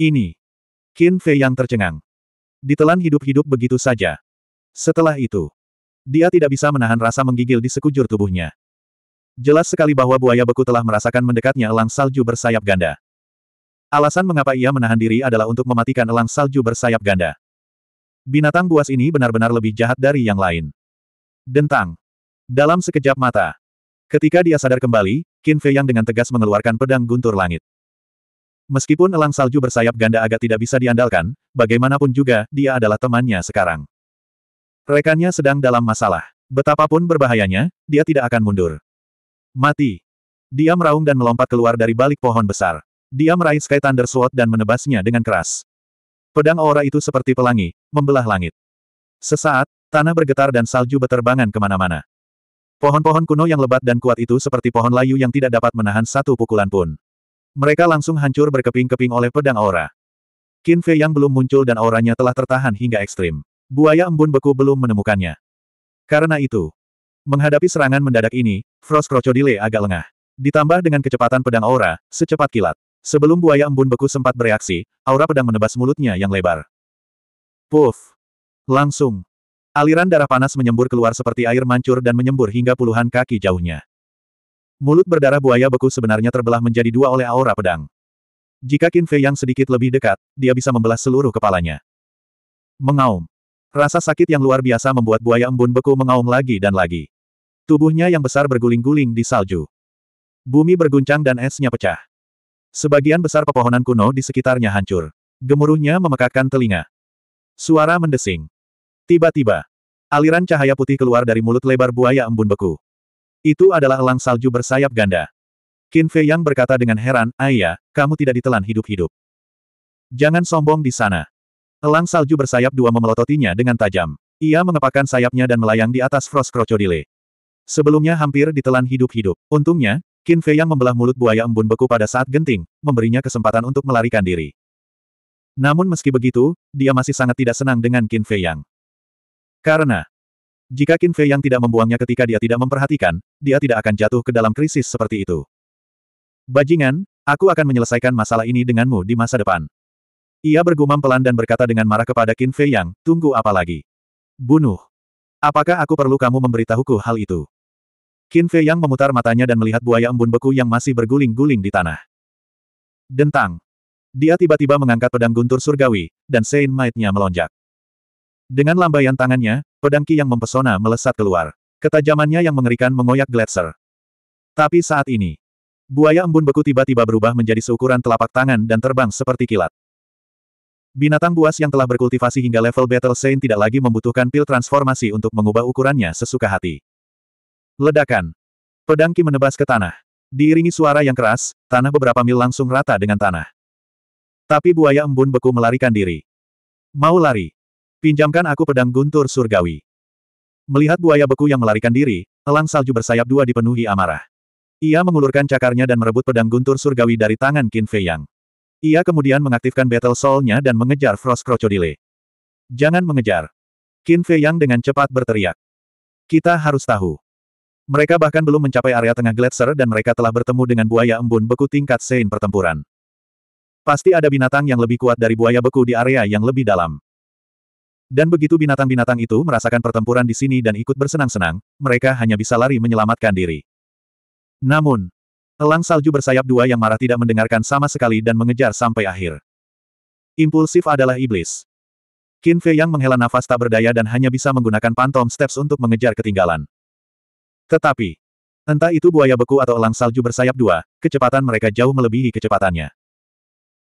Ini. Qin Fei yang tercengang. Ditelan hidup-hidup begitu saja. Setelah itu, dia tidak bisa menahan rasa menggigil di sekujur tubuhnya. Jelas sekali bahwa buaya beku telah merasakan mendekatnya elang salju bersayap ganda. Alasan mengapa ia menahan diri adalah untuk mematikan elang salju bersayap ganda. Binatang buas ini benar-benar lebih jahat dari yang lain. Dentang. Dalam sekejap mata. Ketika dia sadar kembali, Qin Fei Yang dengan tegas mengeluarkan pedang guntur langit. Meskipun elang salju bersayap ganda agak tidak bisa diandalkan, bagaimanapun juga, dia adalah temannya sekarang. Rekannya sedang dalam masalah. Betapapun berbahayanya, dia tidak akan mundur. Mati. Dia meraung dan melompat keluar dari balik pohon besar. Dia meraih Sky Thunder Sword dan menebasnya dengan keras. Pedang aura itu seperti pelangi, membelah langit. Sesaat, tanah bergetar dan salju beterbangan kemana-mana. Pohon-pohon kuno yang lebat dan kuat itu seperti pohon layu yang tidak dapat menahan satu pukulan pun. Mereka langsung hancur berkeping-keping oleh pedang aura. Qin Fei yang belum muncul dan auranya telah tertahan hingga ekstrim. Buaya embun beku belum menemukannya. Karena itu, menghadapi serangan mendadak ini, Frost Crocodile agak lengah. Ditambah dengan kecepatan pedang aura, secepat kilat. Sebelum buaya embun beku sempat bereaksi, aura pedang menebas mulutnya yang lebar. Puff! Langsung. Aliran darah panas menyembur keluar seperti air mancur dan menyembur hingga puluhan kaki jauhnya. Mulut berdarah buaya beku sebenarnya terbelah menjadi dua oleh aura pedang. Jika Qin Fei yang sedikit lebih dekat, dia bisa membelah seluruh kepalanya. Mengaum. Rasa sakit yang luar biasa membuat buaya embun beku mengaum lagi dan lagi. Tubuhnya yang besar berguling-guling di salju. Bumi berguncang dan esnya pecah. Sebagian besar pepohonan kuno di sekitarnya hancur. Gemuruhnya memekakkan telinga. Suara mendesing. Tiba-tiba, aliran cahaya putih keluar dari mulut lebar buaya embun beku. Itu adalah elang salju bersayap ganda. Qin Fei Yang berkata dengan heran, Ayah, kamu tidak ditelan hidup-hidup. Jangan sombong di sana. Elang salju bersayap dua memelototinya dengan tajam. Ia mengepakkan sayapnya dan melayang di atas Frost Crocodile. Sebelumnya hampir ditelan hidup-hidup. Untungnya, Qin Fei Yang membelah mulut buaya embun beku pada saat genting, memberinya kesempatan untuk melarikan diri. Namun meski begitu, dia masih sangat tidak senang dengan Qin Fei Yang. Karena, jika Qin Fei yang tidak membuangnya ketika dia tidak memperhatikan, dia tidak akan jatuh ke dalam krisis seperti itu. Bajingan, aku akan menyelesaikan masalah ini denganmu di masa depan. Ia bergumam pelan dan berkata dengan marah kepada Qin Fei yang, tunggu apa lagi? Bunuh. Apakah aku perlu kamu memberitahuku hal itu? Qin Fei yang memutar matanya dan melihat buaya embun beku yang masih berguling-guling di tanah. Dentang. Dia tiba-tiba mengangkat pedang guntur surgawi, dan Sein might melonjak. Dengan lambaian tangannya, pedang Ki yang mempesona melesat keluar. Ketajamannya yang mengerikan mengoyak gletser. Tapi saat ini, buaya embun beku tiba-tiba berubah menjadi seukuran telapak tangan dan terbang seperti kilat. Binatang buas yang telah berkultivasi hingga level Battle Saint tidak lagi membutuhkan pil transformasi untuk mengubah ukurannya sesuka hati. Ledakan. Pedang Ki menebas ke tanah. Diiringi suara yang keras, tanah beberapa mil langsung rata dengan tanah. Tapi buaya embun beku melarikan diri. Mau lari. Pinjamkan aku pedang guntur surgawi. Melihat buaya beku yang melarikan diri, elang salju bersayap dua dipenuhi amarah. Ia mengulurkan cakarnya dan merebut pedang guntur surgawi dari tangan Qin Fei Yang. Ia kemudian mengaktifkan battle soul-nya dan mengejar Frost Crocodile. Jangan mengejar. Qin Fei Yang dengan cepat berteriak. Kita harus tahu. Mereka bahkan belum mencapai area tengah gletser dan mereka telah bertemu dengan buaya embun beku tingkat sein pertempuran. Pasti ada binatang yang lebih kuat dari buaya beku di area yang lebih dalam. Dan begitu binatang-binatang itu merasakan pertempuran di sini dan ikut bersenang-senang, mereka hanya bisa lari menyelamatkan diri. Namun, elang salju bersayap dua yang marah tidak mendengarkan sama sekali dan mengejar sampai akhir. Impulsif adalah iblis. Qin Fei yang menghela nafas tak berdaya dan hanya bisa menggunakan pantom steps untuk mengejar ketinggalan. Tetapi, entah itu buaya beku atau elang salju bersayap dua, kecepatan mereka jauh melebihi kecepatannya.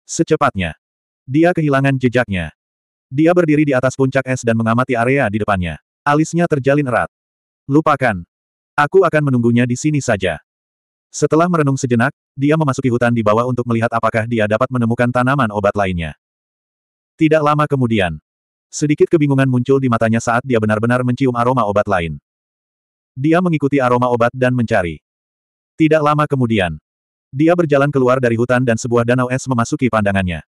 Secepatnya, dia kehilangan jejaknya. Dia berdiri di atas puncak es dan mengamati area di depannya. Alisnya terjalin erat. Lupakan. Aku akan menunggunya di sini saja. Setelah merenung sejenak, dia memasuki hutan di bawah untuk melihat apakah dia dapat menemukan tanaman obat lainnya. Tidak lama kemudian, sedikit kebingungan muncul di matanya saat dia benar-benar mencium aroma obat lain. Dia mengikuti aroma obat dan mencari. Tidak lama kemudian, dia berjalan keluar dari hutan dan sebuah danau es memasuki pandangannya.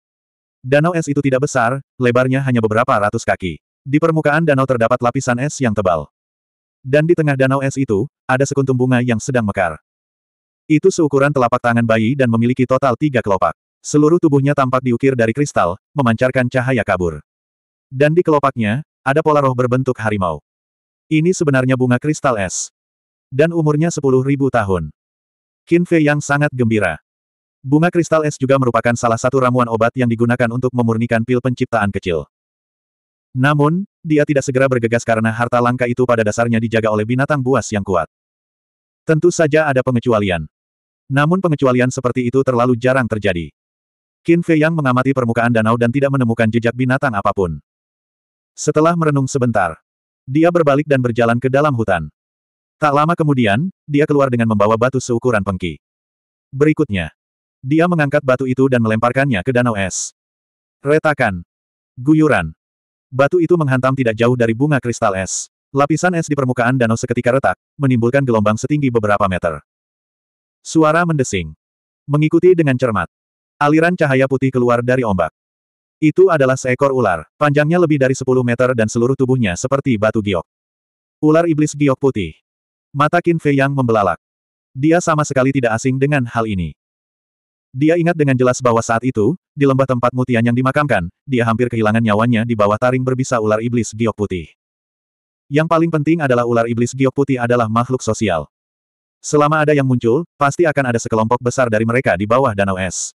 Danau es itu tidak besar, lebarnya hanya beberapa ratus kaki. Di permukaan danau terdapat lapisan es yang tebal. Dan di tengah danau es itu, ada sekuntum bunga yang sedang mekar. Itu seukuran telapak tangan bayi dan memiliki total tiga kelopak. Seluruh tubuhnya tampak diukir dari kristal, memancarkan cahaya kabur. Dan di kelopaknya, ada pola roh berbentuk harimau. Ini sebenarnya bunga kristal es. Dan umurnya sepuluh ribu tahun. Qin Fei yang sangat gembira. Bunga kristal es juga merupakan salah satu ramuan obat yang digunakan untuk memurnikan pil penciptaan kecil. Namun, dia tidak segera bergegas karena harta langka itu pada dasarnya dijaga oleh binatang buas yang kuat. Tentu saja ada pengecualian. Namun pengecualian seperti itu terlalu jarang terjadi. Qin Fei Yang mengamati permukaan danau dan tidak menemukan jejak binatang apapun. Setelah merenung sebentar, dia berbalik dan berjalan ke dalam hutan. Tak lama kemudian, dia keluar dengan membawa batu seukuran pengki. Berikutnya, dia mengangkat batu itu dan melemparkannya ke danau es. Retakan. Guyuran. Batu itu menghantam tidak jauh dari bunga kristal es. Lapisan es di permukaan danau seketika retak, menimbulkan gelombang setinggi beberapa meter. Suara mendesing. Mengikuti dengan cermat. Aliran cahaya putih keluar dari ombak. Itu adalah seekor ular, panjangnya lebih dari 10 meter dan seluruh tubuhnya seperti batu giok. Ular iblis giok putih. Mata Qin Fei yang membelalak. Dia sama sekali tidak asing dengan hal ini. Dia ingat dengan jelas bahwa saat itu, di lembah tempat Mutian yang dimakamkan, dia hampir kehilangan nyawanya di bawah taring berbisa ular iblis giok putih. Yang paling penting adalah ular iblis giok putih adalah makhluk sosial. Selama ada yang muncul, pasti akan ada sekelompok besar dari mereka di bawah danau es.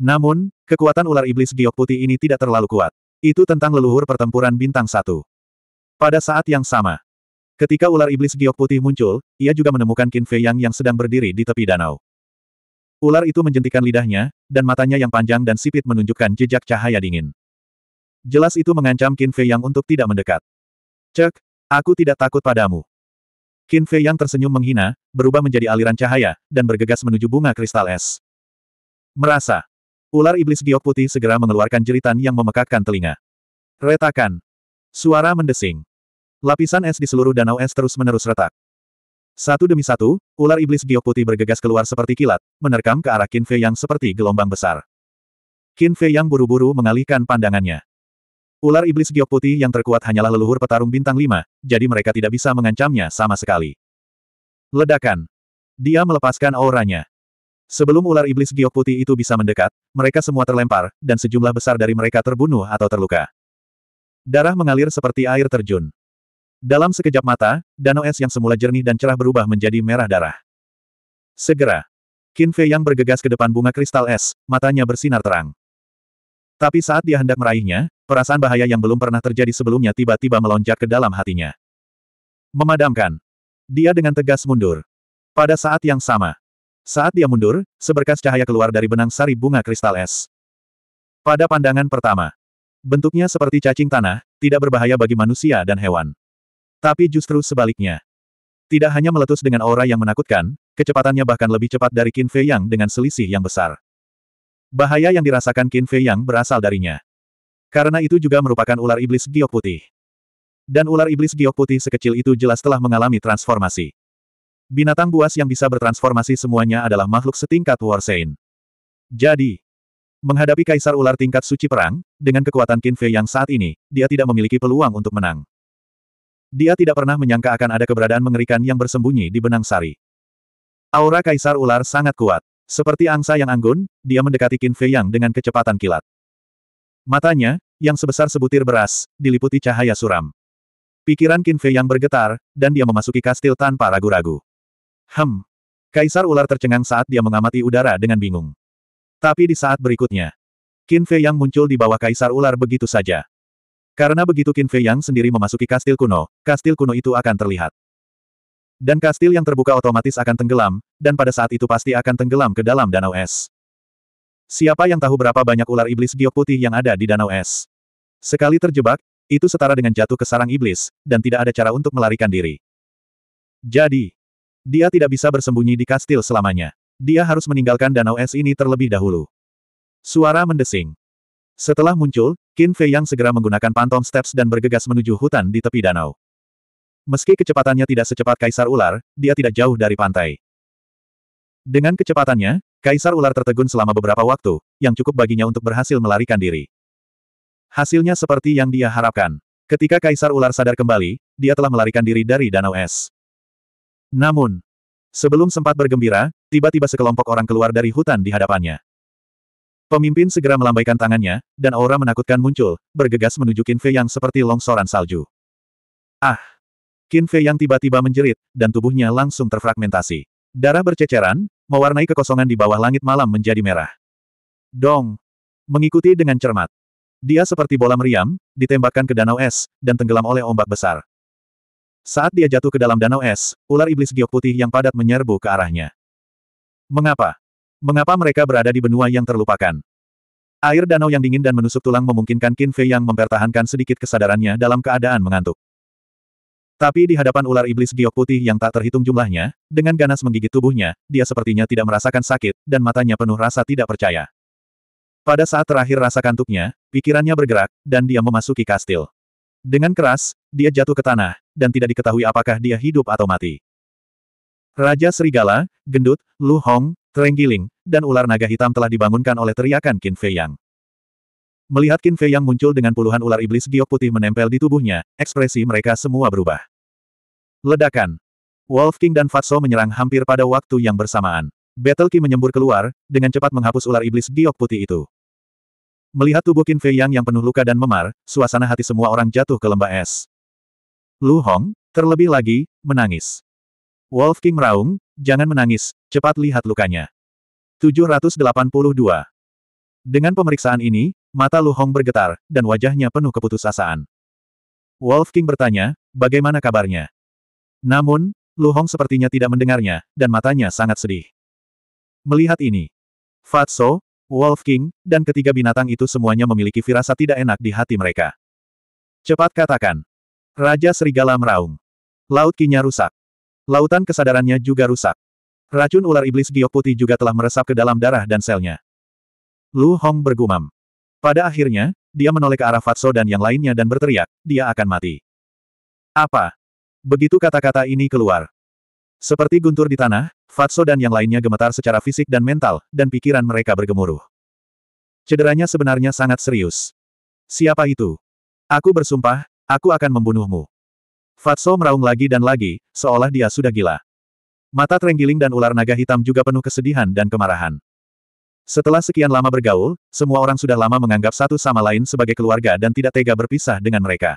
Namun, kekuatan ular iblis giok putih ini tidak terlalu kuat. Itu tentang leluhur pertempuran bintang satu. Pada saat yang sama, ketika ular iblis giok putih muncul, ia juga menemukan Qin Fei Yang yang sedang berdiri di tepi danau. Ular itu menjentikan lidahnya, dan matanya yang panjang dan sipit menunjukkan jejak cahaya dingin. Jelas itu mengancam Qin Fei Yang untuk tidak mendekat. Cek, aku tidak takut padamu. Qin Fei Yang tersenyum menghina, berubah menjadi aliran cahaya, dan bergegas menuju bunga kristal es. Merasa. Ular iblis giok putih segera mengeluarkan jeritan yang memekakkan telinga. Retakan. Suara mendesing. Lapisan es di seluruh danau es terus-menerus retak. Satu demi satu, ular iblis giok putih bergegas keluar seperti kilat, menerkam ke arah Qin Fei Yang seperti gelombang besar. Qin Fei Yang buru-buru mengalihkan pandangannya. Ular iblis giok putih yang terkuat hanyalah leluhur petarung bintang lima, jadi mereka tidak bisa mengancamnya sama sekali. Ledakan. Dia melepaskan auranya. Sebelum ular iblis giok putih itu bisa mendekat, mereka semua terlempar, dan sejumlah besar dari mereka terbunuh atau terluka. Darah mengalir seperti air terjun. Dalam sekejap mata, danau es yang semula jernih dan cerah berubah menjadi merah darah. Segera, Qin Fei yang bergegas ke depan bunga kristal es, matanya bersinar terang. Tapi saat dia hendak meraihnya, perasaan bahaya yang belum pernah terjadi sebelumnya tiba-tiba melonjak ke dalam hatinya. Memadamkan. Dia dengan tegas mundur. Pada saat yang sama. Saat dia mundur, seberkas cahaya keluar dari benang sari bunga kristal es. Pada pandangan pertama, bentuknya seperti cacing tanah, tidak berbahaya bagi manusia dan hewan. Tapi justru sebaliknya. Tidak hanya meletus dengan aura yang menakutkan, kecepatannya bahkan lebih cepat dari Qin Fei Yang dengan selisih yang besar. Bahaya yang dirasakan Qin Fei Yang berasal darinya. Karena itu juga merupakan ular iblis giok putih. Dan ular iblis giok putih sekecil itu jelas telah mengalami transformasi. Binatang buas yang bisa bertransformasi semuanya adalah makhluk setingkat Warsain. Jadi, Menghadapi kaisar ular tingkat suci perang, dengan kekuatan Qin Fei yang saat ini, dia tidak memiliki peluang untuk menang. Dia tidak pernah menyangka akan ada keberadaan mengerikan yang bersembunyi di benang sari. Aura Kaisar Ular sangat kuat. Seperti angsa yang anggun, dia mendekati Qin Fei Yang dengan kecepatan kilat. Matanya, yang sebesar sebutir beras, diliputi cahaya suram. Pikiran Qin Fei Yang bergetar, dan dia memasuki kastil tanpa ragu-ragu. Hem. Kaisar ular tercengang saat dia mengamati udara dengan bingung. Tapi di saat berikutnya, Qin Fei Yang muncul di bawah kaisar ular begitu saja. Karena begitu Qin Fei Yang sendiri memasuki kastil kuno, kastil kuno itu akan terlihat. Dan kastil yang terbuka otomatis akan tenggelam, dan pada saat itu pasti akan tenggelam ke dalam danau es. Siapa yang tahu berapa banyak ular iblis giok putih yang ada di danau es? Sekali terjebak, itu setara dengan jatuh ke sarang iblis, dan tidak ada cara untuk melarikan diri. Jadi, dia tidak bisa bersembunyi di kastil selamanya. Dia harus meninggalkan danau es ini terlebih dahulu. Suara mendesing. Setelah muncul, Qin Fei Yang segera menggunakan pantom steps dan bergegas menuju hutan di tepi danau. Meski kecepatannya tidak secepat Kaisar Ular, dia tidak jauh dari pantai. Dengan kecepatannya, Kaisar Ular tertegun selama beberapa waktu, yang cukup baginya untuk berhasil melarikan diri. Hasilnya seperti yang dia harapkan. Ketika Kaisar Ular sadar kembali, dia telah melarikan diri dari danau es. Namun, sebelum sempat bergembira, tiba-tiba sekelompok orang keluar dari hutan di hadapannya. Pemimpin segera melambaikan tangannya, dan aura menakutkan muncul, bergegas menuju Qin Fei Yang seperti longsoran salju. Ah! Qin Fei Yang tiba-tiba menjerit, dan tubuhnya langsung terfragmentasi. Darah berceceran, mewarnai kekosongan di bawah langit malam menjadi merah. Dong! Mengikuti dengan cermat. Dia seperti bola meriam, ditembakkan ke danau es, dan tenggelam oleh ombak besar. Saat dia jatuh ke dalam danau es, ular iblis giok putih yang padat menyerbu ke arahnya. Mengapa? Mengapa mereka berada di benua yang terlupakan? Air danau yang dingin dan menusuk tulang memungkinkan Qin Fei yang mempertahankan sedikit kesadarannya dalam keadaan mengantuk. Tapi di hadapan ular iblis giok putih yang tak terhitung jumlahnya, dengan ganas menggigit tubuhnya, dia sepertinya tidak merasakan sakit, dan matanya penuh rasa tidak percaya. Pada saat terakhir rasa kantuknya, pikirannya bergerak, dan dia memasuki kastil. Dengan keras, dia jatuh ke tanah, dan tidak diketahui apakah dia hidup atau mati. Raja Serigala, Gendut, Lu Hong, Trenggiling, dan ular naga hitam telah dibangunkan oleh teriakan Qin Fei Yang. Melihat Qin Fei Yang muncul dengan puluhan ular iblis giok putih menempel di tubuhnya, ekspresi mereka semua berubah. Ledakan. Wolf King dan Fatso menyerang hampir pada waktu yang bersamaan. Battle Qi menyembur keluar, dengan cepat menghapus ular iblis giok putih itu. Melihat tubuh Qin Fei Yang yang penuh luka dan memar, suasana hati semua orang jatuh ke lembah es. Lu Hong, terlebih lagi, menangis. Wolf King meraung, Jangan menangis, cepat lihat lukanya. 782. Dengan pemeriksaan ini, mata Lu Hong bergetar, dan wajahnya penuh keputusasaan. Wolf King bertanya, bagaimana kabarnya? Namun, Lu Hong sepertinya tidak mendengarnya, dan matanya sangat sedih. Melihat ini, Fatso, Wolf King, dan ketiga binatang itu semuanya memiliki firasat tidak enak di hati mereka. Cepat katakan. Raja Serigala meraung. Laut kinya rusak. Lautan kesadarannya juga rusak. Racun ular iblis giok putih juga telah meresap ke dalam darah dan selnya. Lu Hong bergumam. Pada akhirnya, dia menoleh ke arah Fatso dan yang lainnya dan berteriak, dia akan mati. Apa? Begitu kata-kata ini keluar. Seperti guntur di tanah, Fatso dan yang lainnya gemetar secara fisik dan mental, dan pikiran mereka bergemuruh. Cederanya sebenarnya sangat serius. Siapa itu? Aku bersumpah, aku akan membunuhmu. Fatso meraung lagi dan lagi, seolah dia sudah gila. Mata trenggiling dan ular naga hitam juga penuh kesedihan dan kemarahan. Setelah sekian lama bergaul, semua orang sudah lama menganggap satu sama lain sebagai keluarga dan tidak tega berpisah dengan mereka.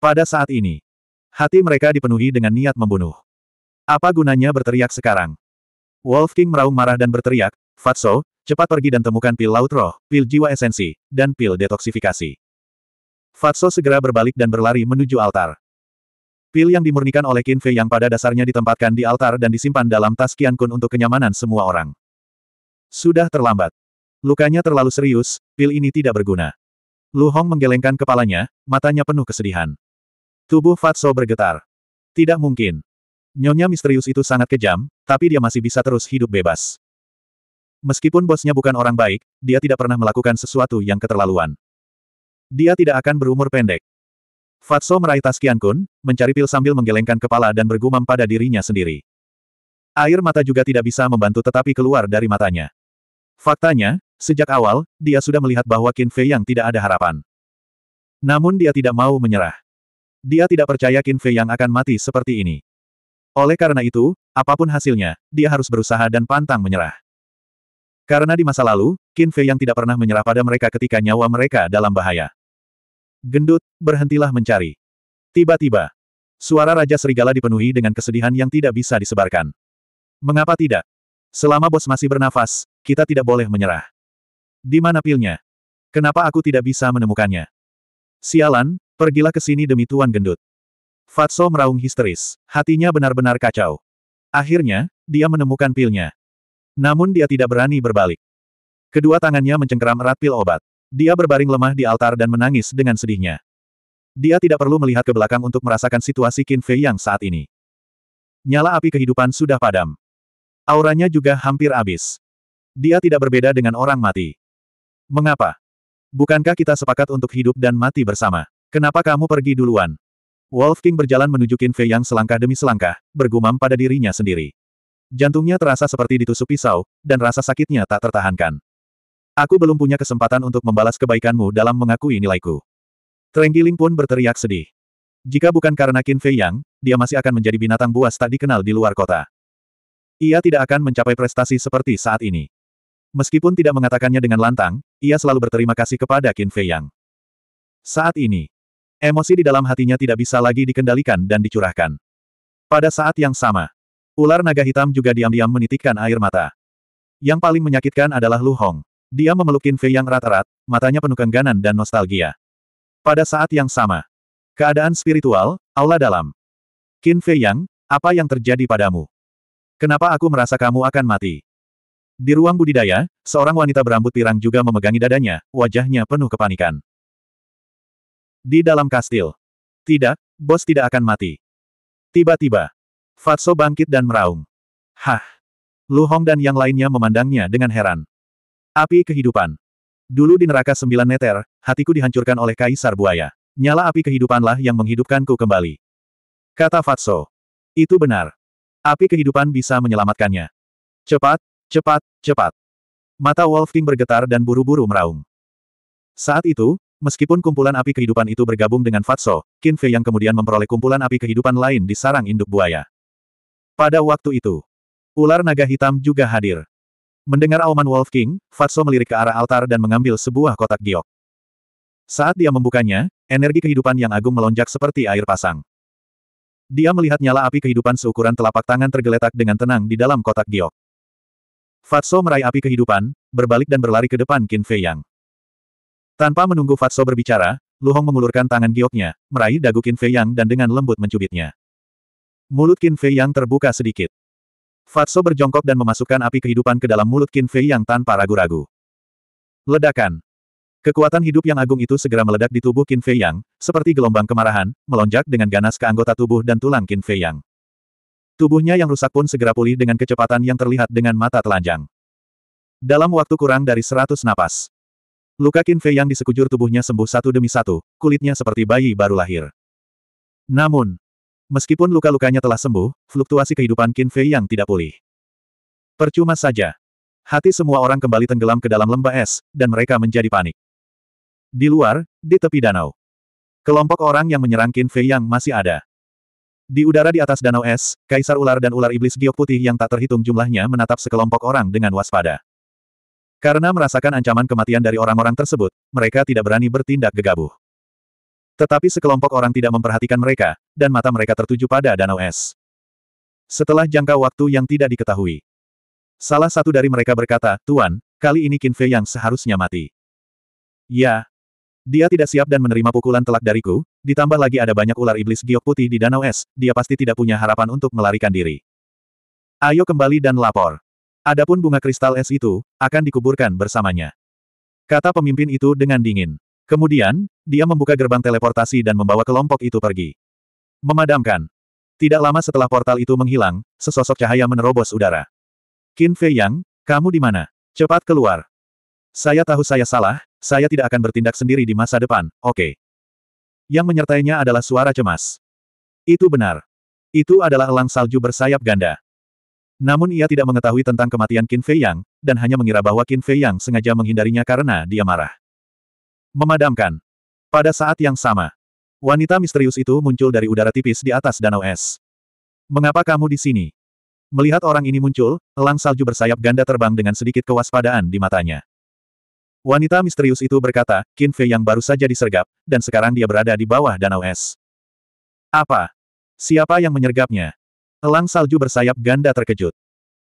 Pada saat ini, hati mereka dipenuhi dengan niat membunuh. Apa gunanya berteriak sekarang? Wolf King meraung marah dan berteriak, Fatso, cepat pergi dan temukan pil laut roh, pil jiwa esensi, dan pil detoksifikasi. Fatso segera berbalik dan berlari menuju altar. Pil yang dimurnikan oleh Qin Fei yang pada dasarnya ditempatkan di altar dan disimpan dalam tas Qian Kun untuk kenyamanan semua orang. Sudah terlambat. Lukanya terlalu serius, pil ini tidak berguna. Lu Hong menggelengkan kepalanya, matanya penuh kesedihan. Tubuh Fatso bergetar. Tidak mungkin. Nyonya misterius itu sangat kejam, tapi dia masih bisa terus hidup bebas. Meskipun bosnya bukan orang baik, dia tidak pernah melakukan sesuatu yang keterlaluan. Dia tidak akan berumur pendek. Fatso meraih tas Kun, mencari pil sambil menggelengkan kepala dan bergumam pada dirinya sendiri. Air mata juga tidak bisa membantu tetapi keluar dari matanya. Faktanya, sejak awal, dia sudah melihat bahwa Qin Fei yang tidak ada harapan. Namun dia tidak mau menyerah. Dia tidak percaya Qin Fei yang akan mati seperti ini. Oleh karena itu, apapun hasilnya, dia harus berusaha dan pantang menyerah. Karena di masa lalu, Qin Fei yang tidak pernah menyerah pada mereka ketika nyawa mereka dalam bahaya. Gendut, berhentilah mencari. Tiba-tiba, suara Raja Serigala dipenuhi dengan kesedihan yang tidak bisa disebarkan. Mengapa tidak? Selama bos masih bernafas, kita tidak boleh menyerah. Di mana pilnya? Kenapa aku tidak bisa menemukannya? Sialan, pergilah ke sini demi Tuan Gendut. Fatso meraung histeris, hatinya benar-benar kacau. Akhirnya, dia menemukan pilnya. Namun dia tidak berani berbalik. Kedua tangannya mencengkeram erat pil obat. Dia berbaring lemah di altar dan menangis dengan sedihnya. Dia tidak perlu melihat ke belakang untuk merasakan situasi Qin Fei yang saat ini. Nyala api kehidupan sudah padam. Auranya juga hampir habis. Dia tidak berbeda dengan orang mati. Mengapa? Bukankah kita sepakat untuk hidup dan mati bersama? Kenapa kamu pergi duluan? Wolf King berjalan menuju Qin Fei yang selangkah demi selangkah, bergumam pada dirinya sendiri. Jantungnya terasa seperti ditusuk pisau, dan rasa sakitnya tak tertahankan. Aku belum punya kesempatan untuk membalas kebaikanmu dalam mengakui nilaiku. Trenggiling pun berteriak sedih. Jika bukan karena Qin Fei Yang, dia masih akan menjadi binatang buas tak dikenal di luar kota. Ia tidak akan mencapai prestasi seperti saat ini. Meskipun tidak mengatakannya dengan lantang, ia selalu berterima kasih kepada Qin Fei Yang. Saat ini, emosi di dalam hatinya tidak bisa lagi dikendalikan dan dicurahkan. Pada saat yang sama, ular naga hitam juga diam-diam menitikkan air mata. Yang paling menyakitkan adalah Lu Hong. Dia memeluk Qin Fei yang rata-rat, matanya penuh kengganan dan nostalgia. Pada saat yang sama, keadaan spiritual, aula dalam. Qin Fei Yang, apa yang terjadi padamu? Kenapa aku merasa kamu akan mati? Di ruang budidaya, seorang wanita berambut pirang juga memegangi dadanya, wajahnya penuh kepanikan. Di dalam kastil. Tidak, bos tidak akan mati. Tiba-tiba, Fatso bangkit dan meraung. Hah! Lu Hong dan yang lainnya memandangnya dengan heran. Api kehidupan. Dulu di neraka sembilan neter, hatiku dihancurkan oleh kaisar buaya. Nyala api kehidupanlah yang menghidupkanku kembali. Kata Fatso. Itu benar. Api kehidupan bisa menyelamatkannya. Cepat, cepat, cepat. Mata Wolf King bergetar dan buru-buru meraung. Saat itu, meskipun kumpulan api kehidupan itu bergabung dengan Fatso, Qin Fei yang kemudian memperoleh kumpulan api kehidupan lain di sarang induk buaya. Pada waktu itu, ular naga hitam juga hadir. Mendengar auman Wolf King, Fatso melirik ke arah altar dan mengambil sebuah kotak giok. Saat dia membukanya, energi kehidupan yang agung melonjak seperti air pasang. Dia melihat nyala api kehidupan seukuran telapak tangan tergeletak dengan tenang di dalam kotak giok. Fatso meraih api kehidupan, berbalik dan berlari ke depan Qin Fei Yang. Tanpa menunggu Fatso berbicara, Lu Hong mengulurkan tangan gioknya, meraih dagu Qin Fei Yang dan dengan lembut mencubitnya. Mulut Qin Fei Yang terbuka sedikit. Fatso berjongkok dan memasukkan api kehidupan ke dalam mulut Qin Fei yang tanpa ragu-ragu. Ledakan. Kekuatan hidup yang agung itu segera meledak di tubuh Qin Fei Yang, seperti gelombang kemarahan, melonjak dengan ganas ke anggota tubuh dan tulang Qin Fei Yang. Tubuhnya yang rusak pun segera pulih dengan kecepatan yang terlihat dengan mata telanjang. Dalam waktu kurang dari seratus napas, Luka Qin Fei yang di sekujur tubuhnya sembuh satu demi satu, kulitnya seperti bayi baru lahir. Namun, Meskipun luka-lukanya telah sembuh, fluktuasi kehidupan Qin Fei yang tidak pulih. Percuma saja. Hati semua orang kembali tenggelam ke dalam lembah es, dan mereka menjadi panik. Di luar, di tepi danau. Kelompok orang yang menyerang Qin Fei yang masih ada. Di udara di atas danau es, kaisar ular dan ular iblis giok putih yang tak terhitung jumlahnya menatap sekelompok orang dengan waspada. Karena merasakan ancaman kematian dari orang-orang tersebut, mereka tidak berani bertindak gegabah. Tetapi sekelompok orang tidak memperhatikan mereka, dan mata mereka tertuju pada danau es. Setelah jangka waktu yang tidak diketahui, salah satu dari mereka berkata, Tuan, kali ini Kinfe yang seharusnya mati. Ya. Dia tidak siap dan menerima pukulan telak dariku, ditambah lagi ada banyak ular iblis giok putih di danau es, dia pasti tidak punya harapan untuk melarikan diri. Ayo kembali dan lapor. Adapun bunga kristal es itu, akan dikuburkan bersamanya. Kata pemimpin itu dengan dingin. Kemudian, dia membuka gerbang teleportasi dan membawa kelompok itu pergi. Memadamkan. Tidak lama setelah portal itu menghilang, sesosok cahaya menerobos udara. Qin Fei Yang, kamu di mana? Cepat keluar. Saya tahu saya salah, saya tidak akan bertindak sendiri di masa depan, oke. Okay. Yang menyertainya adalah suara cemas. Itu benar. Itu adalah elang salju bersayap ganda. Namun ia tidak mengetahui tentang kematian Qin Fei Yang, dan hanya mengira bahwa Qin Fei Yang sengaja menghindarinya karena dia marah. Memadamkan. Pada saat yang sama, wanita misterius itu muncul dari udara tipis di atas danau es. Mengapa kamu di sini? Melihat orang ini muncul, elang salju bersayap ganda terbang dengan sedikit kewaspadaan di matanya. Wanita misterius itu berkata, Qin Fei yang baru saja disergap, dan sekarang dia berada di bawah danau es. Apa? Siapa yang menyergapnya? Elang salju bersayap ganda terkejut.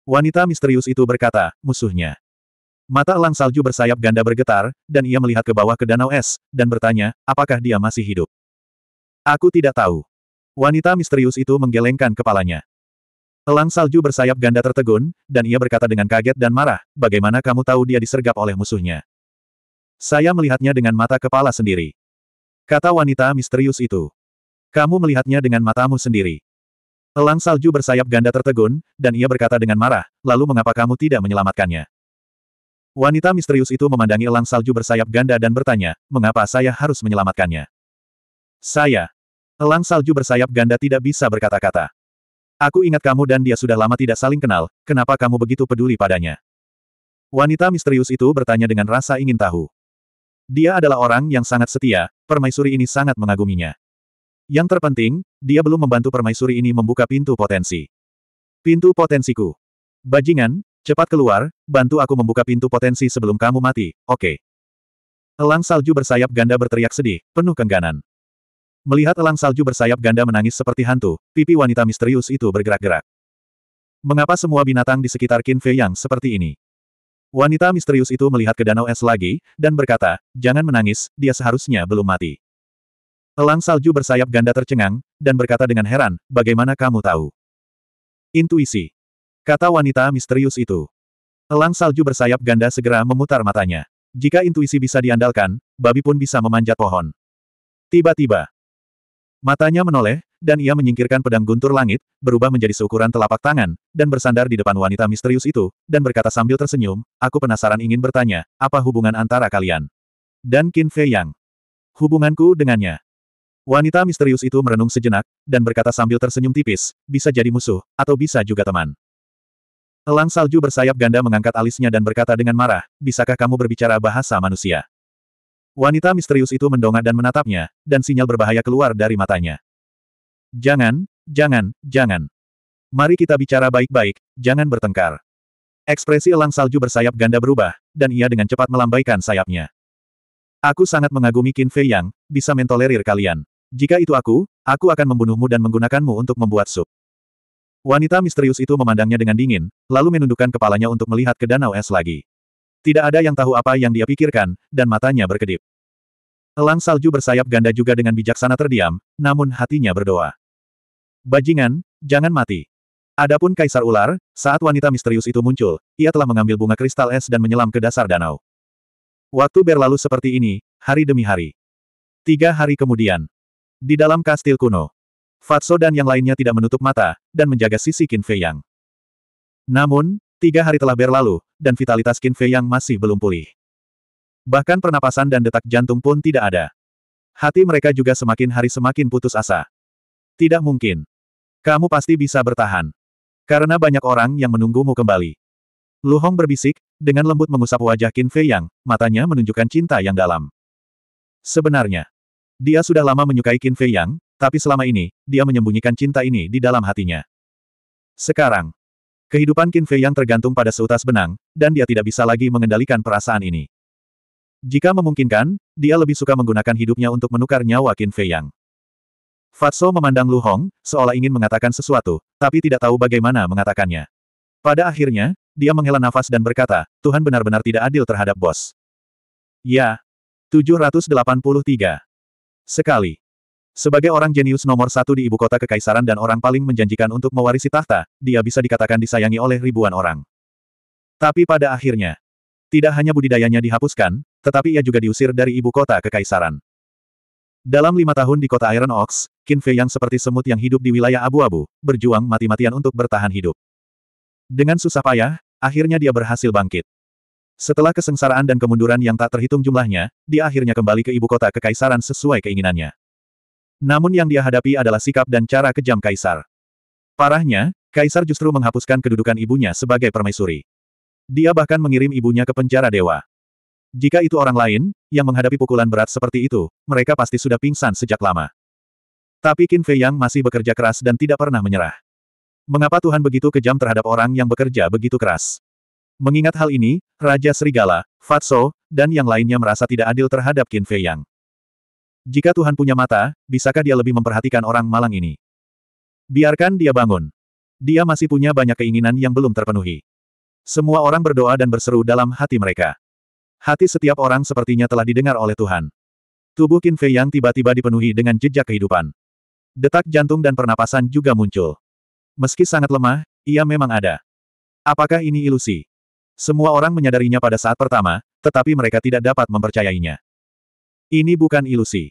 Wanita misterius itu berkata, musuhnya. Mata elang salju bersayap ganda bergetar, dan ia melihat ke bawah ke danau es, dan bertanya, apakah dia masih hidup? Aku tidak tahu. Wanita misterius itu menggelengkan kepalanya. Elang salju bersayap ganda tertegun, dan ia berkata dengan kaget dan marah, bagaimana kamu tahu dia disergap oleh musuhnya? Saya melihatnya dengan mata kepala sendiri. Kata wanita misterius itu. Kamu melihatnya dengan matamu sendiri. Elang salju bersayap ganda tertegun, dan ia berkata dengan marah, lalu mengapa kamu tidak menyelamatkannya? Wanita misterius itu memandangi elang salju bersayap ganda dan bertanya, mengapa saya harus menyelamatkannya? Saya. Elang salju bersayap ganda tidak bisa berkata-kata. Aku ingat kamu dan dia sudah lama tidak saling kenal, kenapa kamu begitu peduli padanya? Wanita misterius itu bertanya dengan rasa ingin tahu. Dia adalah orang yang sangat setia, permaisuri ini sangat mengaguminya. Yang terpenting, dia belum membantu permaisuri ini membuka pintu potensi. Pintu potensiku. Bajingan, Cepat keluar, bantu aku membuka pintu potensi sebelum kamu mati, oke. Okay. Elang salju bersayap ganda berteriak sedih, penuh kengganan. Melihat elang salju bersayap ganda menangis seperti hantu, pipi wanita misterius itu bergerak-gerak. Mengapa semua binatang di sekitar Qin Fei Yang seperti ini? Wanita misterius itu melihat ke danau es lagi, dan berkata, jangan menangis, dia seharusnya belum mati. Elang salju bersayap ganda tercengang, dan berkata dengan heran, bagaimana kamu tahu? Intuisi. Kata wanita misterius itu. Elang salju bersayap ganda segera memutar matanya. Jika intuisi bisa diandalkan, babi pun bisa memanjat pohon. Tiba-tiba. Matanya menoleh, dan ia menyingkirkan pedang guntur langit, berubah menjadi seukuran telapak tangan, dan bersandar di depan wanita misterius itu, dan berkata sambil tersenyum, aku penasaran ingin bertanya, apa hubungan antara kalian? Dan Qin Fei Yang. Hubunganku dengannya. Wanita misterius itu merenung sejenak, dan berkata sambil tersenyum tipis, bisa jadi musuh, atau bisa juga teman. Elang salju bersayap ganda mengangkat alisnya dan berkata dengan marah, bisakah kamu berbicara bahasa manusia? Wanita misterius itu mendongak dan menatapnya, dan sinyal berbahaya keluar dari matanya. Jangan, jangan, jangan. Mari kita bicara baik-baik, jangan bertengkar. Ekspresi elang salju bersayap ganda berubah, dan ia dengan cepat melambaikan sayapnya. Aku sangat mengagumi Qin Fei Yang, bisa mentolerir kalian. Jika itu aku, aku akan membunuhmu dan menggunakanmu untuk membuat sup. Wanita misterius itu memandangnya dengan dingin, lalu menundukkan kepalanya untuk melihat ke danau es lagi. Tidak ada yang tahu apa yang dia pikirkan, dan matanya berkedip. Elang salju bersayap ganda juga dengan bijaksana terdiam, namun hatinya berdoa. Bajingan, jangan mati. Adapun Kaisar Ular, saat wanita misterius itu muncul, ia telah mengambil bunga kristal es dan menyelam ke dasar danau. Waktu berlalu seperti ini, hari demi hari. Tiga hari kemudian. Di dalam kastil kuno, Fatso dan yang lainnya tidak menutup mata, dan menjaga sisi Qin Fei Yang. Namun, tiga hari telah berlalu, dan vitalitas Qin Fei Yang masih belum pulih. Bahkan pernapasan dan detak jantung pun tidak ada. Hati mereka juga semakin hari semakin putus asa. Tidak mungkin. Kamu pasti bisa bertahan. Karena banyak orang yang menunggumu kembali. Lu Hong berbisik, dengan lembut mengusap wajah Qin Fei Yang, matanya menunjukkan cinta yang dalam. Sebenarnya, dia sudah lama menyukai Qin Fei Yang, tapi selama ini, dia menyembunyikan cinta ini di dalam hatinya. Sekarang, kehidupan Qin Fei yang tergantung pada seutas benang, dan dia tidak bisa lagi mengendalikan perasaan ini. Jika memungkinkan, dia lebih suka menggunakan hidupnya untuk menukar nyawa Qin Fei Yang. Fatso memandang Lu Hong, seolah ingin mengatakan sesuatu, tapi tidak tahu bagaimana mengatakannya. Pada akhirnya, dia menghela nafas dan berkata, Tuhan benar-benar tidak adil terhadap bos. Ya. 783. Sekali. Sebagai orang jenius nomor satu di ibu kota kekaisaran dan orang paling menjanjikan untuk mewarisi tahta, dia bisa dikatakan disayangi oleh ribuan orang. Tapi pada akhirnya, tidak hanya budidayanya dihapuskan, tetapi ia juga diusir dari ibu kota kekaisaran. Dalam lima tahun di kota Iron Ox, Qin Fei yang seperti semut yang hidup di wilayah abu-abu, berjuang mati-matian untuk bertahan hidup. Dengan susah payah, akhirnya dia berhasil bangkit. Setelah kesengsaraan dan kemunduran yang tak terhitung jumlahnya, dia akhirnya kembali ke ibu kota kekaisaran sesuai keinginannya. Namun yang dia hadapi adalah sikap dan cara kejam Kaisar. Parahnya, Kaisar justru menghapuskan kedudukan ibunya sebagai permaisuri. Dia bahkan mengirim ibunya ke penjara dewa. Jika itu orang lain, yang menghadapi pukulan berat seperti itu, mereka pasti sudah pingsan sejak lama. Tapi Qin Fei Yang masih bekerja keras dan tidak pernah menyerah. Mengapa Tuhan begitu kejam terhadap orang yang bekerja begitu keras? Mengingat hal ini, Raja Serigala, Fatso, dan yang lainnya merasa tidak adil terhadap Qin Fei Yang. Jika Tuhan punya mata, bisakah dia lebih memperhatikan orang malang ini? Biarkan dia bangun. Dia masih punya banyak keinginan yang belum terpenuhi. Semua orang berdoa dan berseru dalam hati mereka. Hati setiap orang sepertinya telah didengar oleh Tuhan. Tubuh Qin Fei yang tiba-tiba dipenuhi dengan jejak kehidupan. Detak jantung dan pernapasan juga muncul. Meski sangat lemah, ia memang ada. Apakah ini ilusi? Semua orang menyadarinya pada saat pertama, tetapi mereka tidak dapat mempercayainya. Ini bukan ilusi.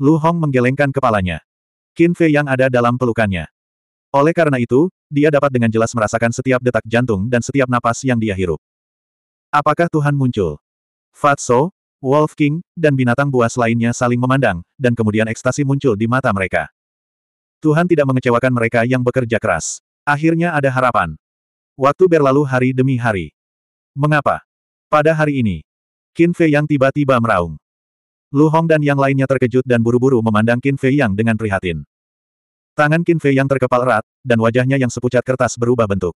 Lu Hong menggelengkan kepalanya. Qin Fei yang ada dalam pelukannya. Oleh karena itu, dia dapat dengan jelas merasakan setiap detak jantung dan setiap napas yang dia hirup. Apakah Tuhan muncul? Fatso, Wolf King, dan binatang buas lainnya saling memandang, dan kemudian ekstasi muncul di mata mereka. Tuhan tidak mengecewakan mereka yang bekerja keras. Akhirnya ada harapan. Waktu berlalu hari demi hari. Mengapa? Pada hari ini, Qin Fei yang tiba-tiba meraung. Lu Hong dan yang lainnya terkejut dan buru-buru memandang Qin Fei Yang dengan prihatin. Tangan Qin Fei Yang terkepal erat, dan wajahnya yang sepucat kertas berubah bentuk.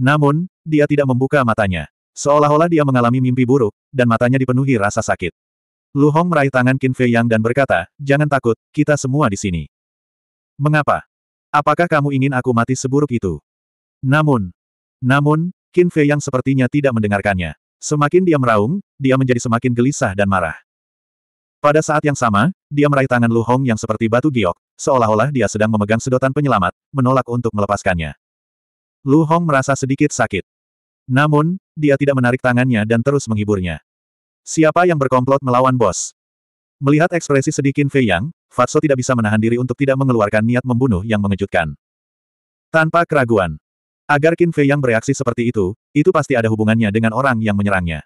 Namun, dia tidak membuka matanya. Seolah-olah dia mengalami mimpi buruk, dan matanya dipenuhi rasa sakit. Lu Hong meraih tangan Qin Fei Yang dan berkata, Jangan takut, kita semua di sini. Mengapa? Apakah kamu ingin aku mati seburuk itu? Namun, namun, Qin Fei Yang sepertinya tidak mendengarkannya. Semakin dia meraung, dia menjadi semakin gelisah dan marah. Pada saat yang sama, dia meraih tangan Lu Hong yang seperti batu giok, seolah-olah dia sedang memegang sedotan penyelamat, menolak untuk melepaskannya. Lu Hong merasa sedikit sakit. Namun, dia tidak menarik tangannya dan terus menghiburnya. Siapa yang berkomplot melawan bos? Melihat ekspresi sedikit Fei Yang, Fatso tidak bisa menahan diri untuk tidak mengeluarkan niat membunuh yang mengejutkan. Tanpa keraguan. Agar Qin Fei Yang bereaksi seperti itu, itu pasti ada hubungannya dengan orang yang menyerangnya.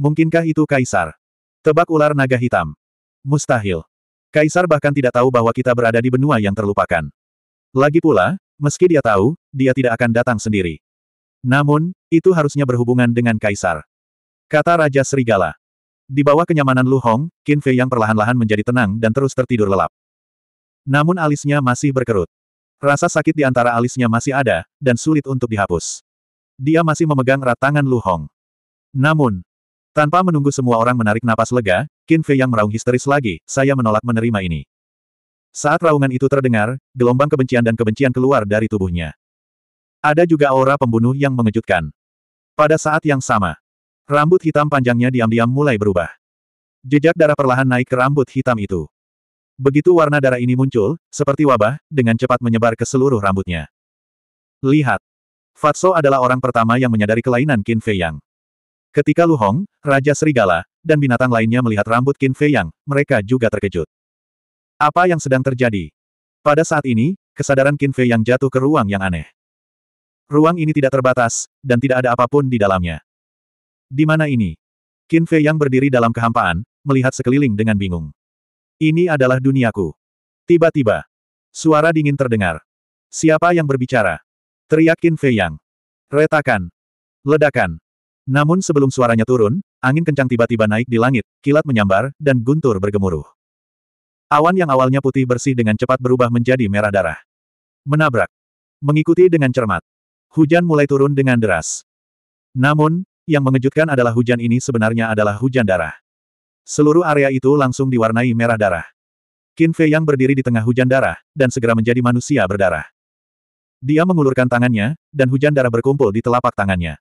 Mungkinkah itu Kaisar? Tebak ular naga hitam. Mustahil. Kaisar bahkan tidak tahu bahwa kita berada di benua yang terlupakan. Lagi pula, meski dia tahu, dia tidak akan datang sendiri. Namun, itu harusnya berhubungan dengan Kaisar. Kata Raja Serigala. Di bawah kenyamanan Lu Hong, Qin Fei yang perlahan-lahan menjadi tenang dan terus tertidur lelap. Namun alisnya masih berkerut. Rasa sakit di antara alisnya masih ada, dan sulit untuk dihapus. Dia masih memegang erat tangan Lu Hong. Namun, tanpa menunggu semua orang menarik napas lega, Qin Fei yang meraung histeris lagi, saya menolak menerima ini. Saat raungan itu terdengar, gelombang kebencian dan kebencian keluar dari tubuhnya. Ada juga aura pembunuh yang mengejutkan. Pada saat yang sama, rambut hitam panjangnya diam-diam mulai berubah. Jejak darah perlahan naik ke rambut hitam itu. Begitu warna darah ini muncul, seperti wabah, dengan cepat menyebar ke seluruh rambutnya. Lihat. Fatso adalah orang pertama yang menyadari kelainan Qin Fei Yang. Ketika Lu Hong, Raja Serigala, dan binatang lainnya melihat rambut Qin Fei Yang, mereka juga terkejut. Apa yang sedang terjadi? Pada saat ini, kesadaran Qin Fei Yang jatuh ke ruang yang aneh. Ruang ini tidak terbatas, dan tidak ada apapun di dalamnya. Di mana ini? Qin Fei Yang berdiri dalam kehampaan, melihat sekeliling dengan bingung. Ini adalah duniaku. Tiba-tiba, suara dingin terdengar. Siapa yang berbicara? Teriak Qin Fei Yang. Retakan. Ledakan. Namun sebelum suaranya turun, angin kencang tiba-tiba naik di langit, kilat menyambar, dan guntur bergemuruh. Awan yang awalnya putih bersih dengan cepat berubah menjadi merah darah. Menabrak. Mengikuti dengan cermat. Hujan mulai turun dengan deras. Namun, yang mengejutkan adalah hujan ini sebenarnya adalah hujan darah. Seluruh area itu langsung diwarnai merah darah. Qin Fei yang berdiri di tengah hujan darah, dan segera menjadi manusia berdarah. Dia mengulurkan tangannya, dan hujan darah berkumpul di telapak tangannya.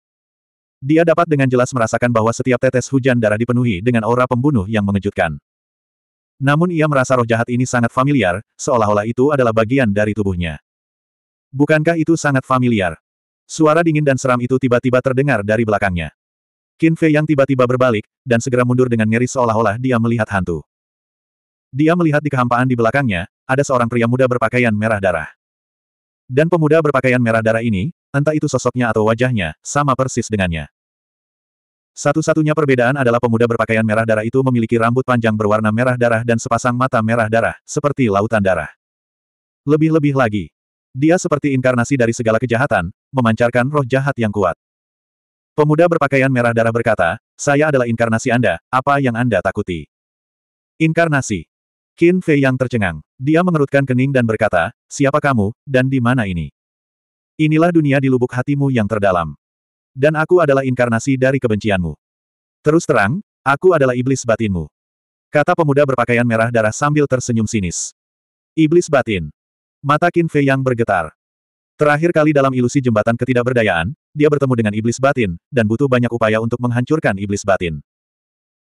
Dia dapat dengan jelas merasakan bahwa setiap tetes hujan darah dipenuhi dengan aura pembunuh yang mengejutkan. Namun ia merasa roh jahat ini sangat familiar, seolah-olah itu adalah bagian dari tubuhnya. Bukankah itu sangat familiar? Suara dingin dan seram itu tiba-tiba terdengar dari belakangnya. Qin Fei yang tiba-tiba berbalik, dan segera mundur dengan ngeri seolah-olah dia melihat hantu. Dia melihat di kehampaan di belakangnya, ada seorang pria muda berpakaian merah darah. Dan pemuda berpakaian merah darah ini, Entah itu sosoknya atau wajahnya, sama persis dengannya. Satu-satunya perbedaan adalah pemuda berpakaian merah darah itu memiliki rambut panjang berwarna merah darah dan sepasang mata merah darah, seperti lautan darah. Lebih-lebih lagi, dia seperti inkarnasi dari segala kejahatan, memancarkan roh jahat yang kuat. Pemuda berpakaian merah darah berkata, saya adalah inkarnasi Anda, apa yang Anda takuti? Inkarnasi. Qin Fei yang tercengang. Dia mengerutkan kening dan berkata, siapa kamu, dan di mana ini? Inilah dunia di lubuk hatimu yang terdalam. Dan aku adalah inkarnasi dari kebencianmu. Terus terang, aku adalah iblis batinmu. Kata pemuda berpakaian merah darah sambil tersenyum sinis. Iblis batin. Mata Qin Fei yang bergetar. Terakhir kali dalam ilusi jembatan ketidakberdayaan, dia bertemu dengan iblis batin, dan butuh banyak upaya untuk menghancurkan iblis batin.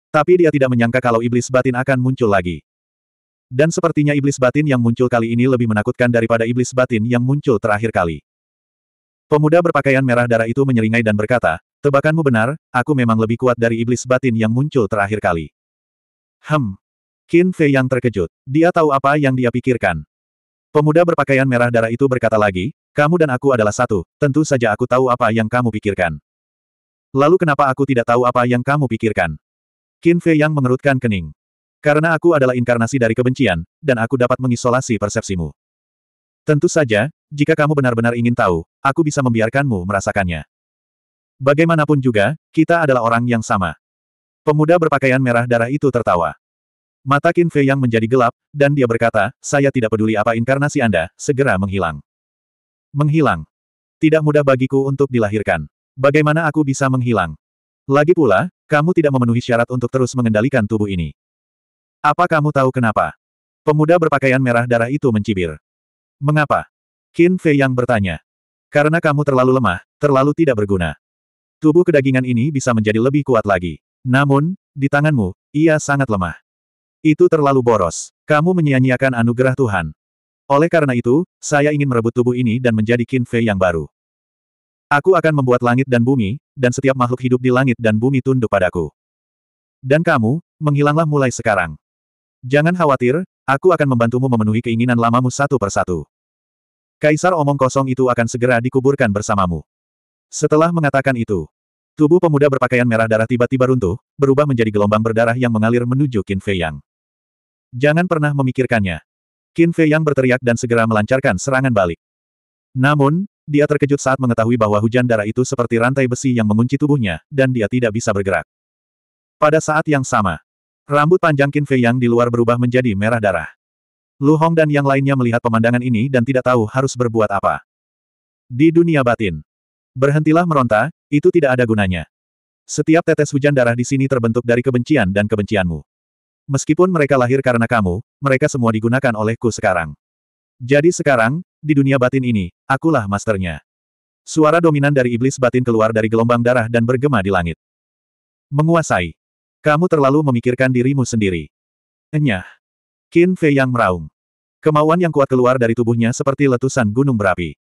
Tapi dia tidak menyangka kalau iblis batin akan muncul lagi. Dan sepertinya iblis batin yang muncul kali ini lebih menakutkan daripada iblis batin yang muncul terakhir kali. Pemuda berpakaian merah darah itu menyeringai dan berkata, Tebakanmu benar, aku memang lebih kuat dari iblis batin yang muncul terakhir kali. Hem. Qin Fei yang terkejut. Dia tahu apa yang dia pikirkan. Pemuda berpakaian merah darah itu berkata lagi, kamu dan aku adalah satu, tentu saja aku tahu apa yang kamu pikirkan. Lalu kenapa aku tidak tahu apa yang kamu pikirkan? Qin Fei yang mengerutkan kening. Karena aku adalah inkarnasi dari kebencian, dan aku dapat mengisolasi persepsimu. Tentu saja, jika kamu benar-benar ingin tahu, aku bisa membiarkanmu merasakannya. Bagaimanapun juga, kita adalah orang yang sama. Pemuda berpakaian merah darah itu tertawa. Mata Qin Fei yang menjadi gelap, dan dia berkata, saya tidak peduli apa inkarnasi Anda, segera menghilang. Menghilang. Tidak mudah bagiku untuk dilahirkan. Bagaimana aku bisa menghilang? Lagi pula, kamu tidak memenuhi syarat untuk terus mengendalikan tubuh ini. Apa kamu tahu kenapa? Pemuda berpakaian merah darah itu mencibir. Mengapa? Qin Fei yang bertanya. Karena kamu terlalu lemah, terlalu tidak berguna. Tubuh kedagingan ini bisa menjadi lebih kuat lagi. Namun, di tanganmu, ia sangat lemah. Itu terlalu boros. Kamu menyia-nyiakan anugerah Tuhan. Oleh karena itu, saya ingin merebut tubuh ini dan menjadi Qin Fei yang baru. Aku akan membuat langit dan bumi, dan setiap makhluk hidup di langit dan bumi tunduk padaku. Dan kamu, menghilanglah mulai sekarang. Jangan khawatir, aku akan membantumu memenuhi keinginan lamamu satu persatu. Kaisar omong kosong itu akan segera dikuburkan bersamamu. Setelah mengatakan itu, tubuh pemuda berpakaian merah darah tiba-tiba runtuh, berubah menjadi gelombang berdarah yang mengalir menuju Qin Fei Yang. Jangan pernah memikirkannya. Qin Fei Yang berteriak dan segera melancarkan serangan balik. Namun, dia terkejut saat mengetahui bahwa hujan darah itu seperti rantai besi yang mengunci tubuhnya, dan dia tidak bisa bergerak. Pada saat yang sama, rambut panjang Qin Fei Yang di luar berubah menjadi merah darah. Lu Hong dan yang lainnya melihat pemandangan ini dan tidak tahu harus berbuat apa. Di dunia batin. Berhentilah meronta, itu tidak ada gunanya. Setiap tetes hujan darah di sini terbentuk dari kebencian dan kebencianmu. Meskipun mereka lahir karena kamu, mereka semua digunakan olehku sekarang. Jadi sekarang, di dunia batin ini, akulah masternya. Suara dominan dari iblis batin keluar dari gelombang darah dan bergema di langit. Menguasai. Kamu terlalu memikirkan dirimu sendiri. Enyah. Qin Fei yang meraung. Kemauan yang kuat keluar dari tubuhnya seperti letusan gunung berapi.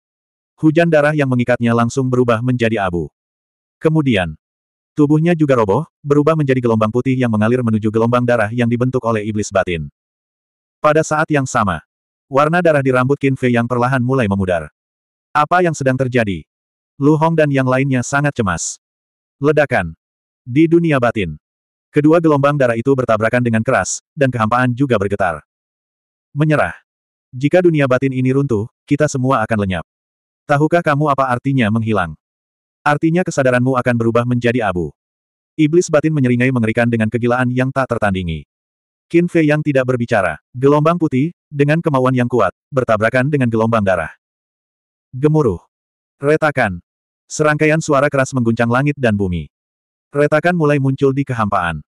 Hujan darah yang mengikatnya langsung berubah menjadi abu. Kemudian, tubuhnya juga roboh, berubah menjadi gelombang putih yang mengalir menuju gelombang darah yang dibentuk oleh iblis batin. Pada saat yang sama, warna darah di rambut Qin Fei yang perlahan mulai memudar. Apa yang sedang terjadi? Lu Hong dan yang lainnya sangat cemas. Ledakan. Di dunia batin, Kedua gelombang darah itu bertabrakan dengan keras, dan kehampaan juga bergetar. Menyerah. Jika dunia batin ini runtuh, kita semua akan lenyap. Tahukah kamu apa artinya menghilang? Artinya kesadaranmu akan berubah menjadi abu. Iblis batin menyeringai mengerikan dengan kegilaan yang tak tertandingi. Qin Fei yang tidak berbicara, gelombang putih, dengan kemauan yang kuat, bertabrakan dengan gelombang darah. Gemuruh. Retakan. Serangkaian suara keras mengguncang langit dan bumi. Retakan mulai muncul di kehampaan.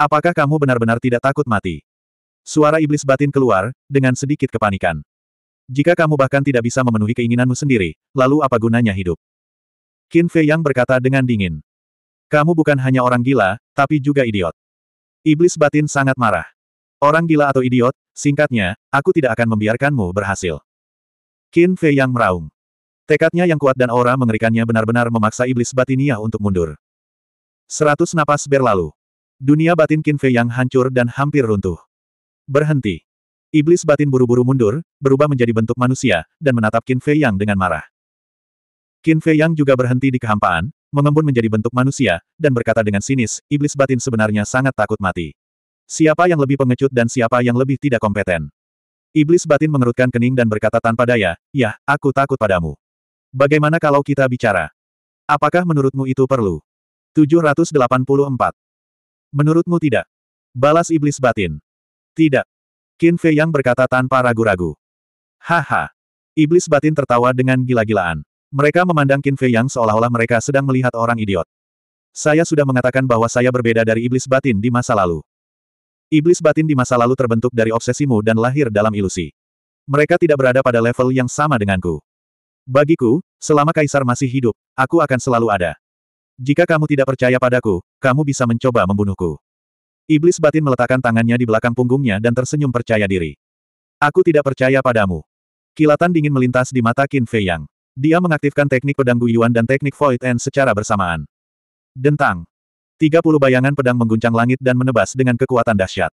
Apakah kamu benar-benar tidak takut mati? Suara iblis batin keluar, dengan sedikit kepanikan. Jika kamu bahkan tidak bisa memenuhi keinginanmu sendiri, lalu apa gunanya hidup? Qin Fei Yang berkata dengan dingin. Kamu bukan hanya orang gila, tapi juga idiot. Iblis batin sangat marah. Orang gila atau idiot, singkatnya, aku tidak akan membiarkanmu berhasil. Qin Fei Yang meraung. Tekadnya yang kuat dan aura mengerikannya benar-benar memaksa iblis batinia untuk mundur. Seratus napas berlalu. Dunia batin Qin Fei yang hancur dan hampir runtuh. Berhenti. Iblis batin buru-buru mundur, berubah menjadi bentuk manusia, dan menatap Qin Fei yang dengan marah. Qin Fei yang juga berhenti di kehampaan, mengembun menjadi bentuk manusia, dan berkata dengan sinis, iblis batin sebenarnya sangat takut mati. Siapa yang lebih pengecut dan siapa yang lebih tidak kompeten? Iblis batin mengerutkan kening dan berkata tanpa daya, Yah, aku takut padamu. Bagaimana kalau kita bicara? Apakah menurutmu itu perlu? 784. Menurutmu tidak? Balas iblis batin. Tidak. Qin Fei yang berkata tanpa ragu-ragu. Haha. Iblis batin tertawa dengan gila-gilaan. Mereka memandang Qin Fei yang seolah-olah mereka sedang melihat orang idiot. Saya sudah mengatakan bahwa saya berbeda dari iblis batin di masa lalu. Iblis batin di masa lalu terbentuk dari obsesimu dan lahir dalam ilusi. Mereka tidak berada pada level yang sama denganku. Bagiku, selama kaisar masih hidup, aku akan selalu ada. Jika kamu tidak percaya padaku, kamu bisa mencoba membunuhku. Iblis batin meletakkan tangannya di belakang punggungnya dan tersenyum percaya diri. Aku tidak percaya padamu. Kilatan dingin melintas di mata Qin Fei Yang. Dia mengaktifkan teknik pedang Guyuan dan teknik Void End secara bersamaan. Dentang. 30 bayangan pedang mengguncang langit dan menebas dengan kekuatan dahsyat.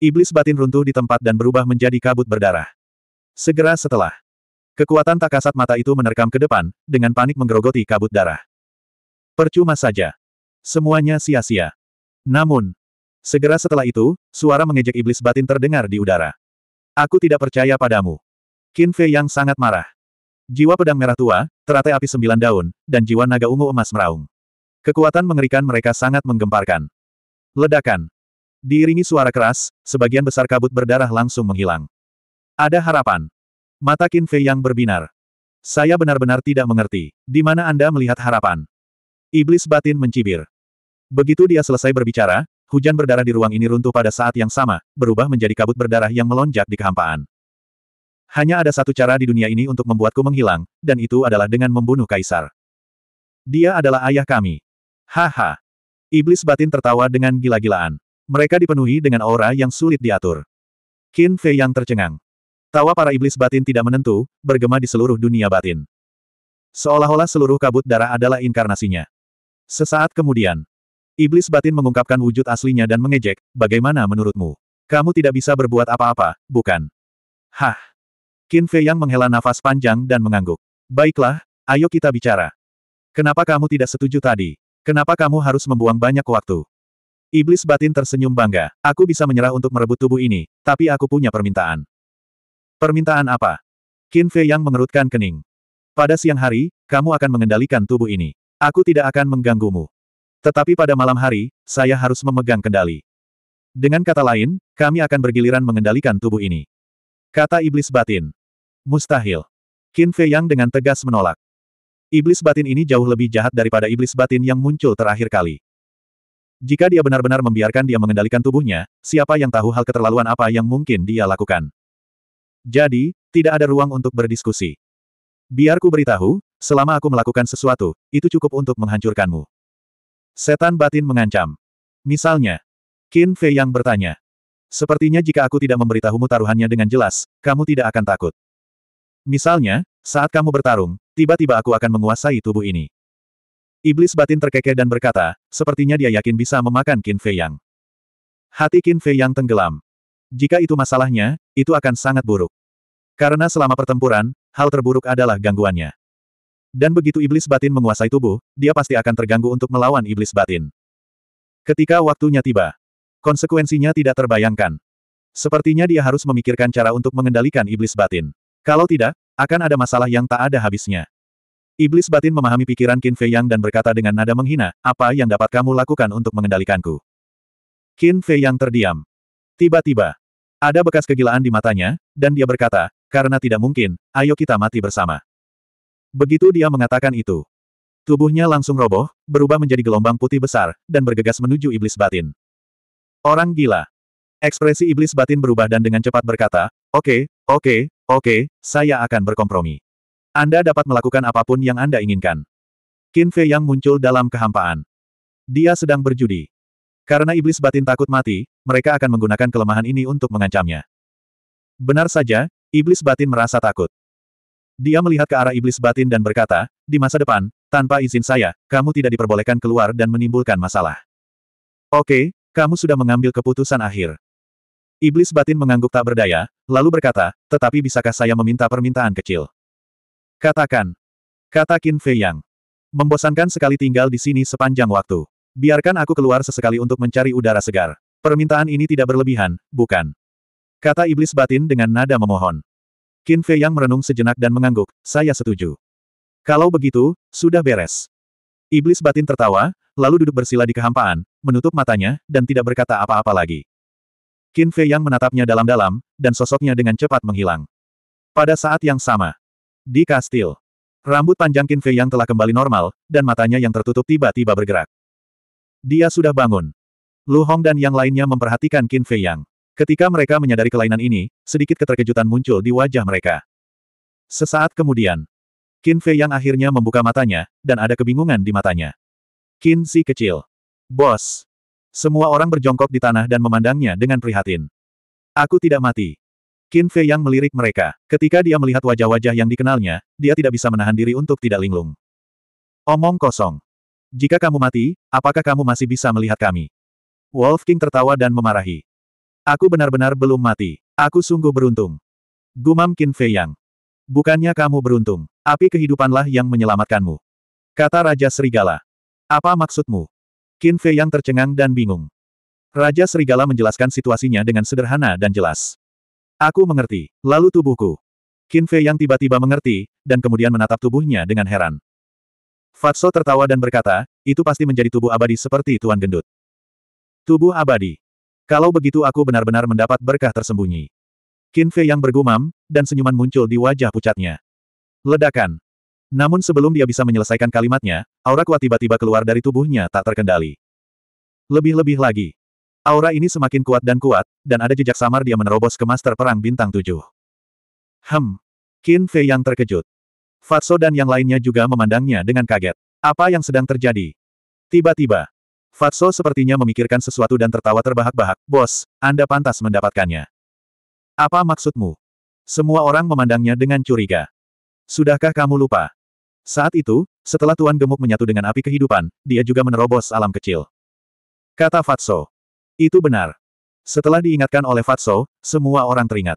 Iblis batin runtuh di tempat dan berubah menjadi kabut berdarah. Segera setelah, kekuatan tak kasat mata itu menerkam ke depan, dengan panik menggerogoti kabut darah. Percuma saja. Semuanya sia-sia. Namun, segera setelah itu, suara mengejek iblis batin terdengar di udara. Aku tidak percaya padamu. Qin Fei yang sangat marah. Jiwa pedang merah tua, teratai api sembilan daun, dan jiwa naga ungu emas meraung. Kekuatan mengerikan mereka sangat menggemparkan. Ledakan. Diiringi suara keras, sebagian besar kabut berdarah langsung menghilang. Ada harapan. Mata Qin Fei yang berbinar. Saya benar-benar tidak mengerti, di mana Anda melihat harapan. Iblis batin mencibir. Begitu dia selesai berbicara, hujan berdarah di ruang ini runtuh pada saat yang sama, berubah menjadi kabut berdarah yang melonjak di kehampaan. Hanya ada satu cara di dunia ini untuk membuatku menghilang, dan itu adalah dengan membunuh kaisar. Dia adalah ayah kami. Haha. Iblis batin tertawa dengan gila-gilaan. Mereka dipenuhi dengan aura yang sulit diatur. Qin Fei yang tercengang. Tawa para iblis batin tidak menentu, bergema di seluruh dunia batin. Seolah-olah seluruh kabut darah adalah inkarnasinya. Sesaat kemudian, iblis batin mengungkapkan wujud aslinya dan mengejek, bagaimana menurutmu? Kamu tidak bisa berbuat apa-apa, bukan? Hah! Qin Fei yang menghela nafas panjang dan mengangguk. Baiklah, ayo kita bicara. Kenapa kamu tidak setuju tadi? Kenapa kamu harus membuang banyak waktu? Iblis batin tersenyum bangga. Aku bisa menyerah untuk merebut tubuh ini, tapi aku punya permintaan. Permintaan apa? Qin Fei yang mengerutkan kening. Pada siang hari, kamu akan mengendalikan tubuh ini. Aku tidak akan mengganggumu. Tetapi pada malam hari, saya harus memegang kendali. Dengan kata lain, kami akan bergiliran mengendalikan tubuh ini. Kata iblis batin. Mustahil. Qin Fei Yang dengan tegas menolak. Iblis batin ini jauh lebih jahat daripada iblis batin yang muncul terakhir kali. Jika dia benar-benar membiarkan dia mengendalikan tubuhnya, siapa yang tahu hal keterlaluan apa yang mungkin dia lakukan. Jadi, tidak ada ruang untuk berdiskusi. Biarku beritahu, Selama aku melakukan sesuatu, itu cukup untuk menghancurkanmu. Setan batin mengancam. Misalnya, Qin Fei yang bertanya. Sepertinya jika aku tidak memberitahumu taruhannya dengan jelas, kamu tidak akan takut. Misalnya, saat kamu bertarung, tiba-tiba aku akan menguasai tubuh ini. Iblis batin terkekeh dan berkata, sepertinya dia yakin bisa memakan Qin Fei Yang. Hati Qin Fei Yang tenggelam. Jika itu masalahnya, itu akan sangat buruk. Karena selama pertempuran, hal terburuk adalah gangguannya. Dan begitu iblis batin menguasai tubuh, dia pasti akan terganggu untuk melawan iblis batin. Ketika waktunya tiba, konsekuensinya tidak terbayangkan. Sepertinya dia harus memikirkan cara untuk mengendalikan iblis batin. Kalau tidak, akan ada masalah yang tak ada habisnya. Iblis batin memahami pikiran Qin Fei Yang dan berkata dengan nada menghina, apa yang dapat kamu lakukan untuk mengendalikanku? Qin Fei Yang terdiam. Tiba-tiba, ada bekas kegilaan di matanya, dan dia berkata, karena tidak mungkin, ayo kita mati bersama. Begitu dia mengatakan itu. Tubuhnya langsung roboh, berubah menjadi gelombang putih besar, dan bergegas menuju iblis batin. Orang gila. Ekspresi iblis batin berubah dan dengan cepat berkata, Oke, okay, oke, okay, oke, okay, saya akan berkompromi. Anda dapat melakukan apapun yang Anda inginkan. Qin Fei yang muncul dalam kehampaan. Dia sedang berjudi. Karena iblis batin takut mati, mereka akan menggunakan kelemahan ini untuk mengancamnya. Benar saja, iblis batin merasa takut. Dia melihat ke arah iblis batin dan berkata, di masa depan, tanpa izin saya, kamu tidak diperbolehkan keluar dan menimbulkan masalah. Oke, kamu sudah mengambil keputusan akhir. Iblis batin mengangguk tak berdaya, lalu berkata, tetapi bisakah saya meminta permintaan kecil? Katakan. Kata Qin Fei Yang. Membosankan sekali tinggal di sini sepanjang waktu. Biarkan aku keluar sesekali untuk mencari udara segar. Permintaan ini tidak berlebihan, bukan? Kata iblis batin dengan nada memohon. Qin Fei yang merenung sejenak dan mengangguk, saya setuju. Kalau begitu, sudah beres. Iblis batin tertawa, lalu duduk bersila di kehampaan, menutup matanya, dan tidak berkata apa-apa lagi. Qin Fei yang menatapnya dalam-dalam, dan sosoknya dengan cepat menghilang. Pada saat yang sama, di kastil, rambut panjang Qin Fei yang telah kembali normal, dan matanya yang tertutup tiba-tiba bergerak. Dia sudah bangun. Lu Hong dan yang lainnya memperhatikan Qin Fei yang. Ketika mereka menyadari kelainan ini, sedikit keterkejutan muncul di wajah mereka. Sesaat kemudian, Qin Fei yang akhirnya membuka matanya, dan ada kebingungan di matanya. Qin Si kecil. Bos. Semua orang berjongkok di tanah dan memandangnya dengan prihatin. Aku tidak mati. Qin Fei yang melirik mereka. Ketika dia melihat wajah-wajah yang dikenalnya, dia tidak bisa menahan diri untuk tidak linglung. Omong kosong. Jika kamu mati, apakah kamu masih bisa melihat kami? Wolf King tertawa dan memarahi. Aku benar-benar belum mati. Aku sungguh beruntung. Gumam Qin Fei Yang. Bukannya kamu beruntung. Api kehidupanlah yang menyelamatkanmu. Kata Raja Serigala. Apa maksudmu? Qin Fei Yang tercengang dan bingung. Raja Serigala menjelaskan situasinya dengan sederhana dan jelas. Aku mengerti. Lalu tubuhku. Qin Fei Yang tiba-tiba mengerti, dan kemudian menatap tubuhnya dengan heran. Fatso tertawa dan berkata, itu pasti menjadi tubuh abadi seperti Tuan Gendut. Tubuh abadi. Kalau begitu aku benar-benar mendapat berkah tersembunyi. Qin Fei yang bergumam, dan senyuman muncul di wajah pucatnya. Ledakan. Namun sebelum dia bisa menyelesaikan kalimatnya, aura kuat tiba-tiba keluar dari tubuhnya tak terkendali. Lebih-lebih lagi. Aura ini semakin kuat dan kuat, dan ada jejak samar dia menerobos ke Master Perang Bintang 7. Hem. Qin Fei yang terkejut. Fatso dan yang lainnya juga memandangnya dengan kaget. Apa yang sedang terjadi? Tiba-tiba, Fatso sepertinya memikirkan sesuatu dan tertawa terbahak-bahak, bos, Anda pantas mendapatkannya. Apa maksudmu? Semua orang memandangnya dengan curiga. Sudahkah kamu lupa? Saat itu, setelah Tuan Gemuk menyatu dengan api kehidupan, dia juga menerobos alam kecil. Kata Fatso. Itu benar. Setelah diingatkan oleh Fatso, semua orang teringat.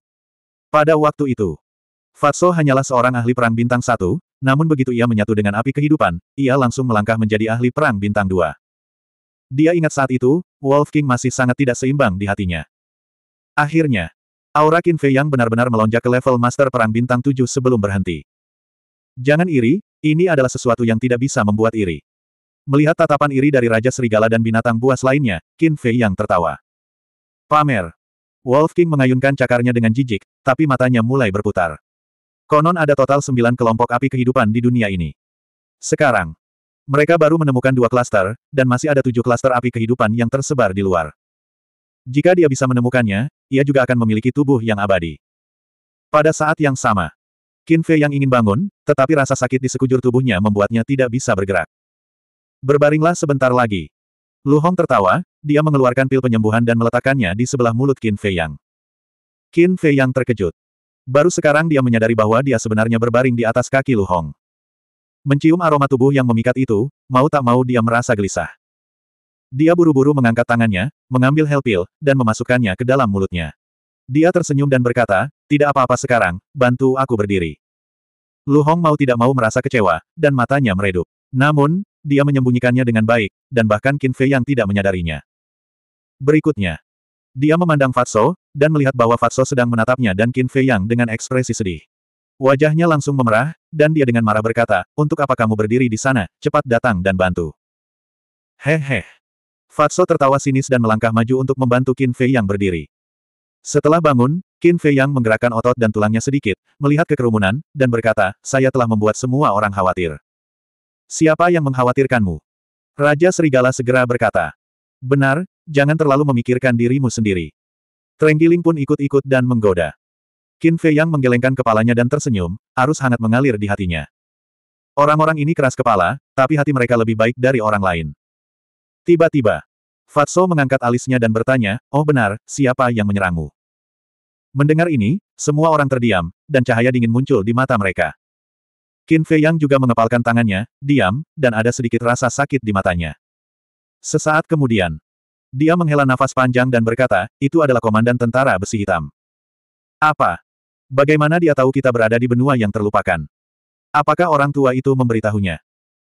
Pada waktu itu, Fatso hanyalah seorang ahli perang bintang satu, namun begitu ia menyatu dengan api kehidupan, ia langsung melangkah menjadi ahli perang bintang dua. Dia ingat saat itu, Wolf King masih sangat tidak seimbang di hatinya. Akhirnya, aura Qin Fei yang benar-benar melonjak ke level Master Perang Bintang 7 sebelum berhenti. Jangan iri, ini adalah sesuatu yang tidak bisa membuat iri. Melihat tatapan iri dari Raja Serigala dan binatang buas lainnya, Qin Fei yang tertawa. Pamer. Wolf King mengayunkan cakarnya dengan jijik, tapi matanya mulai berputar. Konon ada total sembilan kelompok api kehidupan di dunia ini. Sekarang, mereka baru menemukan dua klaster, dan masih ada tujuh klaster api kehidupan yang tersebar di luar. Jika dia bisa menemukannya, ia juga akan memiliki tubuh yang abadi. Pada saat yang sama, Qin Fei yang ingin bangun, tetapi rasa sakit di sekujur tubuhnya membuatnya tidak bisa bergerak. Berbaringlah sebentar lagi. Lu Hong tertawa, dia mengeluarkan pil penyembuhan dan meletakkannya di sebelah mulut Qin Fei Yang. Qin Fei Yang terkejut. Baru sekarang dia menyadari bahwa dia sebenarnya berbaring di atas kaki Lu Hong. Mencium aroma tubuh yang memikat itu, mau tak mau dia merasa gelisah. Dia buru-buru mengangkat tangannya, mengambil helpil dan memasukkannya ke dalam mulutnya. Dia tersenyum dan berkata, tidak apa-apa sekarang, bantu aku berdiri. Lu Hong mau tidak mau merasa kecewa, dan matanya meredup. Namun, dia menyembunyikannya dengan baik, dan bahkan Qin Fei yang tidak menyadarinya. Berikutnya, dia memandang Fatso, dan melihat bahwa Fatso sedang menatapnya dan Qin Fei yang dengan ekspresi sedih. Wajahnya langsung memerah, dan dia dengan marah berkata, untuk apa kamu berdiri di sana, cepat datang dan bantu. Hehe. Fatso tertawa sinis dan melangkah maju untuk membantu Qin Fei yang berdiri. Setelah bangun, Qin Fei yang menggerakkan otot dan tulangnya sedikit, melihat kekerumunan, dan berkata, saya telah membuat semua orang khawatir. Siapa yang mengkhawatirkanmu? Raja Serigala segera berkata. Benar, jangan terlalu memikirkan dirimu sendiri. Trenggiling pun ikut-ikut dan menggoda. Qin Fei Yang menggelengkan kepalanya dan tersenyum, arus hangat mengalir di hatinya. Orang-orang ini keras kepala, tapi hati mereka lebih baik dari orang lain. Tiba-tiba, Fatso mengangkat alisnya dan bertanya, oh benar, siapa yang menyerangmu? Mendengar ini, semua orang terdiam, dan cahaya dingin muncul di mata mereka. Qin Fei Yang juga mengepalkan tangannya, diam, dan ada sedikit rasa sakit di matanya. Sesaat kemudian, dia menghela nafas panjang dan berkata, itu adalah komandan tentara besi hitam. Apa? Bagaimana dia tahu kita berada di benua yang terlupakan? Apakah orang tua itu memberitahunya?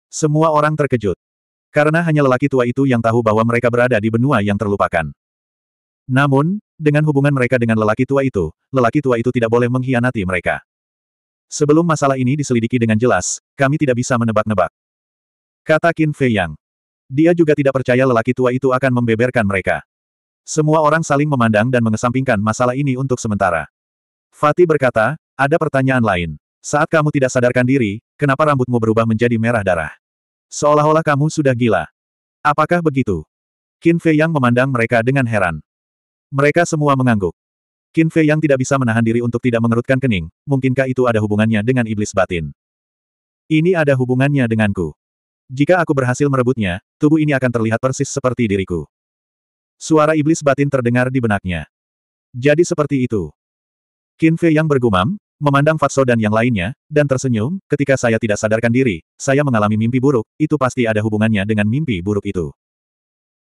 Semua orang terkejut. Karena hanya lelaki tua itu yang tahu bahwa mereka berada di benua yang terlupakan. Namun, dengan hubungan mereka dengan lelaki tua itu, lelaki tua itu tidak boleh mengkhianati mereka. Sebelum masalah ini diselidiki dengan jelas, kami tidak bisa menebak-nebak. Kata Qin Fei Yang. Dia juga tidak percaya lelaki tua itu akan membeberkan mereka. Semua orang saling memandang dan mengesampingkan masalah ini untuk sementara. Fatih berkata, ada pertanyaan lain. Saat kamu tidak sadarkan diri, kenapa rambutmu berubah menjadi merah darah? Seolah-olah kamu sudah gila. Apakah begitu? Qin Fei Yang memandang mereka dengan heran. Mereka semua mengangguk. Qin Fei Yang tidak bisa menahan diri untuk tidak mengerutkan kening, mungkinkah itu ada hubungannya dengan iblis batin? Ini ada hubungannya denganku. Jika aku berhasil merebutnya, tubuh ini akan terlihat persis seperti diriku. Suara iblis batin terdengar di benaknya. Jadi seperti itu. Qin Fei yang bergumam, memandang Fatso dan yang lainnya, dan tersenyum, ketika saya tidak sadarkan diri, saya mengalami mimpi buruk, itu pasti ada hubungannya dengan mimpi buruk itu.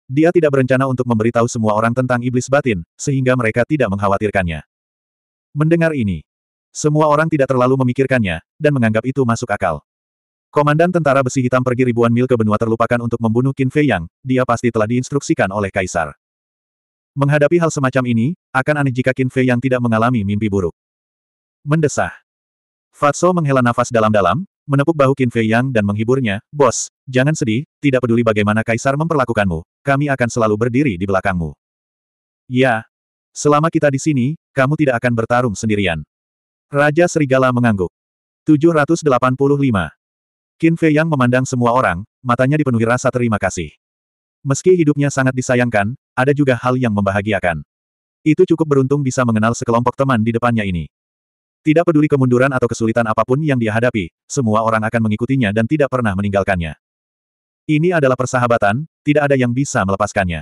Dia tidak berencana untuk memberitahu semua orang tentang iblis batin, sehingga mereka tidak mengkhawatirkannya. Mendengar ini, semua orang tidak terlalu memikirkannya, dan menganggap itu masuk akal. Komandan tentara besi hitam pergi ribuan mil ke benua terlupakan untuk membunuh Qin Fei Yang, dia pasti telah diinstruksikan oleh Kaisar. Menghadapi hal semacam ini, akan aneh jika Qin Fei yang tidak mengalami mimpi buruk. Mendesah. Fatso menghela nafas dalam-dalam, menepuk bahu Qin Fei Yang dan menghiburnya, Bos, jangan sedih, tidak peduli bagaimana Kaisar memperlakukanmu, kami akan selalu berdiri di belakangmu. Ya. Selama kita di sini, kamu tidak akan bertarung sendirian. Raja Serigala mengangguk. 785. Qin Fei Yang memandang semua orang, matanya dipenuhi rasa terima kasih. Meski hidupnya sangat disayangkan, ada juga hal yang membahagiakan. Itu cukup beruntung bisa mengenal sekelompok teman di depannya ini. Tidak peduli kemunduran atau kesulitan apapun yang dia hadapi, semua orang akan mengikutinya dan tidak pernah meninggalkannya. Ini adalah persahabatan, tidak ada yang bisa melepaskannya.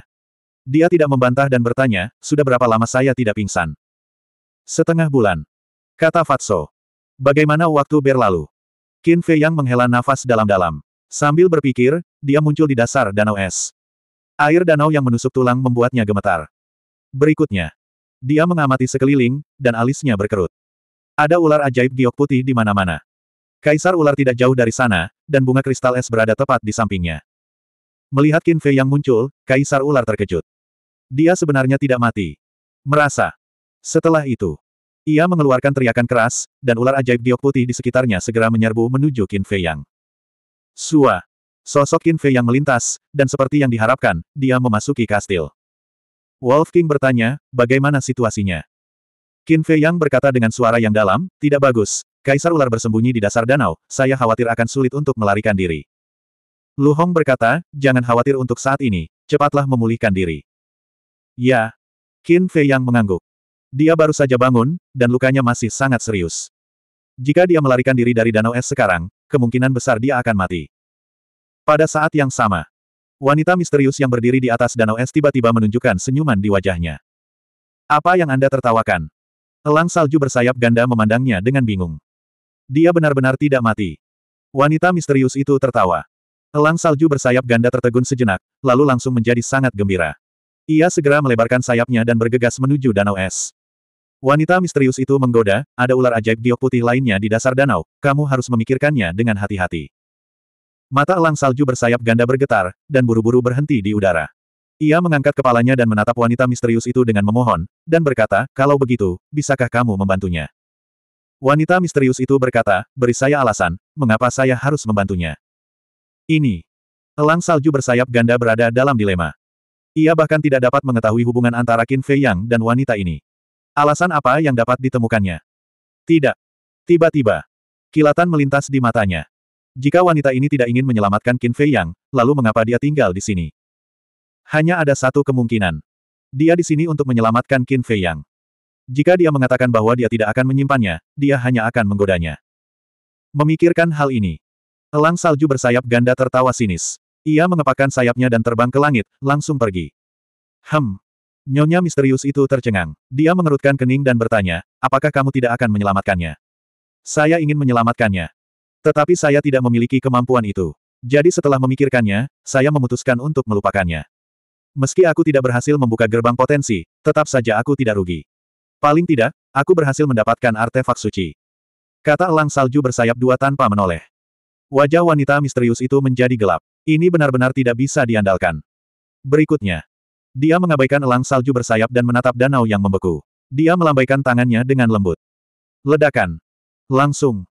Dia tidak membantah dan bertanya, sudah berapa lama saya tidak pingsan? Setengah bulan. Kata Fatso. Bagaimana waktu berlalu? Qin Fei yang menghela nafas dalam-dalam. Sambil berpikir, dia muncul di dasar danau es. Air danau yang menusuk tulang membuatnya gemetar. Berikutnya, dia mengamati sekeliling, dan alisnya berkerut. Ada ular ajaib giok putih di mana-mana. Kaisar ular tidak jauh dari sana, dan bunga kristal es berada tepat di sampingnya. Melihat Qin Fei yang muncul, Kaisar ular terkejut. Dia sebenarnya tidak mati. Merasa. Setelah itu, ia mengeluarkan teriakan keras, dan ular ajaib giok putih di sekitarnya segera menyerbu menuju Qin Fei Yang. Sua. Sosok Qin Fei yang melintas, dan seperti yang diharapkan, dia memasuki kastil. Wolf King bertanya, bagaimana situasinya? Qin Fei yang berkata dengan suara yang dalam, tidak bagus, Kaisar Ular bersembunyi di dasar danau, saya khawatir akan sulit untuk melarikan diri. Lu Hong berkata, jangan khawatir untuk saat ini, cepatlah memulihkan diri. Ya. Qin Fei yang mengangguk. Dia baru saja bangun, dan lukanya masih sangat serius. Jika dia melarikan diri dari danau es sekarang, kemungkinan besar dia akan mati. Pada saat yang sama, wanita misterius yang berdiri di atas danau es tiba-tiba menunjukkan senyuman di wajahnya. Apa yang Anda tertawakan? Elang salju bersayap ganda memandangnya dengan bingung. Dia benar-benar tidak mati. Wanita misterius itu tertawa. Elang salju bersayap ganda tertegun sejenak, lalu langsung menjadi sangat gembira. Ia segera melebarkan sayapnya dan bergegas menuju danau es. Wanita misterius itu menggoda, ada ular ajaib giok putih lainnya di dasar danau, kamu harus memikirkannya dengan hati-hati. Mata elang salju bersayap ganda bergetar, dan buru-buru berhenti di udara. Ia mengangkat kepalanya dan menatap wanita misterius itu dengan memohon, dan berkata, kalau begitu, bisakah kamu membantunya? Wanita misterius itu berkata, beri saya alasan, mengapa saya harus membantunya. Ini. Elang salju bersayap ganda berada dalam dilema. Ia bahkan tidak dapat mengetahui hubungan antara Qin Fei Yang dan wanita ini. Alasan apa yang dapat ditemukannya? Tidak. Tiba-tiba, kilatan melintas di matanya. Jika wanita ini tidak ingin menyelamatkan Qin Fei Yang, lalu mengapa dia tinggal di sini? Hanya ada satu kemungkinan. Dia di sini untuk menyelamatkan Qin Fei Yang. Jika dia mengatakan bahwa dia tidak akan menyimpannya, dia hanya akan menggodanya. Memikirkan hal ini, elang salju bersayap ganda tertawa sinis. Ia mengepakkan sayapnya dan terbang ke langit, langsung pergi. Hem. Nyonya misterius itu tercengang. Dia mengerutkan kening dan bertanya, apakah kamu tidak akan menyelamatkannya? Saya ingin menyelamatkannya. Tetapi saya tidak memiliki kemampuan itu. Jadi setelah memikirkannya, saya memutuskan untuk melupakannya. Meski aku tidak berhasil membuka gerbang potensi, tetap saja aku tidak rugi. Paling tidak, aku berhasil mendapatkan artefak suci. Kata elang salju bersayap dua tanpa menoleh. Wajah wanita misterius itu menjadi gelap. Ini benar-benar tidak bisa diandalkan. Berikutnya. Dia mengabaikan elang salju bersayap dan menatap danau yang membeku. Dia melambaikan tangannya dengan lembut. Ledakan. Langsung.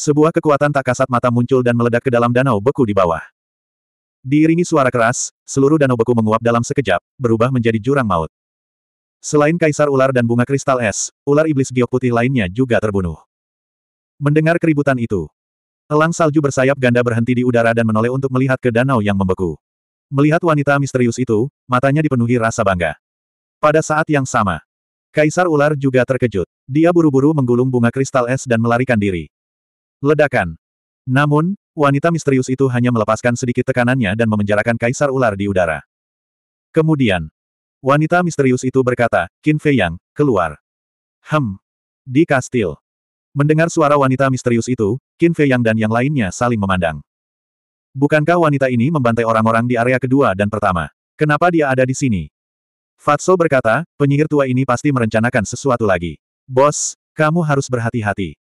Sebuah kekuatan tak kasat mata muncul dan meledak ke dalam danau beku di bawah. Diiringi suara keras, seluruh danau beku menguap dalam sekejap, berubah menjadi jurang maut. Selain kaisar ular dan bunga kristal es, ular iblis giok putih lainnya juga terbunuh. Mendengar keributan itu, elang salju bersayap ganda berhenti di udara dan menoleh untuk melihat ke danau yang membeku. Melihat wanita misterius itu, matanya dipenuhi rasa bangga. Pada saat yang sama, Kaisar ular juga terkejut. Dia buru-buru menggulung bunga kristal es dan melarikan diri. Ledakan. Namun, wanita misterius itu hanya melepaskan sedikit tekanannya dan memenjarakan kaisar ular di udara. Kemudian, wanita misterius itu berkata, Qin Fei Yang, keluar. Hem. Di kastil. Mendengar suara wanita misterius itu, Qin Fei Yang dan yang lainnya saling memandang. Bukankah wanita ini membantai orang-orang di area kedua dan pertama? Kenapa dia ada di sini? Fatso berkata, penyihir tua ini pasti merencanakan sesuatu lagi. Bos, kamu harus berhati-hati.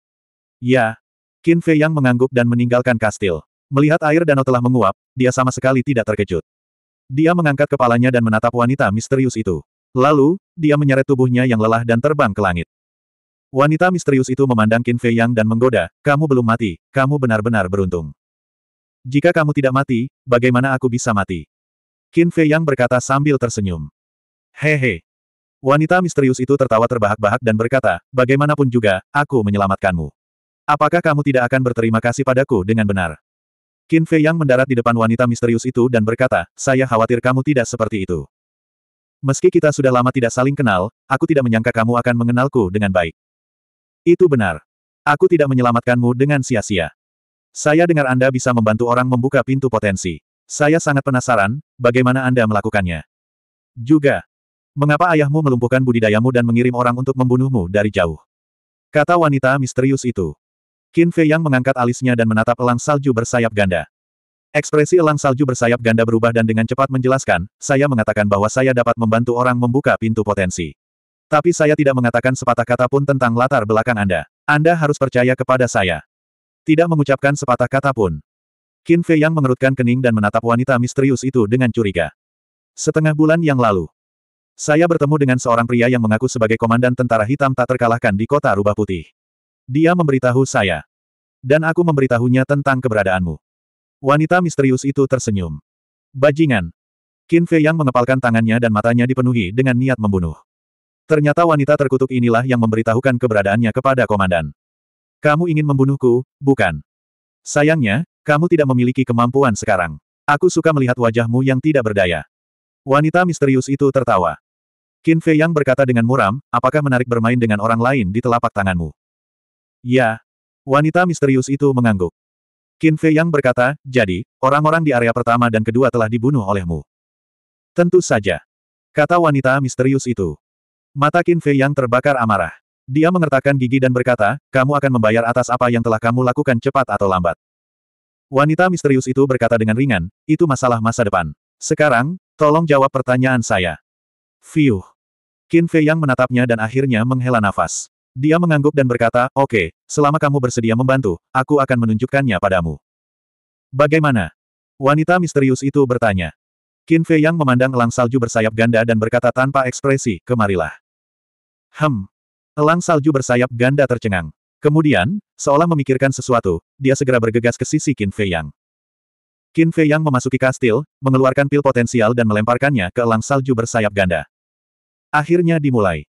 Ya, Qin Fei Yang mengangguk dan meninggalkan kastil. Melihat air danau telah menguap, dia sama sekali tidak terkejut. Dia mengangkat kepalanya dan menatap wanita misterius itu. Lalu, dia menyeret tubuhnya yang lelah dan terbang ke langit. Wanita misterius itu memandang Qin Fei Yang dan menggoda, kamu belum mati, kamu benar-benar beruntung. Jika kamu tidak mati, bagaimana aku bisa mati? Qin Fei Yang berkata sambil tersenyum. Hehe. Wanita misterius itu tertawa terbahak-bahak dan berkata, bagaimanapun juga, aku menyelamatkanmu. Apakah kamu tidak akan berterima kasih padaku dengan benar? Qin Fei yang mendarat di depan wanita misterius itu dan berkata, saya khawatir kamu tidak seperti itu. Meski kita sudah lama tidak saling kenal, aku tidak menyangka kamu akan mengenalku dengan baik. Itu benar. Aku tidak menyelamatkanmu dengan sia-sia. Saya dengar Anda bisa membantu orang membuka pintu potensi. Saya sangat penasaran, bagaimana Anda melakukannya. Juga, mengapa ayahmu melumpuhkan budidayamu dan mengirim orang untuk membunuhmu dari jauh? Kata wanita misterius itu. Qin Fei Yang mengangkat alisnya dan menatap elang salju bersayap ganda. Ekspresi elang salju bersayap ganda berubah dan dengan cepat menjelaskan, saya mengatakan bahwa saya dapat membantu orang membuka pintu potensi. Tapi saya tidak mengatakan sepatah kata pun tentang latar belakang Anda. Anda harus percaya kepada saya. Tidak mengucapkan sepatah kata pun. Qin Fei Yang mengerutkan kening dan menatap wanita misterius itu dengan curiga. Setengah bulan yang lalu, saya bertemu dengan seorang pria yang mengaku sebagai komandan tentara hitam tak terkalahkan di kota Rubah Putih. Dia memberitahu saya. Dan aku memberitahunya tentang keberadaanmu. Wanita misterius itu tersenyum. Bajingan. Qin Fei yang mengepalkan tangannya dan matanya dipenuhi dengan niat membunuh. Ternyata wanita terkutuk inilah yang memberitahukan keberadaannya kepada komandan. Kamu ingin membunuhku, bukan? Sayangnya, kamu tidak memiliki kemampuan sekarang. Aku suka melihat wajahmu yang tidak berdaya. Wanita misterius itu tertawa. Qin Fei yang berkata dengan muram, apakah menarik bermain dengan orang lain di telapak tanganmu? Ya. Wanita misterius itu mengangguk. Qin Fei yang berkata, jadi, orang-orang di area pertama dan kedua telah dibunuh olehmu. Tentu saja. Kata wanita misterius itu. Mata Qin Fei yang terbakar amarah. Dia mengertakkan gigi dan berkata, kamu akan membayar atas apa yang telah kamu lakukan cepat atau lambat. Wanita misterius itu berkata dengan ringan, itu masalah masa depan. Sekarang, tolong jawab pertanyaan saya. Fiuh. Qin Fei yang menatapnya dan akhirnya menghela nafas. Dia mengangguk dan berkata, oke, okay, selama kamu bersedia membantu, aku akan menunjukkannya padamu. Bagaimana? Wanita misterius itu bertanya. Qin Fei yang memandang elang salju bersayap ganda dan berkata tanpa ekspresi, kemarilah. Hem. Elang salju bersayap ganda tercengang. Kemudian, seolah memikirkan sesuatu, dia segera bergegas ke sisi Qin Fei Yang. Qin Fei Yang memasuki kastil, mengeluarkan pil potensial dan melemparkannya ke elang salju bersayap ganda. Akhirnya dimulai.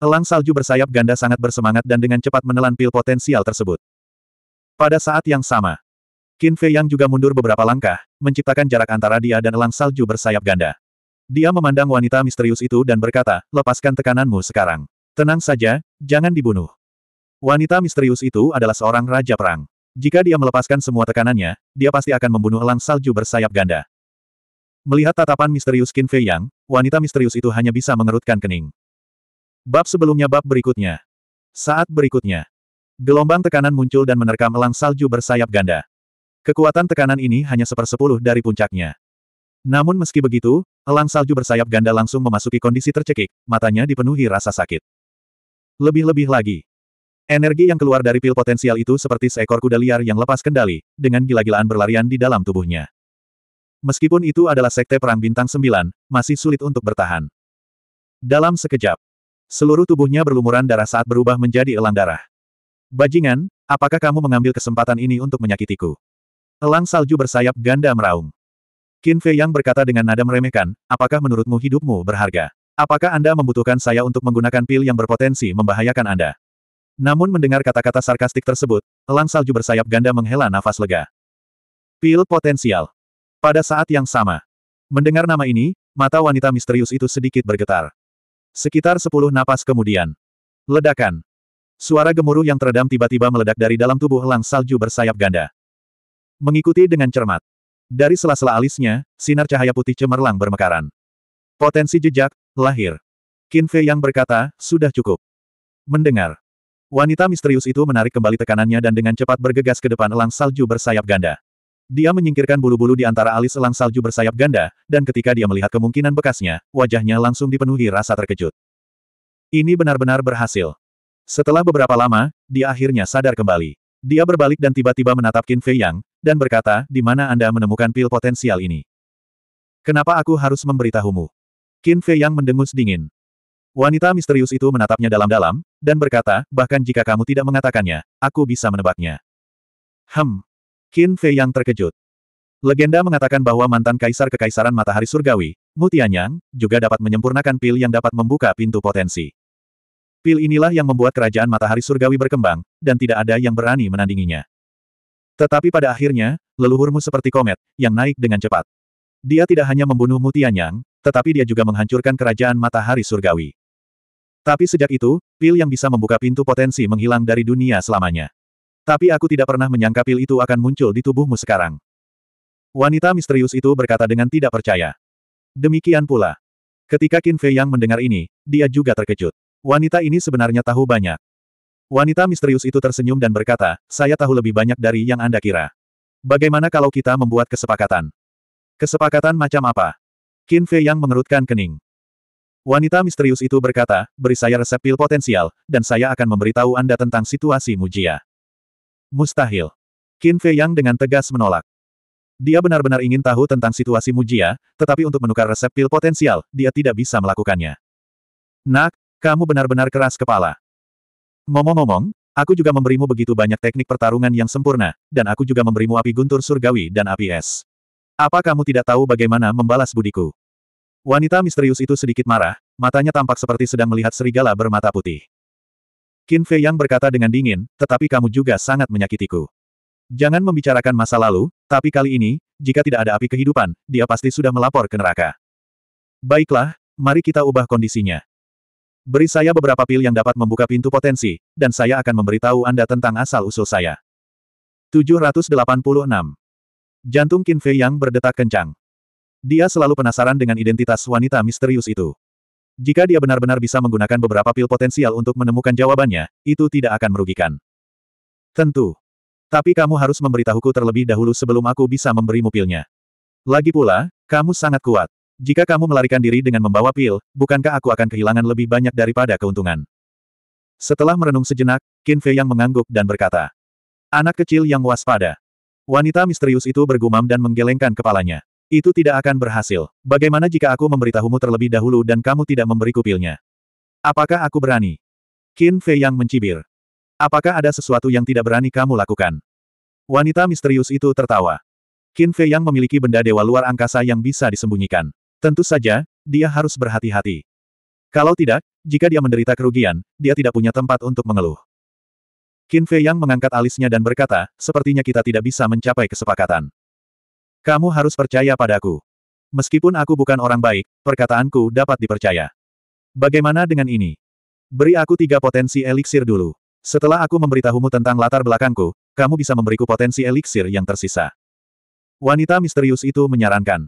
Elang salju bersayap ganda sangat bersemangat dan dengan cepat menelan pil potensial tersebut. Pada saat yang sama, Qin Fei Yang juga mundur beberapa langkah, menciptakan jarak antara dia dan elang salju bersayap ganda. Dia memandang wanita misterius itu dan berkata, lepaskan tekananmu sekarang. Tenang saja, jangan dibunuh. Wanita misterius itu adalah seorang raja perang. Jika dia melepaskan semua tekanannya, dia pasti akan membunuh elang salju bersayap ganda. Melihat tatapan misterius Qin Fei Yang, wanita misterius itu hanya bisa mengerutkan kening. Bab sebelumnya bab berikutnya. Saat berikutnya. Gelombang tekanan muncul dan menerkam elang salju bersayap ganda. Kekuatan tekanan ini hanya sepersepuluh dari puncaknya. Namun meski begitu, elang salju bersayap ganda langsung memasuki kondisi tercekik, matanya dipenuhi rasa sakit. Lebih-lebih lagi. Energi yang keluar dari pil potensial itu seperti seekor kuda liar yang lepas kendali, dengan gila-gilaan berlarian di dalam tubuhnya. Meskipun itu adalah sekte perang bintang sembilan masih sulit untuk bertahan. Dalam sekejap, Seluruh tubuhnya berlumuran darah saat berubah menjadi elang darah. Bajingan, apakah kamu mengambil kesempatan ini untuk menyakitiku? Elang salju bersayap ganda meraung. Qin Fei Yang berkata dengan nada meremehkan, apakah menurutmu hidupmu berharga? Apakah Anda membutuhkan saya untuk menggunakan pil yang berpotensi membahayakan Anda? Namun mendengar kata-kata sarkastik tersebut, elang salju bersayap ganda menghela nafas lega. Pil potensial. Pada saat yang sama. Mendengar nama ini, mata wanita misterius itu sedikit bergetar. Sekitar sepuluh napas kemudian. Ledakan. Suara gemuruh yang teredam tiba-tiba meledak dari dalam tubuh lang salju bersayap ganda. Mengikuti dengan cermat. Dari sela-sela alisnya, sinar cahaya putih cemerlang bermekaran. Potensi jejak, lahir. Qin Fei yang berkata, sudah cukup. Mendengar. Wanita misterius itu menarik kembali tekanannya dan dengan cepat bergegas ke depan elang salju bersayap ganda. Dia menyingkirkan bulu-bulu di antara alis elang salju bersayap ganda, dan ketika dia melihat kemungkinan bekasnya, wajahnya langsung dipenuhi rasa terkejut. Ini benar-benar berhasil. Setelah beberapa lama, dia akhirnya sadar kembali. Dia berbalik dan tiba-tiba menatap Qin Fei Yang, dan berkata, di mana Anda menemukan pil potensial ini? Kenapa aku harus memberitahumu? Qin Fei Yang mendengus dingin. Wanita misterius itu menatapnya dalam-dalam, dan berkata, bahkan jika kamu tidak mengatakannya, aku bisa menebaknya. Hem, Qin Fei yang terkejut. Legenda mengatakan bahwa mantan kaisar kekaisaran matahari surgawi, Mutianyang, juga dapat menyempurnakan pil yang dapat membuka pintu potensi. Pil inilah yang membuat kerajaan matahari surgawi berkembang, dan tidak ada yang berani menandinginya. Tetapi pada akhirnya, leluhurmu seperti komet, yang naik dengan cepat. Dia tidak hanya membunuh Mutianyang, tetapi dia juga menghancurkan kerajaan matahari surgawi. Tapi sejak itu, pil yang bisa membuka pintu potensi menghilang dari dunia selamanya. Tapi aku tidak pernah menyangka pil itu akan muncul di tubuhmu sekarang. Wanita misterius itu berkata dengan tidak percaya. Demikian pula. Ketika Qin Fei Yang mendengar ini, dia juga terkejut. Wanita ini sebenarnya tahu banyak. Wanita misterius itu tersenyum dan berkata, saya tahu lebih banyak dari yang Anda kira. Bagaimana kalau kita membuat kesepakatan? Kesepakatan macam apa? Qin Fei Yang mengerutkan kening. Wanita misterius itu berkata, beri saya resep pil potensial, dan saya akan memberitahu Anda tentang situasi Mujia. Mustahil. Qin Fei Yang dengan tegas menolak. Dia benar-benar ingin tahu tentang situasi Mujia, tetapi untuk menukar resep pil potensial, dia tidak bisa melakukannya. Nak, kamu benar-benar keras kepala. Ngomong-ngomong, aku juga memberimu begitu banyak teknik pertarungan yang sempurna, dan aku juga memberimu api guntur surgawi dan api es. Apa kamu tidak tahu bagaimana membalas budiku? Wanita misterius itu sedikit marah, matanya tampak seperti sedang melihat serigala bermata putih. Qin Fei Yang berkata dengan dingin, tetapi kamu juga sangat menyakitiku. Jangan membicarakan masa lalu, tapi kali ini, jika tidak ada api kehidupan, dia pasti sudah melapor ke neraka. Baiklah, mari kita ubah kondisinya. Beri saya beberapa pil yang dapat membuka pintu potensi, dan saya akan memberitahu Anda tentang asal-usul saya. 786. Jantung Qin Fei Yang berdetak kencang. Dia selalu penasaran dengan identitas wanita misterius itu. Jika dia benar-benar bisa menggunakan beberapa pil potensial untuk menemukan jawabannya, itu tidak akan merugikan. Tentu. Tapi kamu harus memberitahuku terlebih dahulu sebelum aku bisa memberimu pilnya. Lagi pula, kamu sangat kuat. Jika kamu melarikan diri dengan membawa pil, bukankah aku akan kehilangan lebih banyak daripada keuntungan? Setelah merenung sejenak, Qin Fei yang mengangguk dan berkata, Anak kecil yang waspada. Wanita misterius itu bergumam dan menggelengkan kepalanya. Itu tidak akan berhasil. Bagaimana jika aku memberitahumu terlebih dahulu dan kamu tidak memberi kupilnya? Apakah aku berani? Qin Fei yang mencibir. Apakah ada sesuatu yang tidak berani kamu lakukan? Wanita misterius itu tertawa. Qin Fei yang memiliki benda dewa luar angkasa yang bisa disembunyikan. Tentu saja, dia harus berhati-hati. Kalau tidak, jika dia menderita kerugian, dia tidak punya tempat untuk mengeluh. Qin Fei yang mengangkat alisnya dan berkata, sepertinya kita tidak bisa mencapai kesepakatan. Kamu harus percaya padaku. Meskipun aku bukan orang baik, perkataanku dapat dipercaya. Bagaimana dengan ini? Beri aku tiga potensi eliksir dulu. Setelah aku memberitahumu tentang latar belakangku, kamu bisa memberiku potensi eliksir yang tersisa. Wanita misterius itu menyarankan.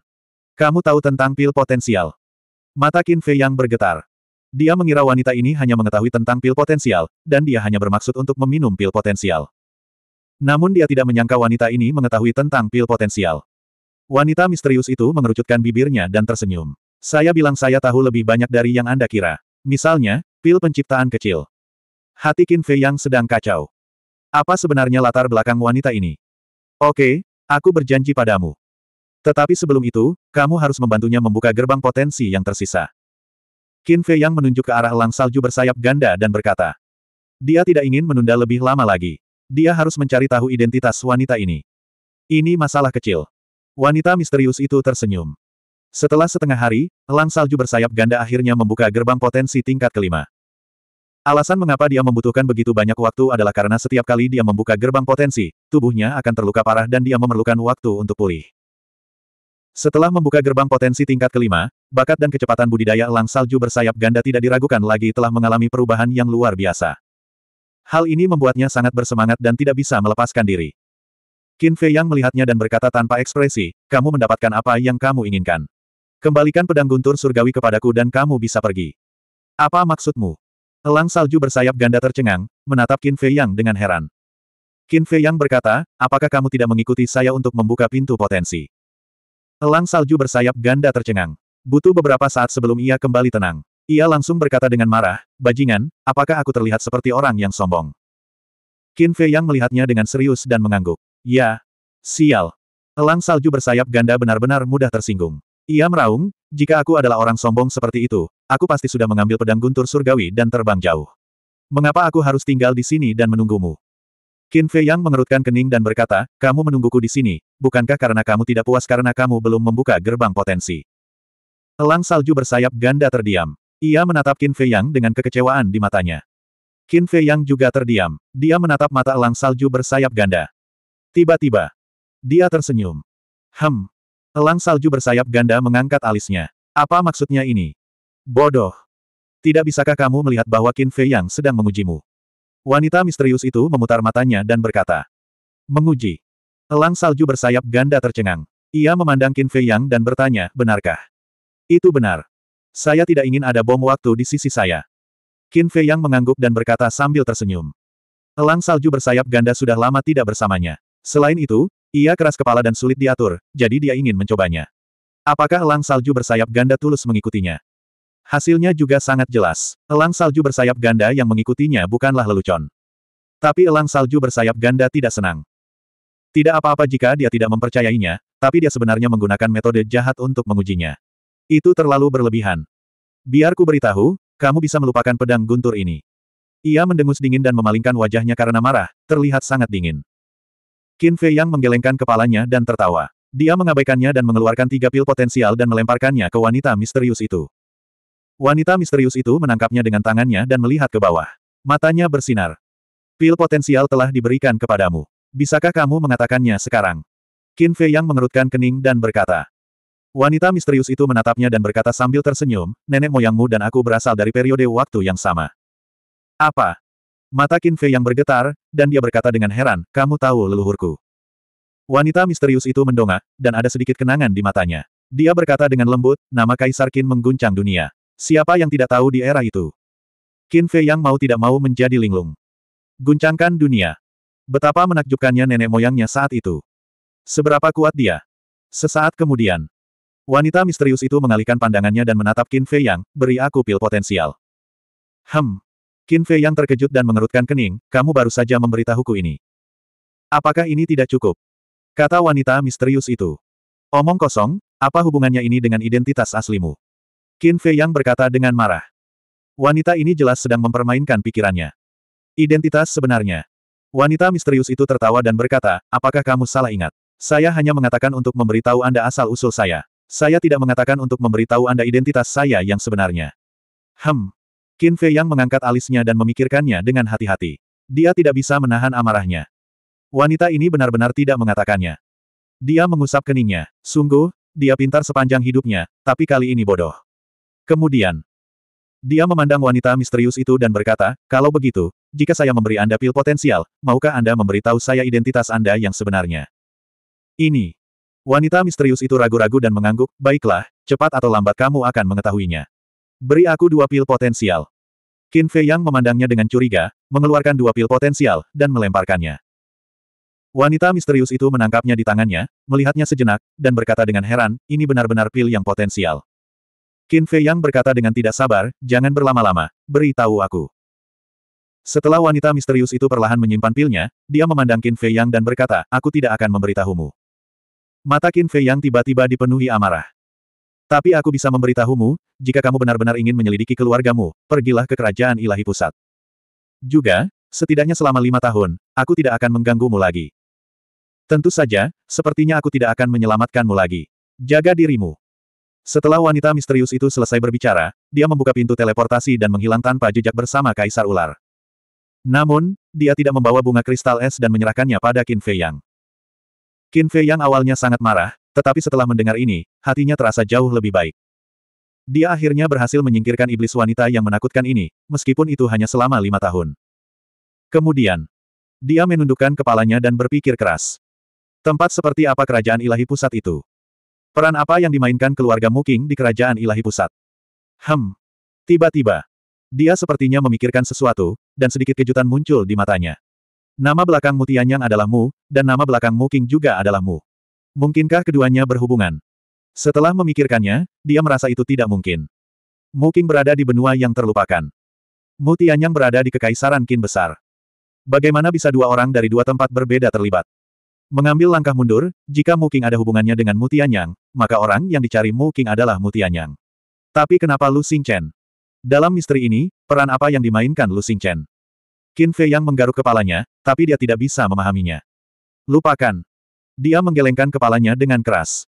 Kamu tahu tentang pil potensial. Mata Qin Fei yang bergetar. Dia mengira wanita ini hanya mengetahui tentang pil potensial, dan dia hanya bermaksud untuk meminum pil potensial. Namun dia tidak menyangka wanita ini mengetahui tentang pil potensial. Wanita misterius itu mengerucutkan bibirnya dan tersenyum. Saya bilang saya tahu lebih banyak dari yang Anda kira. Misalnya, pil penciptaan kecil. Hati Qin Fei yang sedang kacau. Apa sebenarnya latar belakang wanita ini? Oke, aku berjanji padamu. Tetapi sebelum itu, kamu harus membantunya membuka gerbang potensi yang tersisa. Qin Fei yang menunjuk ke arah lang salju bersayap ganda dan berkata. Dia tidak ingin menunda lebih lama lagi. Dia harus mencari tahu identitas wanita ini. Ini masalah kecil. Wanita misterius itu tersenyum. Setelah setengah hari, elang salju bersayap ganda akhirnya membuka gerbang potensi tingkat kelima. Alasan mengapa dia membutuhkan begitu banyak waktu adalah karena setiap kali dia membuka gerbang potensi, tubuhnya akan terluka parah dan dia memerlukan waktu untuk pulih. Setelah membuka gerbang potensi tingkat kelima, bakat dan kecepatan budidaya elang salju bersayap ganda tidak diragukan lagi telah mengalami perubahan yang luar biasa. Hal ini membuatnya sangat bersemangat dan tidak bisa melepaskan diri. Qin Fei Yang melihatnya dan berkata tanpa ekspresi, kamu mendapatkan apa yang kamu inginkan. Kembalikan pedang guntur surgawi kepadaku dan kamu bisa pergi. Apa maksudmu? Elang salju bersayap ganda tercengang, menatap Qin Fei Yang dengan heran. Qin Fei Yang berkata, apakah kamu tidak mengikuti saya untuk membuka pintu potensi? Elang salju bersayap ganda tercengang. Butuh beberapa saat sebelum ia kembali tenang. Ia langsung berkata dengan marah, Bajingan, apakah aku terlihat seperti orang yang sombong? Qin Fei Yang melihatnya dengan serius dan mengangguk. Ya, sial. Elang salju bersayap ganda benar-benar mudah tersinggung. Ia meraung, jika aku adalah orang sombong seperti itu, aku pasti sudah mengambil pedang guntur surgawi dan terbang jauh. Mengapa aku harus tinggal di sini dan menunggumu? Qin Fei Yang mengerutkan kening dan berkata, kamu menungguku di sini, bukankah karena kamu tidak puas karena kamu belum membuka gerbang potensi? Elang salju bersayap ganda terdiam. Ia menatap Qin Fei Yang dengan kekecewaan di matanya. Qin Fei Yang juga terdiam. Dia menatap mata elang salju bersayap ganda. Tiba-tiba. Dia tersenyum. Hem. Elang salju bersayap ganda mengangkat alisnya. Apa maksudnya ini? Bodoh. Tidak bisakah kamu melihat bahwa Qin Fei yang sedang mengujimu? Wanita misterius itu memutar matanya dan berkata. Menguji. Elang salju bersayap ganda tercengang. Ia memandang Qin Fei yang dan bertanya, benarkah? Itu benar. Saya tidak ingin ada bom waktu di sisi saya. Qin Fei yang mengangguk dan berkata sambil tersenyum. Elang salju bersayap ganda sudah lama tidak bersamanya. Selain itu, ia keras kepala dan sulit diatur, jadi dia ingin mencobanya. Apakah elang salju bersayap ganda tulus mengikutinya? Hasilnya juga sangat jelas. Elang salju bersayap ganda yang mengikutinya bukanlah lelucon. Tapi elang salju bersayap ganda tidak senang. Tidak apa-apa jika dia tidak mempercayainya, tapi dia sebenarnya menggunakan metode jahat untuk mengujinya. Itu terlalu berlebihan. Biarku beritahu, kamu bisa melupakan pedang guntur ini. Ia mendengus dingin dan memalingkan wajahnya karena marah, terlihat sangat dingin. Qin Fei Yang menggelengkan kepalanya dan tertawa. Dia mengabaikannya dan mengeluarkan tiga pil potensial dan melemparkannya ke wanita misterius itu. Wanita misterius itu menangkapnya dengan tangannya dan melihat ke bawah. Matanya bersinar. Pil potensial telah diberikan kepadamu. Bisakah kamu mengatakannya sekarang? Qin Fei Yang mengerutkan kening dan berkata. Wanita misterius itu menatapnya dan berkata sambil tersenyum, nenek moyangmu dan aku berasal dari periode waktu yang sama. Apa? Mata Qin Fei yang bergetar, dan dia berkata dengan heran, kamu tahu leluhurku. Wanita misterius itu mendongak, dan ada sedikit kenangan di matanya. Dia berkata dengan lembut, nama Kaisar Qin mengguncang dunia. Siapa yang tidak tahu di era itu? Qin Fei yang mau tidak mau menjadi linglung. Guncangkan dunia. Betapa menakjubkannya nenek moyangnya saat itu. Seberapa kuat dia? Sesaat kemudian, wanita misterius itu mengalihkan pandangannya dan menatap Qin Fei Yang, beri aku pil potensial. Hem, Qin Fei yang terkejut dan mengerutkan kening, kamu baru saja memberitahuku ini. Apakah ini tidak cukup? Kata wanita misterius itu. Omong kosong, apa hubungannya ini dengan identitas aslimu? Qin Fei yang berkata dengan marah. Wanita ini jelas sedang mempermainkan pikirannya. Identitas sebenarnya. Wanita misterius itu tertawa dan berkata, apakah kamu salah ingat? Saya hanya mengatakan untuk memberitahu Anda asal-usul saya. Saya tidak mengatakan untuk memberitahu Anda identitas saya yang sebenarnya. Hem, Qin Fei yang mengangkat alisnya dan memikirkannya dengan hati-hati. Dia tidak bisa menahan amarahnya. Wanita ini benar-benar tidak mengatakannya. Dia mengusap keningnya. Sungguh, dia pintar sepanjang hidupnya, tapi kali ini bodoh. Kemudian, dia memandang wanita misterius itu dan berkata, kalau begitu, jika saya memberi Anda pil potensial, maukah Anda memberitahu saya identitas Anda yang sebenarnya? Ini. Wanita misterius itu ragu-ragu dan mengangguk, baiklah, cepat atau lambat kamu akan mengetahuinya. Beri aku dua pil potensial. Qin Fei Yang memandangnya dengan curiga, mengeluarkan dua pil potensial, dan melemparkannya. Wanita misterius itu menangkapnya di tangannya, melihatnya sejenak, dan berkata dengan heran, ini benar-benar pil yang potensial. Qin Fei Yang berkata dengan tidak sabar, jangan berlama-lama, beri tahu aku. Setelah wanita misterius itu perlahan menyimpan pilnya, dia memandang Qin Fei Yang dan berkata, aku tidak akan memberitahumu. Mata Qin Fei Yang tiba-tiba dipenuhi amarah. Tapi aku bisa memberitahumu, jika kamu benar-benar ingin menyelidiki keluargamu, pergilah ke kerajaan ilahi pusat. Juga, setidaknya selama lima tahun, aku tidak akan mengganggumu lagi. Tentu saja, sepertinya aku tidak akan menyelamatkanmu lagi. Jaga dirimu. Setelah wanita misterius itu selesai berbicara, dia membuka pintu teleportasi dan menghilang tanpa jejak bersama Kaisar Ular. Namun, dia tidak membawa bunga kristal es dan menyerahkannya pada Qin Fei Yang. Qin Fei Yang awalnya sangat marah, tetapi setelah mendengar ini, hatinya terasa jauh lebih baik. Dia akhirnya berhasil menyingkirkan iblis wanita yang menakutkan ini, meskipun itu hanya selama lima tahun. Kemudian, dia menundukkan kepalanya dan berpikir keras. Tempat seperti apa kerajaan ilahi pusat itu? Peran apa yang dimainkan keluarga Muking di kerajaan ilahi pusat? Hem. Tiba-tiba. Dia sepertinya memikirkan sesuatu, dan sedikit kejutan muncul di matanya. Nama belakang Mutianyang adalah Mu, dan nama belakang Muking juga adalah Mu. Mungkinkah keduanya berhubungan? Setelah memikirkannya, dia merasa itu tidak mungkin. Muking berada di benua yang terlupakan. Mutianyang berada di kekaisaran Qin besar. Bagaimana bisa dua orang dari dua tempat berbeda terlibat? Mengambil langkah mundur, jika Muking ada hubungannya dengan Mutianyang, maka orang yang dicari Muking adalah Mutianyang. Tapi kenapa Lu Xingchen? Dalam misteri ini, peran apa yang dimainkan Lu Xingchen? Qin Fei yang menggaruk kepalanya, tapi dia tidak bisa memahaminya. Lupakan, dia menggelengkan kepalanya dengan keras.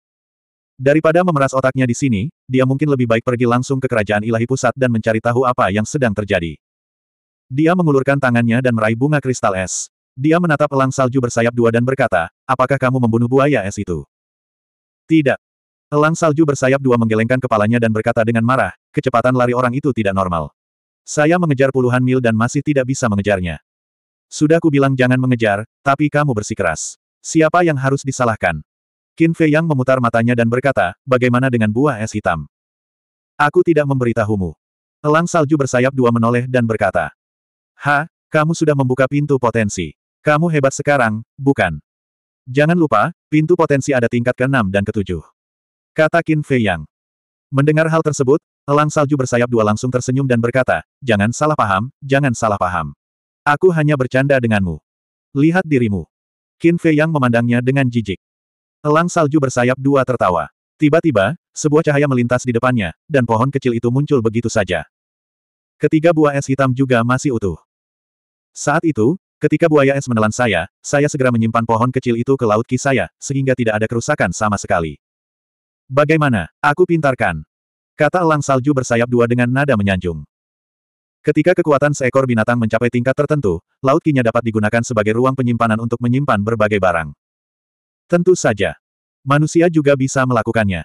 Daripada memeras otaknya di sini, dia mungkin lebih baik pergi langsung ke kerajaan ilahi pusat dan mencari tahu apa yang sedang terjadi. Dia mengulurkan tangannya dan meraih bunga kristal es. Dia menatap elang salju bersayap dua dan berkata, apakah kamu membunuh buaya es itu? Tidak. Elang salju bersayap dua menggelengkan kepalanya dan berkata dengan marah, kecepatan lari orang itu tidak normal. Saya mengejar puluhan mil dan masih tidak bisa mengejarnya. Sudah kubilang jangan mengejar, tapi kamu bersikeras. Siapa yang harus disalahkan? Qin Fei Yang memutar matanya dan berkata, bagaimana dengan buah es hitam? Aku tidak memberitahumu. Elang salju bersayap dua menoleh dan berkata. Ha, kamu sudah membuka pintu potensi. Kamu hebat sekarang, bukan? Jangan lupa, pintu potensi ada tingkat ke-6 dan ke-7. Kata Qin Fei Yang. Mendengar hal tersebut, elang salju bersayap dua langsung tersenyum dan berkata, jangan salah paham, jangan salah paham. Aku hanya bercanda denganmu. Lihat dirimu. Qin Fei yang memandangnya dengan jijik. Elang salju bersayap dua tertawa. Tiba-tiba, sebuah cahaya melintas di depannya, dan pohon kecil itu muncul begitu saja. Ketiga buah es hitam juga masih utuh. Saat itu, ketika buaya es menelan saya, saya segera menyimpan pohon kecil itu ke laut ki saya, sehingga tidak ada kerusakan sama sekali. Bagaimana? Aku pintarkan. Kata elang salju bersayap dua dengan nada menyanjung. Ketika kekuatan seekor binatang mencapai tingkat tertentu, Laut Kinya dapat digunakan sebagai ruang penyimpanan untuk menyimpan berbagai barang. Tentu saja. Manusia juga bisa melakukannya.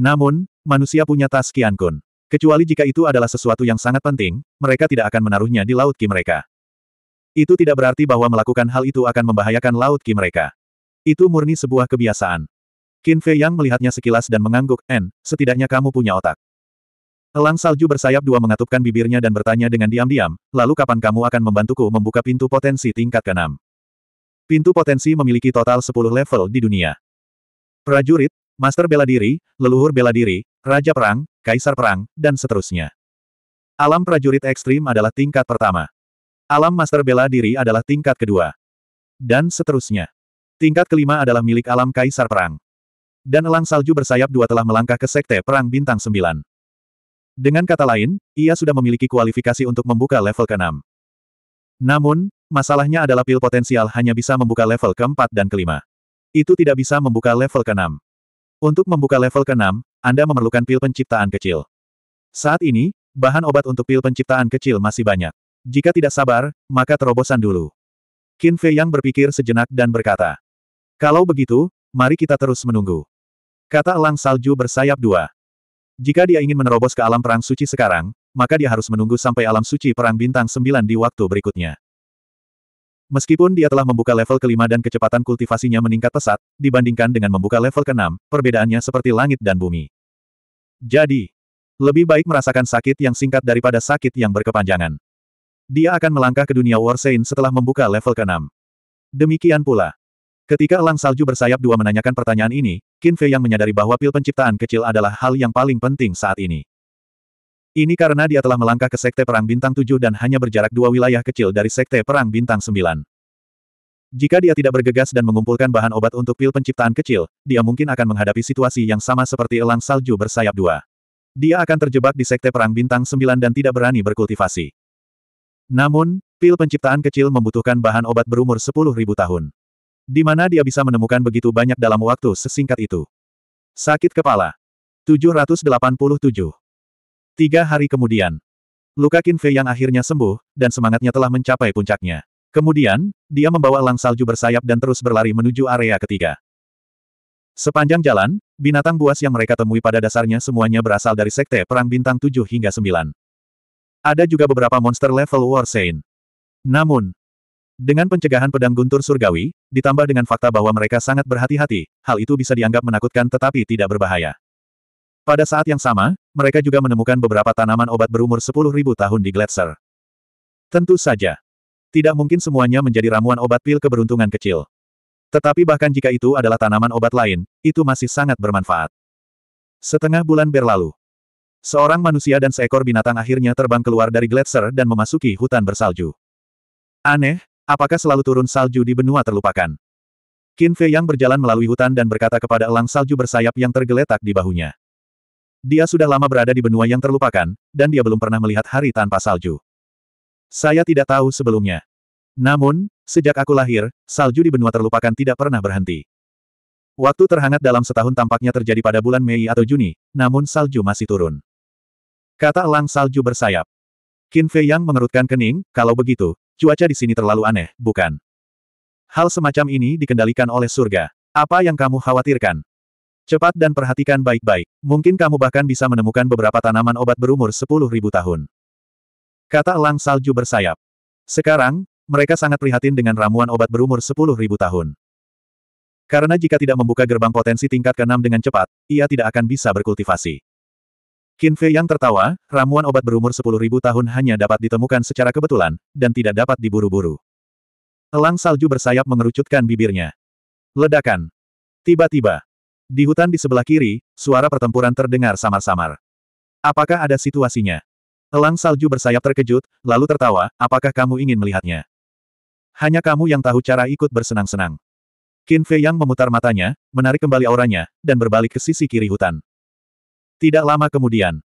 Namun, manusia punya tas kian kun. Kecuali jika itu adalah sesuatu yang sangat penting, mereka tidak akan menaruhnya di Laut Ki mereka. Itu tidak berarti bahwa melakukan hal itu akan membahayakan Laut Ki mereka. Itu murni sebuah kebiasaan. Qin Fei Yang melihatnya sekilas dan mengangguk, En, setidaknya kamu punya otak. Elang salju bersayap dua mengatupkan bibirnya dan bertanya dengan diam-diam, lalu kapan kamu akan membantuku membuka pintu potensi tingkat ke-6? Pintu potensi memiliki total 10 level di dunia. Prajurit, Master Bela Diri, Leluhur Bela Diri, Raja Perang, Kaisar Perang, dan seterusnya. Alam prajurit ekstrim adalah tingkat pertama. Alam Master Bela Diri adalah tingkat kedua. Dan seterusnya. Tingkat kelima adalah milik alam Kaisar Perang. Dan elang salju bersayap dua telah melangkah ke Sekte Perang Bintang Sembilan. Dengan kata lain, ia sudah memiliki kualifikasi untuk membuka level ke-6. Namun, masalahnya adalah pil potensial hanya bisa membuka level ke-4 dan ke-5. Itu tidak bisa membuka level ke-6. Untuk membuka level ke-6, Anda memerlukan pil penciptaan kecil. Saat ini, bahan obat untuk pil penciptaan kecil masih banyak. Jika tidak sabar, maka terobosan dulu. Qin Fei Yang berpikir sejenak dan berkata, Kalau begitu, mari kita terus menunggu. Kata elang salju bersayap dua. Jika dia ingin menerobos ke alam perang suci sekarang, maka dia harus menunggu sampai alam suci perang bintang 9 di waktu berikutnya. Meskipun dia telah membuka level kelima dan kecepatan kultivasinya meningkat pesat, dibandingkan dengan membuka level keenam, perbedaannya seperti langit dan bumi. Jadi, lebih baik merasakan sakit yang singkat daripada sakit yang berkepanjangan. Dia akan melangkah ke dunia Warsein setelah membuka level keenam. Demikian pula, Ketika elang salju bersayap dua menanyakan pertanyaan ini, Qin Fei yang menyadari bahwa pil penciptaan kecil adalah hal yang paling penting saat ini. Ini karena dia telah melangkah ke Sekte Perang Bintang 7 dan hanya berjarak dua wilayah kecil dari Sekte Perang Bintang 9. Jika dia tidak bergegas dan mengumpulkan bahan obat untuk pil penciptaan kecil, dia mungkin akan menghadapi situasi yang sama seperti elang salju bersayap dua. Dia akan terjebak di Sekte Perang Bintang 9 dan tidak berani berkultivasi. Namun, pil penciptaan kecil membutuhkan bahan obat berumur 10.000 tahun. Di mana dia bisa menemukan begitu banyak dalam waktu sesingkat itu? Sakit kepala. 787. Tiga hari kemudian. Luka Kinfei yang akhirnya sembuh, dan semangatnya telah mencapai puncaknya. Kemudian, dia membawa lang salju bersayap dan terus berlari menuju area ketiga. Sepanjang jalan, binatang buas yang mereka temui pada dasarnya semuanya berasal dari sekte perang bintang 7 hingga 9. Ada juga beberapa monster level War Saint. Namun, dengan pencegahan pedang guntur surgawi, ditambah dengan fakta bahwa mereka sangat berhati-hati, hal itu bisa dianggap menakutkan tetapi tidak berbahaya. Pada saat yang sama, mereka juga menemukan beberapa tanaman obat berumur 10.000 tahun di Gletser. Tentu saja. Tidak mungkin semuanya menjadi ramuan obat pil keberuntungan kecil. Tetapi bahkan jika itu adalah tanaman obat lain, itu masih sangat bermanfaat. Setengah bulan berlalu. Seorang manusia dan seekor binatang akhirnya terbang keluar dari Gletser dan memasuki hutan bersalju. Aneh, Apakah selalu turun salju di benua terlupakan? Qin Fei yang berjalan melalui hutan dan berkata kepada elang salju bersayap yang tergeletak di bahunya. Dia sudah lama berada di benua yang terlupakan, dan dia belum pernah melihat hari tanpa salju. Saya tidak tahu sebelumnya. Namun, sejak aku lahir, salju di benua terlupakan tidak pernah berhenti. Waktu terhangat dalam setahun tampaknya terjadi pada bulan Mei atau Juni, namun salju masih turun. Kata elang salju bersayap. Qin Fei Yang mengerutkan kening, kalau begitu, Cuaca di sini terlalu aneh, bukan? Hal semacam ini dikendalikan oleh surga. Apa yang kamu khawatirkan? Cepat dan perhatikan baik-baik. Mungkin kamu bahkan bisa menemukan beberapa tanaman obat berumur 10.000 tahun. Kata elang salju bersayap. Sekarang, mereka sangat prihatin dengan ramuan obat berumur 10.000 tahun. Karena jika tidak membuka gerbang potensi tingkat keenam dengan cepat, ia tidak akan bisa berkultivasi. Qin Fei yang tertawa, ramuan obat berumur 10.000 tahun hanya dapat ditemukan secara kebetulan, dan tidak dapat diburu-buru. Elang salju bersayap mengerucutkan bibirnya. Ledakan. Tiba-tiba. Di hutan di sebelah kiri, suara pertempuran terdengar samar-samar. Apakah ada situasinya? Elang salju bersayap terkejut, lalu tertawa, apakah kamu ingin melihatnya? Hanya kamu yang tahu cara ikut bersenang-senang. Qin Fei yang memutar matanya, menarik kembali auranya, dan berbalik ke sisi kiri hutan. Tidak lama kemudian,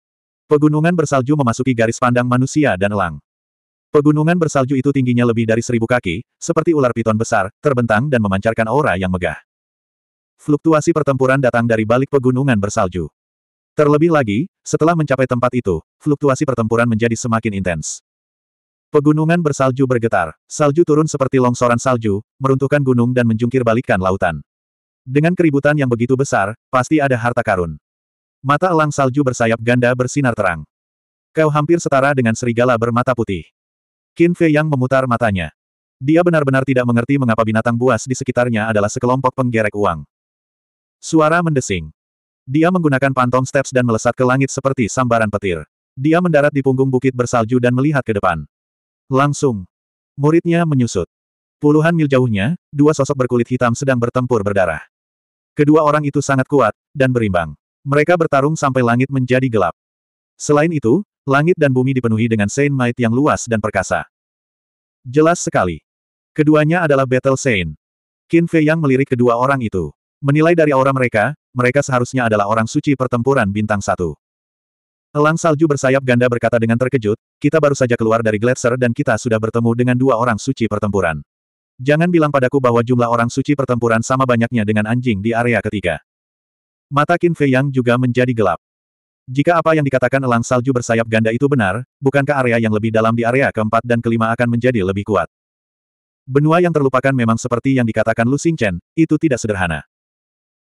pegunungan bersalju memasuki garis pandang manusia dan elang. Pegunungan bersalju itu tingginya lebih dari seribu kaki, seperti ular piton besar, terbentang dan memancarkan aura yang megah. Fluktuasi pertempuran datang dari balik pegunungan bersalju. Terlebih lagi, setelah mencapai tempat itu, fluktuasi pertempuran menjadi semakin intens. Pegunungan bersalju bergetar, salju turun seperti longsoran salju, meruntuhkan gunung dan menjungkir balikan lautan. Dengan keributan yang begitu besar, pasti ada harta karun. Mata elang salju bersayap ganda bersinar terang. Kau hampir setara dengan serigala bermata putih. Qin Fei yang memutar matanya. Dia benar-benar tidak mengerti mengapa binatang buas di sekitarnya adalah sekelompok penggerek uang. Suara mendesing. Dia menggunakan pantom steps dan melesat ke langit seperti sambaran petir. Dia mendarat di punggung bukit bersalju dan melihat ke depan. Langsung. Muridnya menyusut. Puluhan mil jauhnya, dua sosok berkulit hitam sedang bertempur berdarah. Kedua orang itu sangat kuat, dan berimbang. Mereka bertarung sampai langit menjadi gelap. Selain itu, langit dan bumi dipenuhi dengan Saint Might yang luas dan perkasa. Jelas sekali. Keduanya adalah Battle Saint. Qin Fei yang melirik kedua orang itu. Menilai dari aura mereka, mereka seharusnya adalah orang suci pertempuran bintang satu. Elang salju bersayap ganda berkata dengan terkejut, kita baru saja keluar dari gletser dan kita sudah bertemu dengan dua orang suci pertempuran. Jangan bilang padaku bahwa jumlah orang suci pertempuran sama banyaknya dengan anjing di area ketiga. Mata Qin Fei Yang juga menjadi gelap. Jika apa yang dikatakan elang salju bersayap ganda itu benar, bukankah area yang lebih dalam di area keempat dan kelima akan menjadi lebih kuat? Benua yang terlupakan memang seperti yang dikatakan Lu Chen, itu tidak sederhana.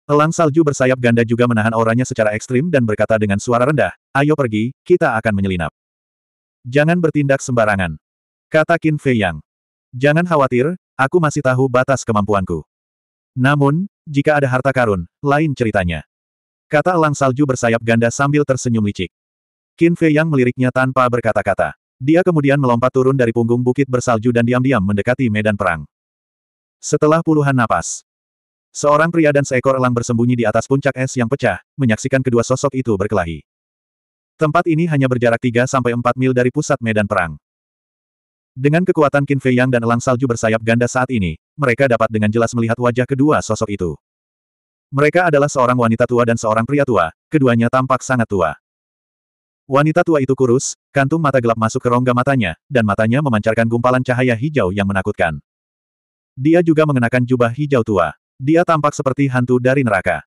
Elang salju bersayap ganda juga menahan auranya secara ekstrim dan berkata dengan suara rendah, ayo pergi, kita akan menyelinap. Jangan bertindak sembarangan. Kata Qin Fei Yang. Jangan khawatir, aku masih tahu batas kemampuanku. Namun, jika ada harta karun, lain ceritanya. Kata elang salju bersayap ganda sambil tersenyum licik. Qin Fei Yang meliriknya tanpa berkata-kata. Dia kemudian melompat turun dari punggung bukit bersalju dan diam-diam mendekati medan perang. Setelah puluhan napas, seorang pria dan seekor elang bersembunyi di atas puncak es yang pecah, menyaksikan kedua sosok itu berkelahi. Tempat ini hanya berjarak 3-4 mil dari pusat medan perang. Dengan kekuatan Qin Fei Yang dan elang salju bersayap ganda saat ini, mereka dapat dengan jelas melihat wajah kedua sosok itu. Mereka adalah seorang wanita tua dan seorang pria tua, keduanya tampak sangat tua. Wanita tua itu kurus, kantung mata gelap masuk ke rongga matanya, dan matanya memancarkan gumpalan cahaya hijau yang menakutkan. Dia juga mengenakan jubah hijau tua. Dia tampak seperti hantu dari neraka.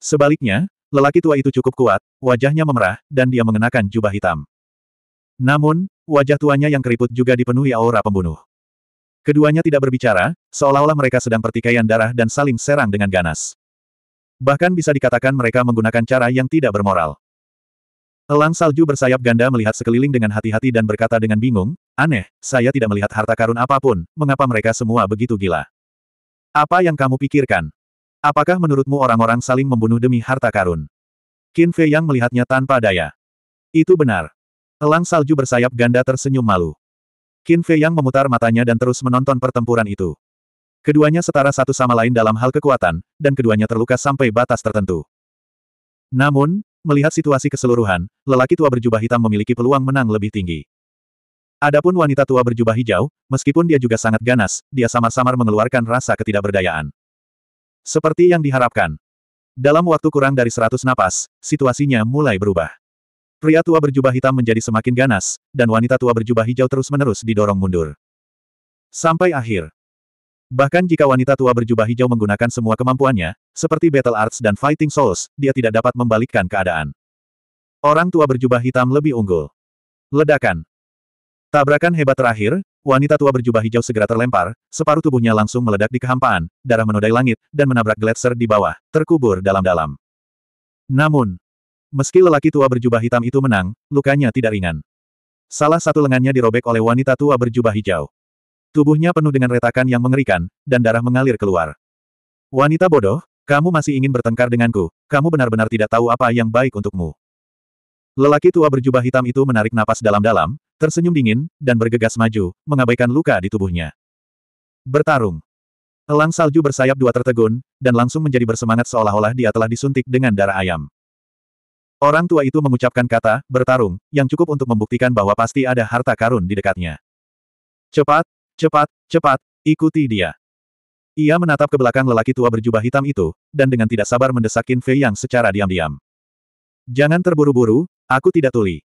Sebaliknya, lelaki tua itu cukup kuat, wajahnya memerah, dan dia mengenakan jubah hitam. Namun, wajah tuanya yang keriput juga dipenuhi aura pembunuh. Keduanya tidak berbicara, seolah-olah mereka sedang pertikaian darah dan saling serang dengan ganas. Bahkan bisa dikatakan mereka menggunakan cara yang tidak bermoral. Elang salju bersayap ganda melihat sekeliling dengan hati-hati dan berkata dengan bingung, aneh, saya tidak melihat harta karun apapun, mengapa mereka semua begitu gila? Apa yang kamu pikirkan? Apakah menurutmu orang-orang saling membunuh demi harta karun? Qin Fei yang melihatnya tanpa daya. Itu benar. Elang salju bersayap ganda tersenyum malu. Qin Fei yang memutar matanya dan terus menonton pertempuran itu. Keduanya setara satu sama lain dalam hal kekuatan, dan keduanya terluka sampai batas tertentu. Namun, melihat situasi keseluruhan, lelaki tua berjubah hitam memiliki peluang menang lebih tinggi. Adapun wanita tua berjubah hijau, meskipun dia juga sangat ganas, dia samar-samar mengeluarkan rasa ketidakberdayaan. Seperti yang diharapkan. Dalam waktu kurang dari seratus napas, situasinya mulai berubah. Pria tua berjubah hitam menjadi semakin ganas, dan wanita tua berjubah hijau terus-menerus didorong mundur. Sampai akhir, Bahkan jika wanita tua berjubah hijau menggunakan semua kemampuannya, seperti battle arts dan fighting souls, dia tidak dapat membalikkan keadaan. Orang tua berjubah hitam lebih unggul. Ledakan. Tabrakan hebat terakhir, wanita tua berjubah hijau segera terlempar, separuh tubuhnya langsung meledak di kehampaan, darah menodai langit, dan menabrak gletser di bawah, terkubur dalam-dalam. Namun, meski lelaki tua berjubah hitam itu menang, lukanya tidak ringan. Salah satu lengannya dirobek oleh wanita tua berjubah hijau. Tubuhnya penuh dengan retakan yang mengerikan, dan darah mengalir keluar. Wanita bodoh, kamu masih ingin bertengkar denganku, kamu benar-benar tidak tahu apa yang baik untukmu. Lelaki tua berjubah hitam itu menarik napas dalam-dalam, tersenyum dingin, dan bergegas maju, mengabaikan luka di tubuhnya. Bertarung. Elang salju bersayap dua tertegun, dan langsung menjadi bersemangat seolah-olah dia telah disuntik dengan darah ayam. Orang tua itu mengucapkan kata, bertarung, yang cukup untuk membuktikan bahwa pasti ada harta karun di dekatnya. Cepat, Cepat, cepat, ikuti dia. Ia menatap ke belakang lelaki tua berjubah hitam itu, dan dengan tidak sabar mendesakin Fei Yang secara diam-diam. Jangan terburu-buru, aku tidak tuli.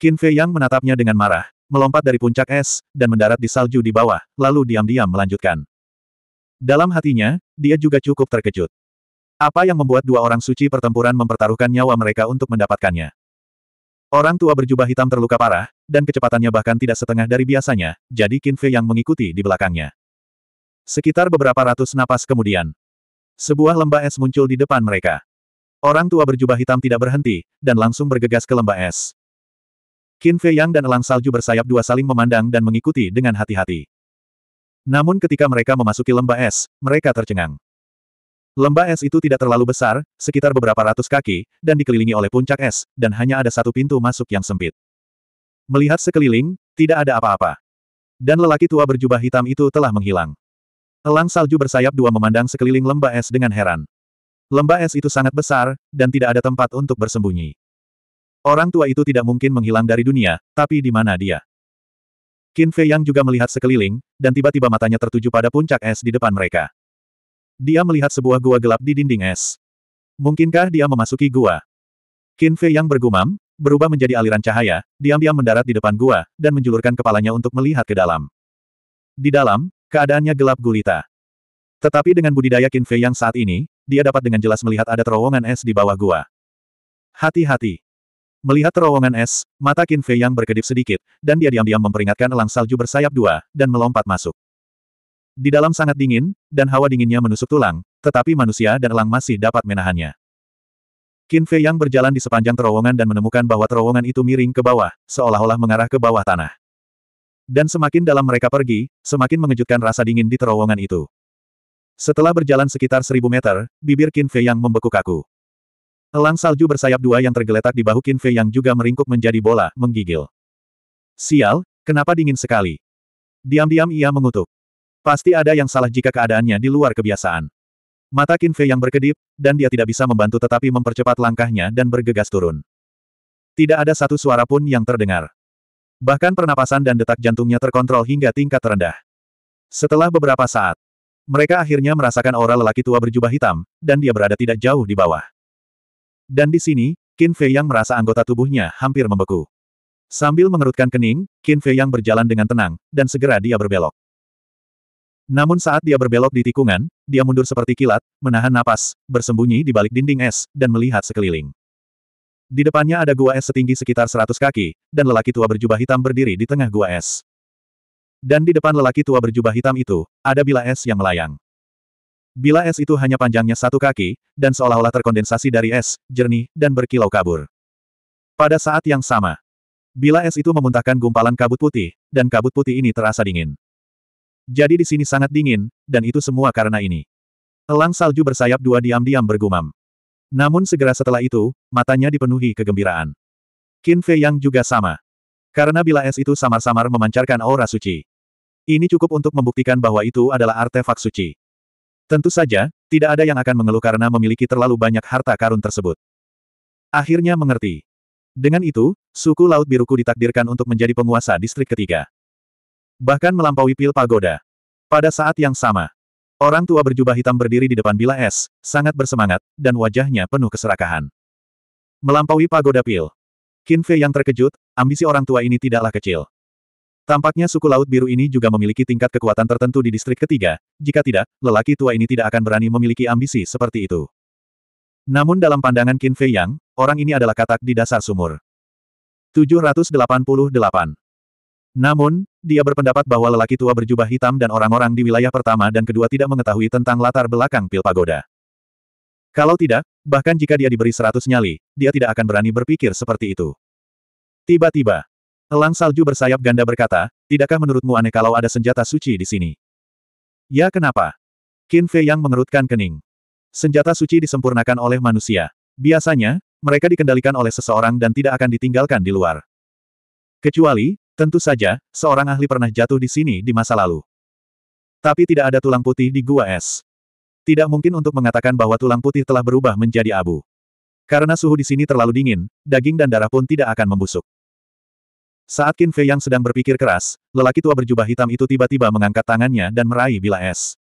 Qin Fei Yang menatapnya dengan marah, melompat dari puncak es, dan mendarat di salju di bawah, lalu diam-diam melanjutkan. Dalam hatinya, dia juga cukup terkejut. Apa yang membuat dua orang suci pertempuran mempertaruhkan nyawa mereka untuk mendapatkannya? Orang tua berjubah hitam terluka parah, dan kecepatannya bahkan tidak setengah dari biasanya, jadi Qin Fei yang mengikuti di belakangnya. Sekitar beberapa ratus napas kemudian, sebuah lembah es muncul di depan mereka. Orang tua berjubah hitam tidak berhenti, dan langsung bergegas ke lembah es. Qin Fei Yang dan Elang Salju bersayap dua saling memandang dan mengikuti dengan hati-hati. Namun ketika mereka memasuki lembah es, mereka tercengang. Lembah es itu tidak terlalu besar, sekitar beberapa ratus kaki, dan dikelilingi oleh puncak es, dan hanya ada satu pintu masuk yang sempit. Melihat sekeliling, tidak ada apa-apa. Dan lelaki tua berjubah hitam itu telah menghilang. Elang salju bersayap dua memandang sekeliling lembah es dengan heran. Lembah es itu sangat besar, dan tidak ada tempat untuk bersembunyi. Orang tua itu tidak mungkin menghilang dari dunia, tapi di mana dia? Qin Fei Yang juga melihat sekeliling, dan tiba-tiba matanya tertuju pada puncak es di depan mereka. Dia melihat sebuah gua gelap di dinding es. Mungkinkah dia memasuki gua? Qin Fei yang bergumam, berubah menjadi aliran cahaya, diam-diam mendarat di depan gua, dan menjulurkan kepalanya untuk melihat ke dalam. Di dalam, keadaannya gelap gulita. Tetapi dengan budidaya Qin Fei yang saat ini, dia dapat dengan jelas melihat ada terowongan es di bawah gua. Hati-hati. Melihat terowongan es, mata Qin Fei yang berkedip sedikit, dan dia diam-diam memperingatkan elang salju bersayap dua, dan melompat masuk. Di dalam sangat dingin, dan hawa dinginnya menusuk tulang, tetapi manusia dan elang masih dapat menahannya. Qin Fei Yang berjalan di sepanjang terowongan dan menemukan bahwa terowongan itu miring ke bawah, seolah-olah mengarah ke bawah tanah. Dan semakin dalam mereka pergi, semakin mengejutkan rasa dingin di terowongan itu. Setelah berjalan sekitar seribu meter, bibir Qin Fei Yang membeku kaku. Elang salju bersayap dua yang tergeletak di bahu Qin Fei Yang juga meringkuk menjadi bola, menggigil. Sial, kenapa dingin sekali? Diam-diam ia mengutuk. Pasti ada yang salah jika keadaannya di luar kebiasaan. Mata Qin Fei yang berkedip, dan dia tidak bisa membantu tetapi mempercepat langkahnya dan bergegas turun. Tidak ada satu suara pun yang terdengar. Bahkan pernapasan dan detak jantungnya terkontrol hingga tingkat terendah. Setelah beberapa saat, mereka akhirnya merasakan aura lelaki tua berjubah hitam, dan dia berada tidak jauh di bawah. Dan di sini, Qin Fei yang merasa anggota tubuhnya hampir membeku. Sambil mengerutkan kening, Qin Fei yang berjalan dengan tenang, dan segera dia berbelok. Namun saat dia berbelok di tikungan, dia mundur seperti kilat, menahan napas, bersembunyi di balik dinding es, dan melihat sekeliling. Di depannya ada gua es setinggi sekitar 100 kaki, dan lelaki tua berjubah hitam berdiri di tengah gua es. Dan di depan lelaki tua berjubah hitam itu, ada bila es yang melayang. Bila es itu hanya panjangnya satu kaki, dan seolah-olah terkondensasi dari es, jernih, dan berkilau kabur. Pada saat yang sama, bila es itu memuntahkan gumpalan kabut putih, dan kabut putih ini terasa dingin. Jadi di sini sangat dingin, dan itu semua karena ini. Elang salju bersayap dua diam-diam bergumam. Namun segera setelah itu, matanya dipenuhi kegembiraan. Qin Fei Yang juga sama. Karena bila es itu samar-samar memancarkan aura suci. Ini cukup untuk membuktikan bahwa itu adalah artefak suci. Tentu saja, tidak ada yang akan mengeluh karena memiliki terlalu banyak harta karun tersebut. Akhirnya mengerti. Dengan itu, suku Laut Biruku ditakdirkan untuk menjadi penguasa distrik ketiga. Bahkan melampaui pil pagoda. Pada saat yang sama, orang tua berjubah hitam berdiri di depan bila es, sangat bersemangat, dan wajahnya penuh keserakahan. Melampaui pagoda pil. Kinfe yang terkejut, ambisi orang tua ini tidaklah kecil. Tampaknya suku Laut Biru ini juga memiliki tingkat kekuatan tertentu di distrik ketiga, jika tidak, lelaki tua ini tidak akan berani memiliki ambisi seperti itu. Namun dalam pandangan Qin Fei Yang, orang ini adalah katak di dasar sumur. 788 namun, dia berpendapat bahwa lelaki tua berjubah hitam dan orang-orang di wilayah pertama dan kedua tidak mengetahui tentang latar belakang pil pagoda. Kalau tidak, bahkan jika dia diberi seratus nyali, dia tidak akan berani berpikir seperti itu. Tiba-tiba, elang salju bersayap ganda berkata, tidakkah menurutmu aneh kalau ada senjata suci di sini? Ya kenapa? Qin Fei yang mengerutkan kening. Senjata suci disempurnakan oleh manusia. Biasanya, mereka dikendalikan oleh seseorang dan tidak akan ditinggalkan di luar. Kecuali, Tentu saja, seorang ahli pernah jatuh di sini di masa lalu. Tapi tidak ada tulang putih di gua es. Tidak mungkin untuk mengatakan bahwa tulang putih telah berubah menjadi abu. Karena suhu di sini terlalu dingin, daging dan darah pun tidak akan membusuk. Saat Qin Fei yang sedang berpikir keras, lelaki tua berjubah hitam itu tiba-tiba mengangkat tangannya dan meraih bila es.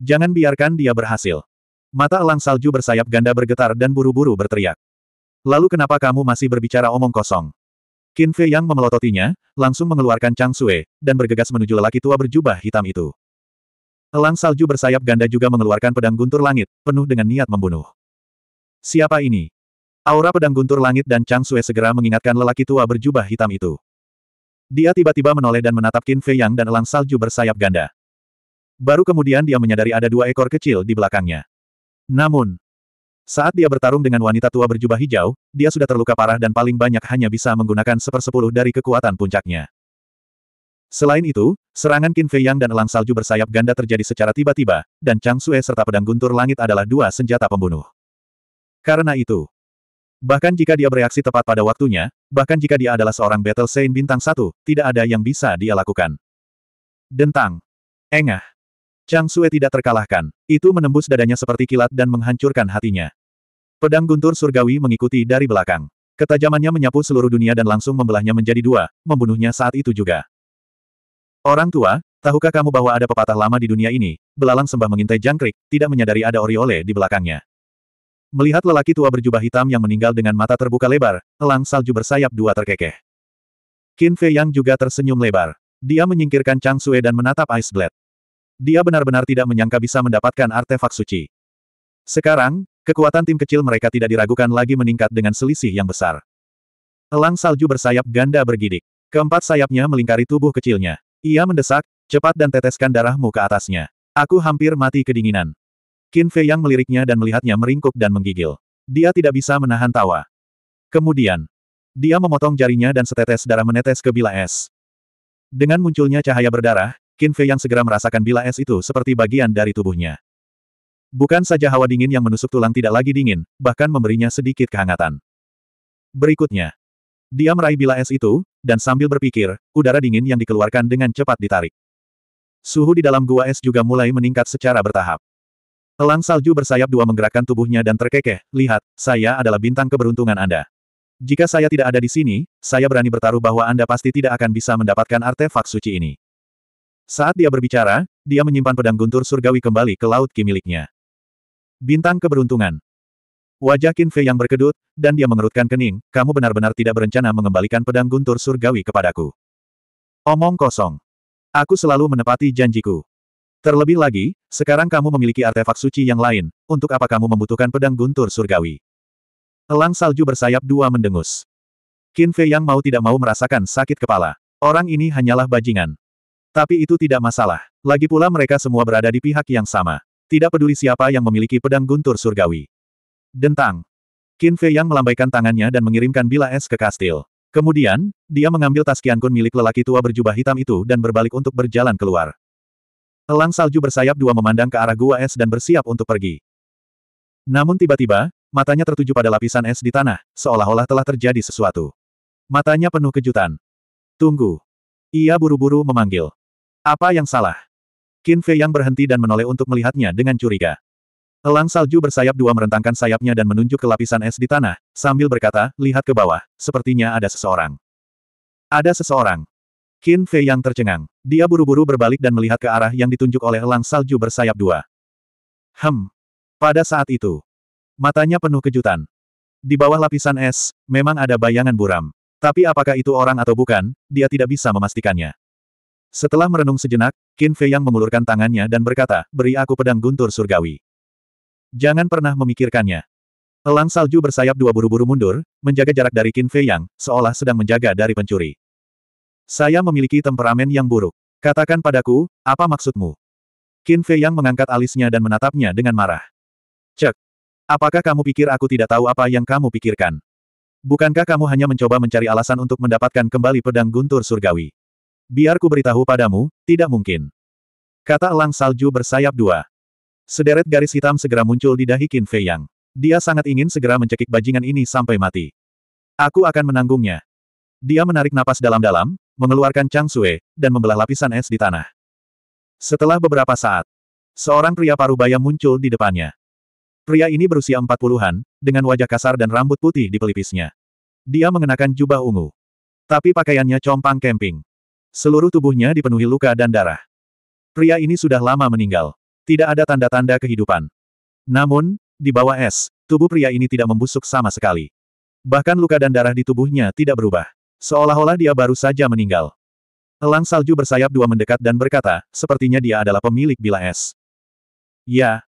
Jangan biarkan dia berhasil. Mata elang salju bersayap ganda bergetar dan buru-buru berteriak. Lalu kenapa kamu masih berbicara omong kosong? Qin Fei yang memelototinya, langsung mengeluarkan Chang Sue, dan bergegas menuju lelaki tua berjubah hitam itu. Elang salju bersayap ganda juga mengeluarkan pedang guntur langit, penuh dengan niat membunuh. Siapa ini? Aura pedang guntur langit dan Chang Sue segera mengingatkan lelaki tua berjubah hitam itu. Dia tiba-tiba menoleh dan menatap Qin Fei Yang dan elang salju bersayap ganda. Baru kemudian dia menyadari ada dua ekor kecil di belakangnya. Namun, saat dia bertarung dengan wanita tua berjubah hijau, dia sudah terluka parah dan paling banyak hanya bisa menggunakan sepersepuluh dari kekuatan puncaknya. Selain itu, serangan Qin Fei Yang dan elang salju bersayap ganda terjadi secara tiba-tiba, dan Chang Sue serta pedang guntur langit adalah dua senjata pembunuh. Karena itu, bahkan jika dia bereaksi tepat pada waktunya, bahkan jika dia adalah seorang Battle Saint bintang satu, tidak ada yang bisa dia lakukan. Dentang. Engah. Chang Sue tidak terkalahkan. Itu menembus dadanya seperti kilat dan menghancurkan hatinya. Pedang guntur surgawi mengikuti dari belakang. Ketajamannya menyapu seluruh dunia dan langsung membelahnya menjadi dua, membunuhnya saat itu juga. Orang tua, tahukah kamu bahwa ada pepatah lama di dunia ini, belalang sembah mengintai jangkrik, tidak menyadari ada oriole di belakangnya. Melihat lelaki tua berjubah hitam yang meninggal dengan mata terbuka lebar, elang salju bersayap dua terkekeh. Qin Fei Yang juga tersenyum lebar. Dia menyingkirkan Chang Sue dan menatap Ice Blade. Dia benar-benar tidak menyangka bisa mendapatkan artefak suci. Sekarang, kekuatan tim kecil mereka tidak diragukan lagi meningkat dengan selisih yang besar. Elang salju bersayap ganda bergidik. Keempat sayapnya melingkari tubuh kecilnya. Ia mendesak, cepat dan teteskan darahmu ke atasnya. Aku hampir mati kedinginan. Qin Fei yang meliriknya dan melihatnya meringkuk dan menggigil. Dia tidak bisa menahan tawa. Kemudian, dia memotong jarinya dan setetes darah menetes ke bila es. Dengan munculnya cahaya berdarah, Qin Fei yang segera merasakan bila es itu seperti bagian dari tubuhnya. Bukan saja hawa dingin yang menusuk tulang tidak lagi dingin, bahkan memberinya sedikit kehangatan. Berikutnya, dia meraih bila es itu, dan sambil berpikir, udara dingin yang dikeluarkan dengan cepat ditarik. Suhu di dalam gua es juga mulai meningkat secara bertahap. Elang salju bersayap dua menggerakkan tubuhnya dan terkekeh, lihat, saya adalah bintang keberuntungan Anda. Jika saya tidak ada di sini, saya berani bertaruh bahwa Anda pasti tidak akan bisa mendapatkan artefak suci ini. Saat dia berbicara, dia menyimpan pedang guntur surgawi kembali ke laut ki miliknya. Bintang keberuntungan. Wajah Qin Fei yang berkedut, dan dia mengerutkan kening, kamu benar-benar tidak berencana mengembalikan pedang guntur surgawi kepadaku. Omong kosong. Aku selalu menepati janjiku. Terlebih lagi, sekarang kamu memiliki artefak suci yang lain, untuk apa kamu membutuhkan pedang guntur surgawi? Elang salju bersayap dua mendengus. Qin Fei yang mau tidak mau merasakan sakit kepala. Orang ini hanyalah bajingan. Tapi itu tidak masalah. Lagi pula mereka semua berada di pihak yang sama. Tidak peduli siapa yang memiliki pedang guntur surgawi. Dentang. Qin Fei yang melambaikan tangannya dan mengirimkan bila es ke kastil. Kemudian, dia mengambil tas kun milik lelaki tua berjubah hitam itu dan berbalik untuk berjalan keluar. Elang salju bersayap dua memandang ke arah gua es dan bersiap untuk pergi. Namun tiba-tiba, matanya tertuju pada lapisan es di tanah, seolah-olah telah terjadi sesuatu. Matanya penuh kejutan. Tunggu. Ia buru-buru memanggil. Apa yang salah? Qin Fei yang berhenti dan menoleh untuk melihatnya dengan curiga. Elang salju bersayap dua merentangkan sayapnya dan menunjuk ke lapisan es di tanah, sambil berkata, lihat ke bawah, sepertinya ada seseorang. Ada seseorang. Qin Fei yang tercengang. Dia buru-buru berbalik dan melihat ke arah yang ditunjuk oleh elang salju bersayap dua. Hem. Pada saat itu. Matanya penuh kejutan. Di bawah lapisan es, memang ada bayangan buram. Tapi apakah itu orang atau bukan, dia tidak bisa memastikannya. Setelah merenung sejenak, Qin Fei yang mengulurkan tangannya dan berkata, beri aku pedang guntur surgawi. Jangan pernah memikirkannya. Elang salju bersayap dua buru-buru mundur, menjaga jarak dari Qin Fei Yang, seolah sedang menjaga dari pencuri. Saya memiliki temperamen yang buruk. Katakan padaku, apa maksudmu? Qin Fei Yang mengangkat alisnya dan menatapnya dengan marah. Cek. Apakah kamu pikir aku tidak tahu apa yang kamu pikirkan? Bukankah kamu hanya mencoba mencari alasan untuk mendapatkan kembali pedang guntur surgawi? biar ku beritahu padamu, tidak mungkin. Kata elang salju bersayap dua. Sederet garis hitam segera muncul di dahi Qin Fei Yang. Dia sangat ingin segera mencekik bajingan ini sampai mati. Aku akan menanggungnya. Dia menarik napas dalam-dalam, mengeluarkan Chang Sue, dan membelah lapisan es di tanah. Setelah beberapa saat, seorang pria parubaya muncul di depannya. Pria ini berusia empat puluhan, dengan wajah kasar dan rambut putih di pelipisnya. Dia mengenakan jubah ungu. Tapi pakaiannya compang camping. Seluruh tubuhnya dipenuhi luka dan darah. Pria ini sudah lama meninggal. Tidak ada tanda-tanda kehidupan. Namun, di bawah es, tubuh pria ini tidak membusuk sama sekali. Bahkan luka dan darah di tubuhnya tidak berubah. Seolah-olah dia baru saja meninggal. Elang salju bersayap dua mendekat dan berkata, sepertinya dia adalah pemilik bila es. Ya.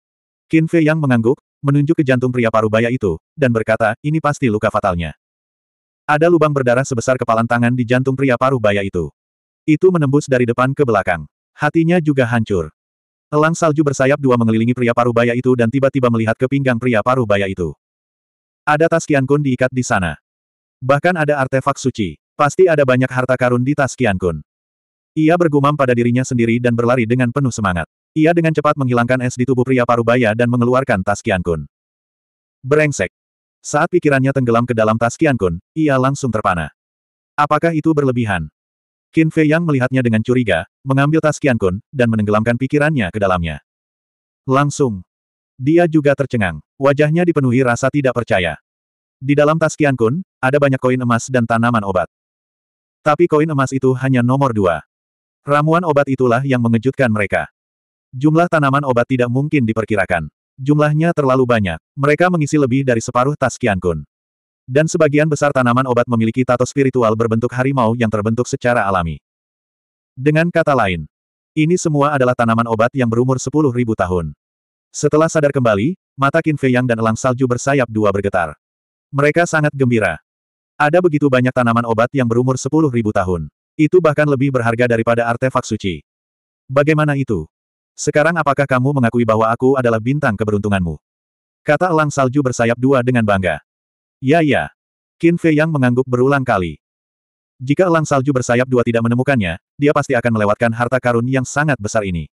Qin Fei yang mengangguk, menunjuk ke jantung pria parubaya itu, dan berkata, ini pasti luka fatalnya. Ada lubang berdarah sebesar kepalan tangan di jantung pria paruh baya itu. Itu menembus dari depan ke belakang. Hatinya juga hancur. Elang salju bersayap dua mengelilingi pria parubaya itu dan tiba-tiba melihat ke pinggang pria parubaya itu. Ada tas Kian Kun diikat di sana. Bahkan ada artefak suci. Pasti ada banyak harta karun di tas Kian Kun. Ia bergumam pada dirinya sendiri dan berlari dengan penuh semangat. Ia dengan cepat menghilangkan es di tubuh pria parubaya dan mengeluarkan tas Kian Kun. Berengsek. Saat pikirannya tenggelam ke dalam tas Kian Kun, ia langsung terpana. Apakah itu berlebihan? Qin Fei Yang melihatnya dengan curiga, mengambil tas Qian Kun, dan menenggelamkan pikirannya ke dalamnya. Langsung. Dia juga tercengang. Wajahnya dipenuhi rasa tidak percaya. Di dalam tas Qian Kun, ada banyak koin emas dan tanaman obat. Tapi koin emas itu hanya nomor dua. Ramuan obat itulah yang mengejutkan mereka. Jumlah tanaman obat tidak mungkin diperkirakan. Jumlahnya terlalu banyak. Mereka mengisi lebih dari separuh tas Qian Kun. Dan sebagian besar tanaman obat memiliki tato spiritual berbentuk harimau yang terbentuk secara alami. Dengan kata lain, ini semua adalah tanaman obat yang berumur 10.000 tahun. Setelah sadar kembali, mata Qin Fei Yang dan elang salju bersayap dua bergetar. Mereka sangat gembira. Ada begitu banyak tanaman obat yang berumur 10.000 tahun. Itu bahkan lebih berharga daripada artefak suci. Bagaimana itu? Sekarang apakah kamu mengakui bahwa aku adalah bintang keberuntunganmu? Kata elang salju bersayap dua dengan bangga. Ya ya. Qin Fei yang mengangguk berulang kali. Jika elang salju bersayap dua tidak menemukannya, dia pasti akan melewatkan harta karun yang sangat besar ini.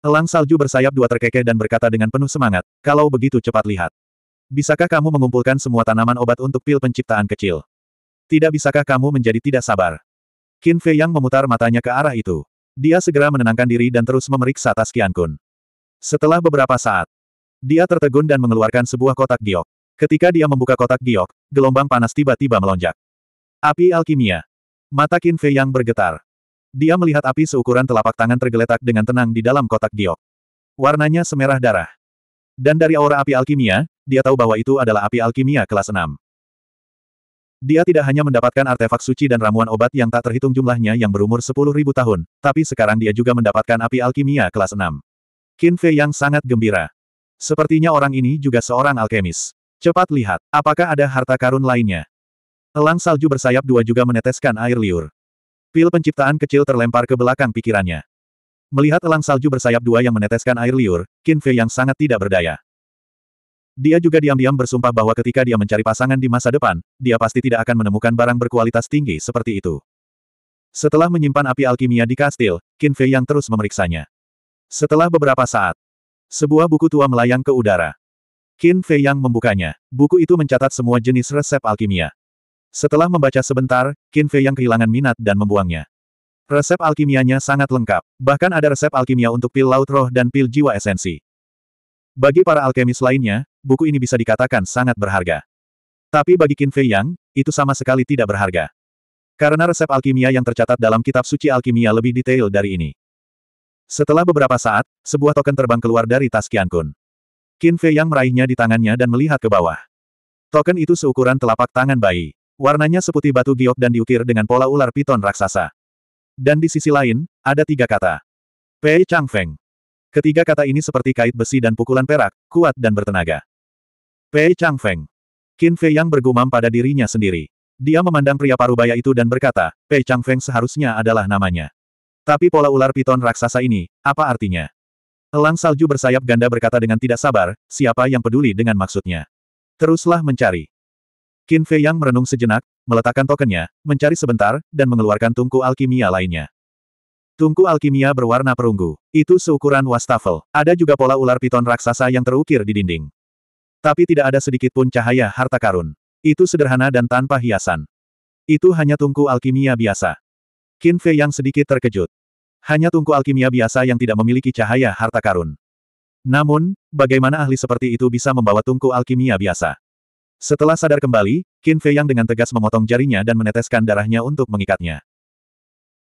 Elang salju bersayap dua terkekeh dan berkata dengan penuh semangat, kalau begitu cepat lihat. Bisakah kamu mengumpulkan semua tanaman obat untuk pil penciptaan kecil? Tidak bisakah kamu menjadi tidak sabar? Qin Fei yang memutar matanya ke arah itu. Dia segera menenangkan diri dan terus memeriksa tas Qian Kun. Setelah beberapa saat, dia tertegun dan mengeluarkan sebuah kotak giok. Ketika dia membuka kotak giok, gelombang panas tiba-tiba melonjak. Api alkimia. Mata Qin Fei yang bergetar. Dia melihat api seukuran telapak tangan tergeletak dengan tenang di dalam kotak giok. Warnanya semerah darah. Dan dari aura api alkimia, dia tahu bahwa itu adalah api alkimia kelas 6. Dia tidak hanya mendapatkan artefak suci dan ramuan obat yang tak terhitung jumlahnya yang berumur 10.000 tahun, tapi sekarang dia juga mendapatkan api alkimia kelas 6. Qin Fei yang sangat gembira. Sepertinya orang ini juga seorang alkemis. Cepat lihat, apakah ada harta karun lainnya? Elang salju bersayap dua juga meneteskan air liur. Pil penciptaan kecil terlempar ke belakang pikirannya. Melihat elang salju bersayap dua yang meneteskan air liur, Qin Fei yang sangat tidak berdaya. Dia juga diam-diam bersumpah bahwa ketika dia mencari pasangan di masa depan, dia pasti tidak akan menemukan barang berkualitas tinggi seperti itu. Setelah menyimpan api alkimia di kastil, Qin Fei yang terus memeriksanya. Setelah beberapa saat, sebuah buku tua melayang ke udara. Qin Fei Yang membukanya. Buku itu mencatat semua jenis resep alkimia. Setelah membaca sebentar, Qin Fei Yang kehilangan minat dan membuangnya. Resep alkimianya sangat lengkap. Bahkan ada resep alkimia untuk pil laut roh dan pil jiwa esensi. Bagi para alkemis lainnya, buku ini bisa dikatakan sangat berharga. Tapi bagi Qin Fei Yang, itu sama sekali tidak berharga. Karena resep alkimia yang tercatat dalam kitab suci alkimia lebih detail dari ini. Setelah beberapa saat, sebuah token terbang keluar dari tas Qiankun. Qin Fei yang meraihnya di tangannya dan melihat ke bawah. Token itu seukuran telapak tangan bayi. Warnanya seputih batu giok dan diukir dengan pola ular piton raksasa. Dan di sisi lain, ada tiga kata. Pei Chang Feng. Ketiga kata ini seperti kait besi dan pukulan perak, kuat dan bertenaga. Pei Chang Feng. Qin Fei yang bergumam pada dirinya sendiri. Dia memandang pria parubaya itu dan berkata, Pei Chang Feng seharusnya adalah namanya. Tapi pola ular piton raksasa ini, apa artinya? Elang salju bersayap ganda berkata dengan tidak sabar, siapa yang peduli dengan maksudnya. Teruslah mencari. Qin Fei Yang merenung sejenak, meletakkan tokennya, mencari sebentar, dan mengeluarkan tungku alkimia lainnya. Tungku alkimia berwarna perunggu. Itu seukuran wastafel. Ada juga pola ular piton raksasa yang terukir di dinding. Tapi tidak ada sedikit pun cahaya harta karun. Itu sederhana dan tanpa hiasan. Itu hanya tungku alkimia biasa. Qin Fei Yang sedikit terkejut. Hanya tungku alkimia biasa yang tidak memiliki cahaya harta karun. Namun, bagaimana ahli seperti itu bisa membawa tungku alkimia biasa? Setelah sadar kembali, Qin Fei Yang dengan tegas memotong jarinya dan meneteskan darahnya untuk mengikatnya.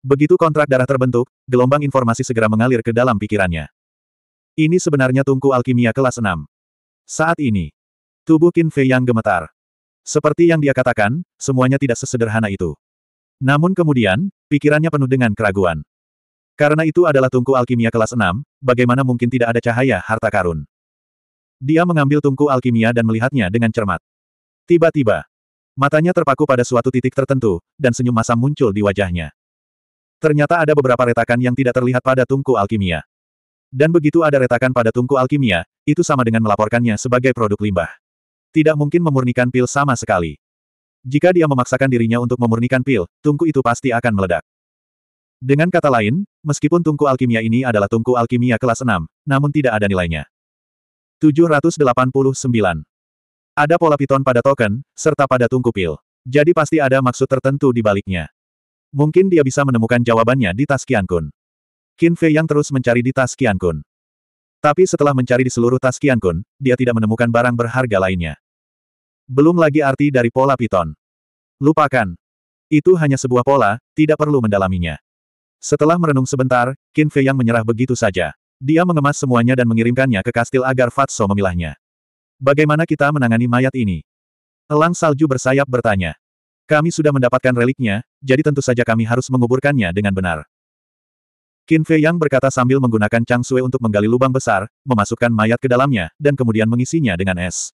Begitu kontrak darah terbentuk, gelombang informasi segera mengalir ke dalam pikirannya. Ini sebenarnya tungku alkimia kelas 6. Saat ini, tubuh Qin Fei Yang gemetar. Seperti yang dia katakan, semuanya tidak sesederhana itu. Namun kemudian, pikirannya penuh dengan keraguan. Karena itu adalah tungku alkimia kelas 6, bagaimana mungkin tidak ada cahaya harta karun. Dia mengambil tungku alkimia dan melihatnya dengan cermat. Tiba-tiba, matanya terpaku pada suatu titik tertentu, dan senyum masam muncul di wajahnya. Ternyata ada beberapa retakan yang tidak terlihat pada tungku alkimia. Dan begitu ada retakan pada tungku alkimia, itu sama dengan melaporkannya sebagai produk limbah. Tidak mungkin memurnikan pil sama sekali. Jika dia memaksakan dirinya untuk memurnikan pil, tungku itu pasti akan meledak. Dengan kata lain, meskipun tungku alkimia ini adalah tungku alkimia kelas 6, namun tidak ada nilainya. 789. Ada pola piton pada token, serta pada tungku pil. Jadi pasti ada maksud tertentu di baliknya. Mungkin dia bisa menemukan jawabannya di tas Kiankun. Kun. Qin Fei yang terus mencari di tas Kiankun. Tapi setelah mencari di seluruh tas Kiankun, dia tidak menemukan barang berharga lainnya. Belum lagi arti dari pola piton. Lupakan. Itu hanya sebuah pola, tidak perlu mendalaminya. Setelah merenung sebentar, Qin Fei yang menyerah begitu saja. Dia mengemas semuanya dan mengirimkannya ke kastil agar Fatso memilahnya. Bagaimana kita menangani mayat ini? Elang salju bersayap bertanya. Kami sudah mendapatkan reliknya, jadi tentu saja kami harus menguburkannya dengan benar. Qin Fei Yang berkata sambil menggunakan Chang Sui untuk menggali lubang besar, memasukkan mayat ke dalamnya, dan kemudian mengisinya dengan es.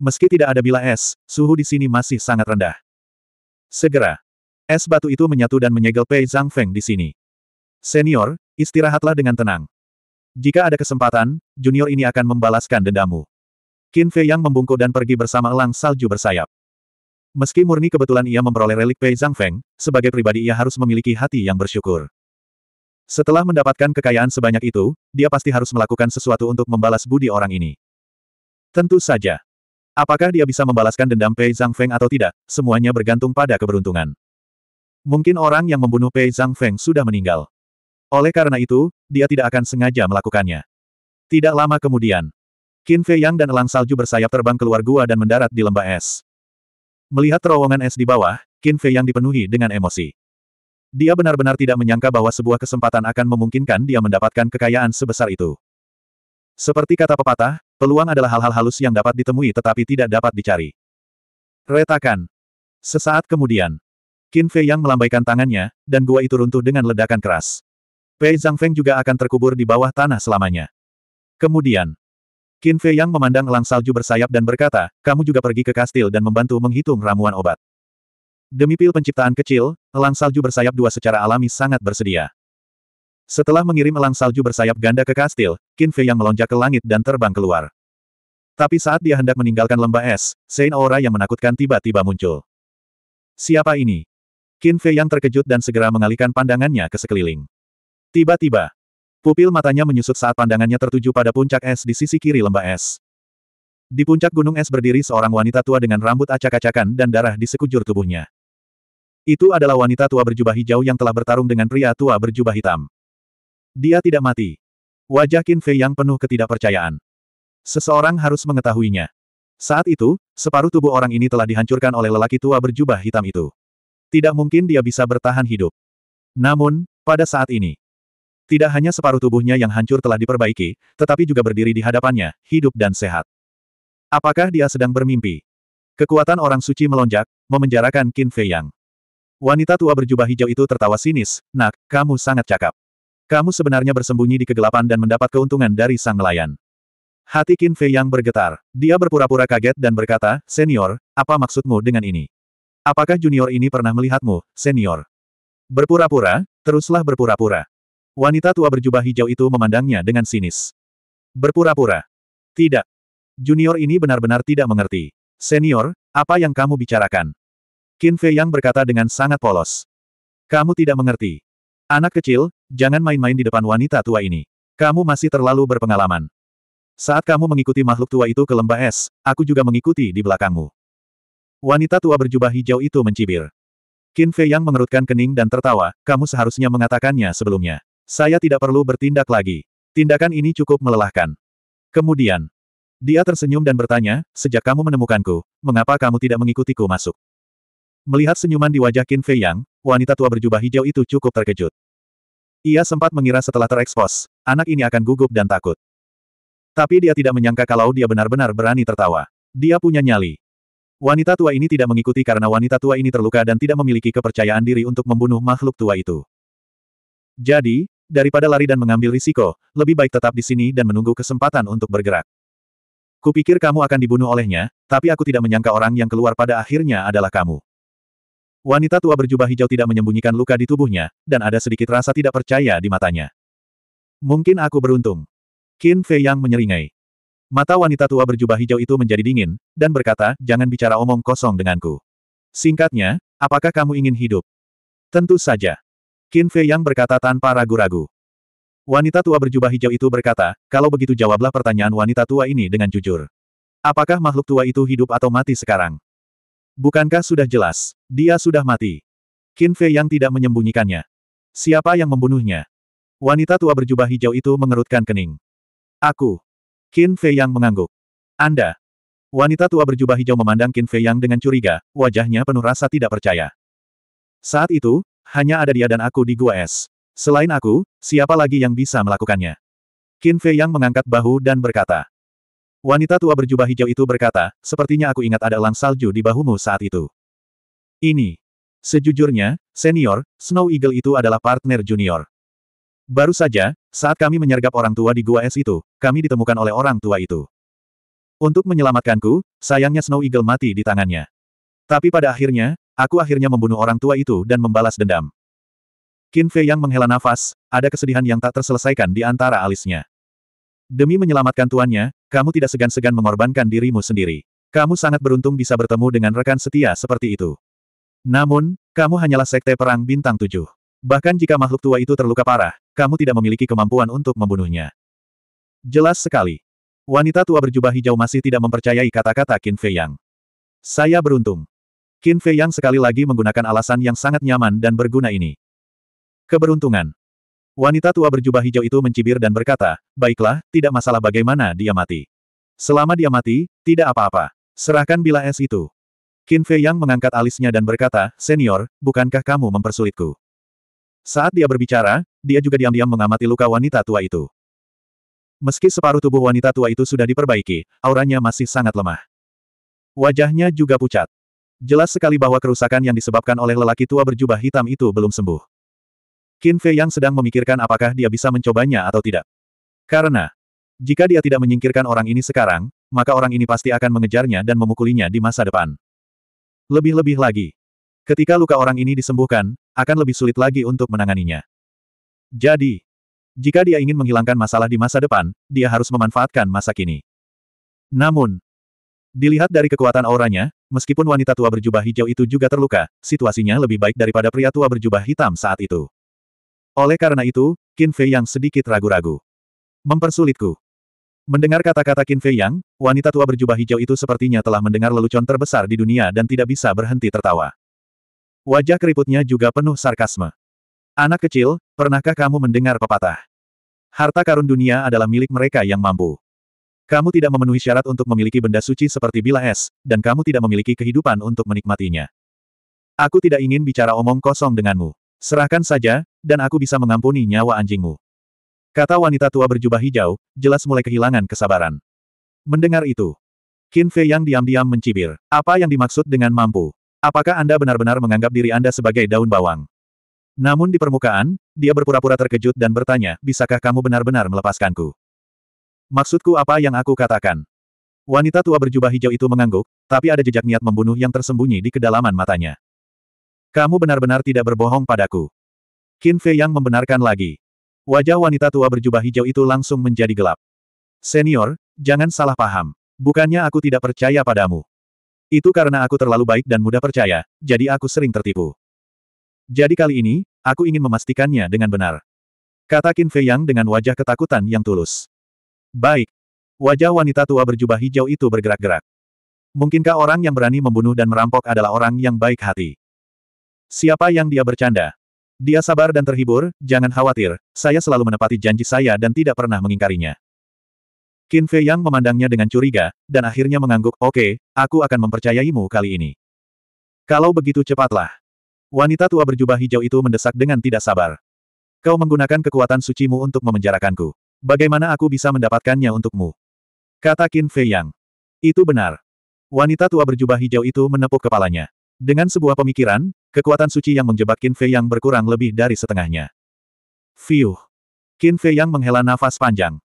Meski tidak ada bila es, suhu di sini masih sangat rendah. Segera, Es batu itu menyatu dan menyegel Pei Zhang Feng di sini. Senior, istirahatlah dengan tenang. Jika ada kesempatan, junior ini akan membalaskan dendamu. Qin Fei Yang membungkuk dan pergi bersama elang salju bersayap. Meski murni kebetulan ia memperoleh relik Pei Zhang Feng, sebagai pribadi ia harus memiliki hati yang bersyukur. Setelah mendapatkan kekayaan sebanyak itu, dia pasti harus melakukan sesuatu untuk membalas budi orang ini. Tentu saja. Apakah dia bisa membalaskan dendam Pei Zhang Feng atau tidak, semuanya bergantung pada keberuntungan. Mungkin orang yang membunuh Pei Zhang Feng sudah meninggal. Oleh karena itu, dia tidak akan sengaja melakukannya. Tidak lama kemudian, Qin Fei Yang dan elang salju bersayap terbang keluar gua dan mendarat di lembah es. Melihat terowongan es di bawah, Qin Fei Yang dipenuhi dengan emosi. Dia benar-benar tidak menyangka bahwa sebuah kesempatan akan memungkinkan dia mendapatkan kekayaan sebesar itu. Seperti kata pepatah, peluang adalah hal-hal halus yang dapat ditemui tetapi tidak dapat dicari. Retakan. Sesaat kemudian, Qin Fei Yang melambaikan tangannya, dan gua itu runtuh dengan ledakan keras. Pei Zhang Feng juga akan terkubur di bawah tanah selamanya. Kemudian, Qin Fei Yang memandang elang salju bersayap dan berkata, kamu juga pergi ke kastil dan membantu menghitung ramuan obat. Demi pil penciptaan kecil, elang salju bersayap dua secara alami sangat bersedia. Setelah mengirim elang salju bersayap ganda ke kastil, Qin Fei Yang melonjak ke langit dan terbang keluar. Tapi saat dia hendak meninggalkan lembah es, Sein Aura yang menakutkan tiba-tiba muncul. Siapa ini? Qin Fei yang terkejut dan segera mengalihkan pandangannya ke sekeliling. Tiba-tiba, pupil matanya menyusut saat pandangannya tertuju pada puncak es di sisi kiri lembah es. Di puncak gunung es berdiri seorang wanita tua dengan rambut acak-acakan dan darah di sekujur tubuhnya. Itu adalah wanita tua berjubah hijau yang telah bertarung dengan pria tua berjubah hitam. Dia tidak mati. Wajah Qin Fei yang penuh ketidakpercayaan. Seseorang harus mengetahuinya. Saat itu, separuh tubuh orang ini telah dihancurkan oleh lelaki tua berjubah hitam itu. Tidak mungkin dia bisa bertahan hidup. Namun, pada saat ini, tidak hanya separuh tubuhnya yang hancur telah diperbaiki, tetapi juga berdiri di hadapannya, hidup dan sehat. Apakah dia sedang bermimpi? Kekuatan orang suci melonjak, memenjarakan Qin Fei Yang. Wanita tua berjubah hijau itu tertawa sinis, nak, kamu sangat cakap. Kamu sebenarnya bersembunyi di kegelapan dan mendapat keuntungan dari sang nelayan. Hati Qin Fei Yang bergetar. Dia berpura-pura kaget dan berkata, Senior, apa maksudmu dengan ini? Apakah junior ini pernah melihatmu, senior? Berpura-pura, teruslah berpura-pura. Wanita tua berjubah hijau itu memandangnya dengan sinis. Berpura-pura. Tidak. Junior ini benar-benar tidak mengerti. Senior, apa yang kamu bicarakan? Qin Fei Yang berkata dengan sangat polos. Kamu tidak mengerti. Anak kecil, jangan main-main di depan wanita tua ini. Kamu masih terlalu berpengalaman. Saat kamu mengikuti makhluk tua itu ke lembah es, aku juga mengikuti di belakangmu. Wanita tua berjubah hijau itu mencibir. Qin Fei yang mengerutkan kening dan tertawa, kamu seharusnya mengatakannya sebelumnya. Saya tidak perlu bertindak lagi. Tindakan ini cukup melelahkan. Kemudian, dia tersenyum dan bertanya, sejak kamu menemukanku, mengapa kamu tidak mengikutiku masuk? Melihat senyuman di wajah Qin Fei Yang, wanita tua berjubah hijau itu cukup terkejut. Ia sempat mengira setelah terekspos, anak ini akan gugup dan takut. Tapi dia tidak menyangka kalau dia benar-benar berani tertawa. Dia punya nyali. Wanita tua ini tidak mengikuti karena wanita tua ini terluka dan tidak memiliki kepercayaan diri untuk membunuh makhluk tua itu. Jadi, daripada lari dan mengambil risiko, lebih baik tetap di sini dan menunggu kesempatan untuk bergerak. Kupikir kamu akan dibunuh olehnya, tapi aku tidak menyangka orang yang keluar pada akhirnya adalah kamu. Wanita tua berjubah hijau tidak menyembunyikan luka di tubuhnya, dan ada sedikit rasa tidak percaya di matanya. Mungkin aku beruntung. Qin Fei Yang menyeringai. Mata wanita tua berjubah hijau itu menjadi dingin, dan berkata, jangan bicara omong kosong denganku. Singkatnya, apakah kamu ingin hidup? Tentu saja. Qin Fei Yang berkata tanpa ragu-ragu. Wanita tua berjubah hijau itu berkata, kalau begitu jawablah pertanyaan wanita tua ini dengan jujur. Apakah makhluk tua itu hidup atau mati sekarang? Bukankah sudah jelas? Dia sudah mati. Qin Fei Yang tidak menyembunyikannya. Siapa yang membunuhnya? Wanita tua berjubah hijau itu mengerutkan kening. Aku. Qin Fei Yang mengangguk. Anda. Wanita tua berjubah hijau memandang Qin Fei Yang dengan curiga, wajahnya penuh rasa tidak percaya. Saat itu, hanya ada dia dan aku di gua es. Selain aku, siapa lagi yang bisa melakukannya? Qin Fei Yang mengangkat bahu dan berkata. Wanita tua berjubah hijau itu berkata, sepertinya aku ingat ada elang salju di bahumu saat itu. Ini. Sejujurnya, senior, Snow Eagle itu adalah partner junior. Baru saja, saat kami menyergap orang tua di gua es itu, kami ditemukan oleh orang tua itu. Untuk menyelamatkanku, sayangnya Snow Eagle mati di tangannya. Tapi pada akhirnya, aku akhirnya membunuh orang tua itu dan membalas dendam. Qin Fei yang menghela nafas, ada kesedihan yang tak terselesaikan di antara alisnya. Demi menyelamatkan tuannya, kamu tidak segan-segan mengorbankan dirimu sendiri. Kamu sangat beruntung bisa bertemu dengan rekan setia seperti itu. Namun, kamu hanyalah sekte perang bintang tujuh. Bahkan jika makhluk tua itu terluka parah, kamu tidak memiliki kemampuan untuk membunuhnya. Jelas sekali. Wanita tua berjubah hijau masih tidak mempercayai kata-kata Qin Fei Yang. Saya beruntung. Qin Fei Yang sekali lagi menggunakan alasan yang sangat nyaman dan berguna ini. Keberuntungan. Wanita tua berjubah hijau itu mencibir dan berkata, baiklah, tidak masalah bagaimana dia mati. Selama dia mati, tidak apa-apa. Serahkan bila es itu. Qin Fei Yang mengangkat alisnya dan berkata, senior, bukankah kamu mempersulitku? Saat dia berbicara, dia juga diam-diam mengamati luka wanita tua itu. Meski separuh tubuh wanita tua itu sudah diperbaiki, auranya masih sangat lemah. Wajahnya juga pucat. Jelas sekali bahwa kerusakan yang disebabkan oleh lelaki tua berjubah hitam itu belum sembuh. Qin Fei yang sedang memikirkan apakah dia bisa mencobanya atau tidak. Karena, jika dia tidak menyingkirkan orang ini sekarang, maka orang ini pasti akan mengejarnya dan memukulinya di masa depan. Lebih-lebih lagi, ketika luka orang ini disembuhkan, akan lebih sulit lagi untuk menanganinya. Jadi, jika dia ingin menghilangkan masalah di masa depan, dia harus memanfaatkan masa kini. Namun, dilihat dari kekuatan auranya, meskipun wanita tua berjubah hijau itu juga terluka, situasinya lebih baik daripada pria tua berjubah hitam saat itu. Oleh karena itu, Qin Fei yang sedikit ragu-ragu. Mempersulitku. Mendengar kata-kata Qin Fei Yang, wanita tua berjubah hijau itu sepertinya telah mendengar lelucon terbesar di dunia dan tidak bisa berhenti tertawa. Wajah keriputnya juga penuh sarkasme. Anak kecil, pernahkah kamu mendengar pepatah? Harta karun dunia adalah milik mereka yang mampu. Kamu tidak memenuhi syarat untuk memiliki benda suci seperti bila es, dan kamu tidak memiliki kehidupan untuk menikmatinya. Aku tidak ingin bicara omong kosong denganmu. Serahkan saja, dan aku bisa mengampuni nyawa anjingmu. Kata wanita tua berjubah hijau, jelas mulai kehilangan kesabaran. Mendengar itu, Qin Fei yang diam-diam mencibir. Apa yang dimaksud dengan mampu? Apakah Anda benar-benar menganggap diri Anda sebagai daun bawang? Namun di permukaan, dia berpura-pura terkejut dan bertanya, bisakah kamu benar-benar melepaskanku? Maksudku apa yang aku katakan? Wanita tua berjubah hijau itu mengangguk, tapi ada jejak niat membunuh yang tersembunyi di kedalaman matanya. Kamu benar-benar tidak berbohong padaku. Qin Fei yang membenarkan lagi. Wajah wanita tua berjubah hijau itu langsung menjadi gelap. Senior, jangan salah paham. Bukannya aku tidak percaya padamu. Itu karena aku terlalu baik dan mudah percaya, jadi aku sering tertipu. Jadi kali ini, aku ingin memastikannya dengan benar. Kata Qin Fei Yang dengan wajah ketakutan yang tulus. Baik. Wajah wanita tua berjubah hijau itu bergerak-gerak. Mungkinkah orang yang berani membunuh dan merampok adalah orang yang baik hati? Siapa yang dia bercanda? Dia sabar dan terhibur, jangan khawatir, saya selalu menepati janji saya dan tidak pernah mengingkarinya. Qin Fei Yang memandangnya dengan curiga, dan akhirnya mengangguk, oke, okay, aku akan mempercayaimu kali ini. Kalau begitu cepatlah. Wanita tua berjubah hijau itu mendesak dengan tidak sabar. Kau menggunakan kekuatan sucimu untuk memenjarakanku. Bagaimana aku bisa mendapatkannya untukmu? Kata Qin Fei Yang. Itu benar. Wanita tua berjubah hijau itu menepuk kepalanya. Dengan sebuah pemikiran, kekuatan suci yang menjebak Qin Fei Yang berkurang lebih dari setengahnya. Fiuh. Qin Fei Yang menghela nafas panjang.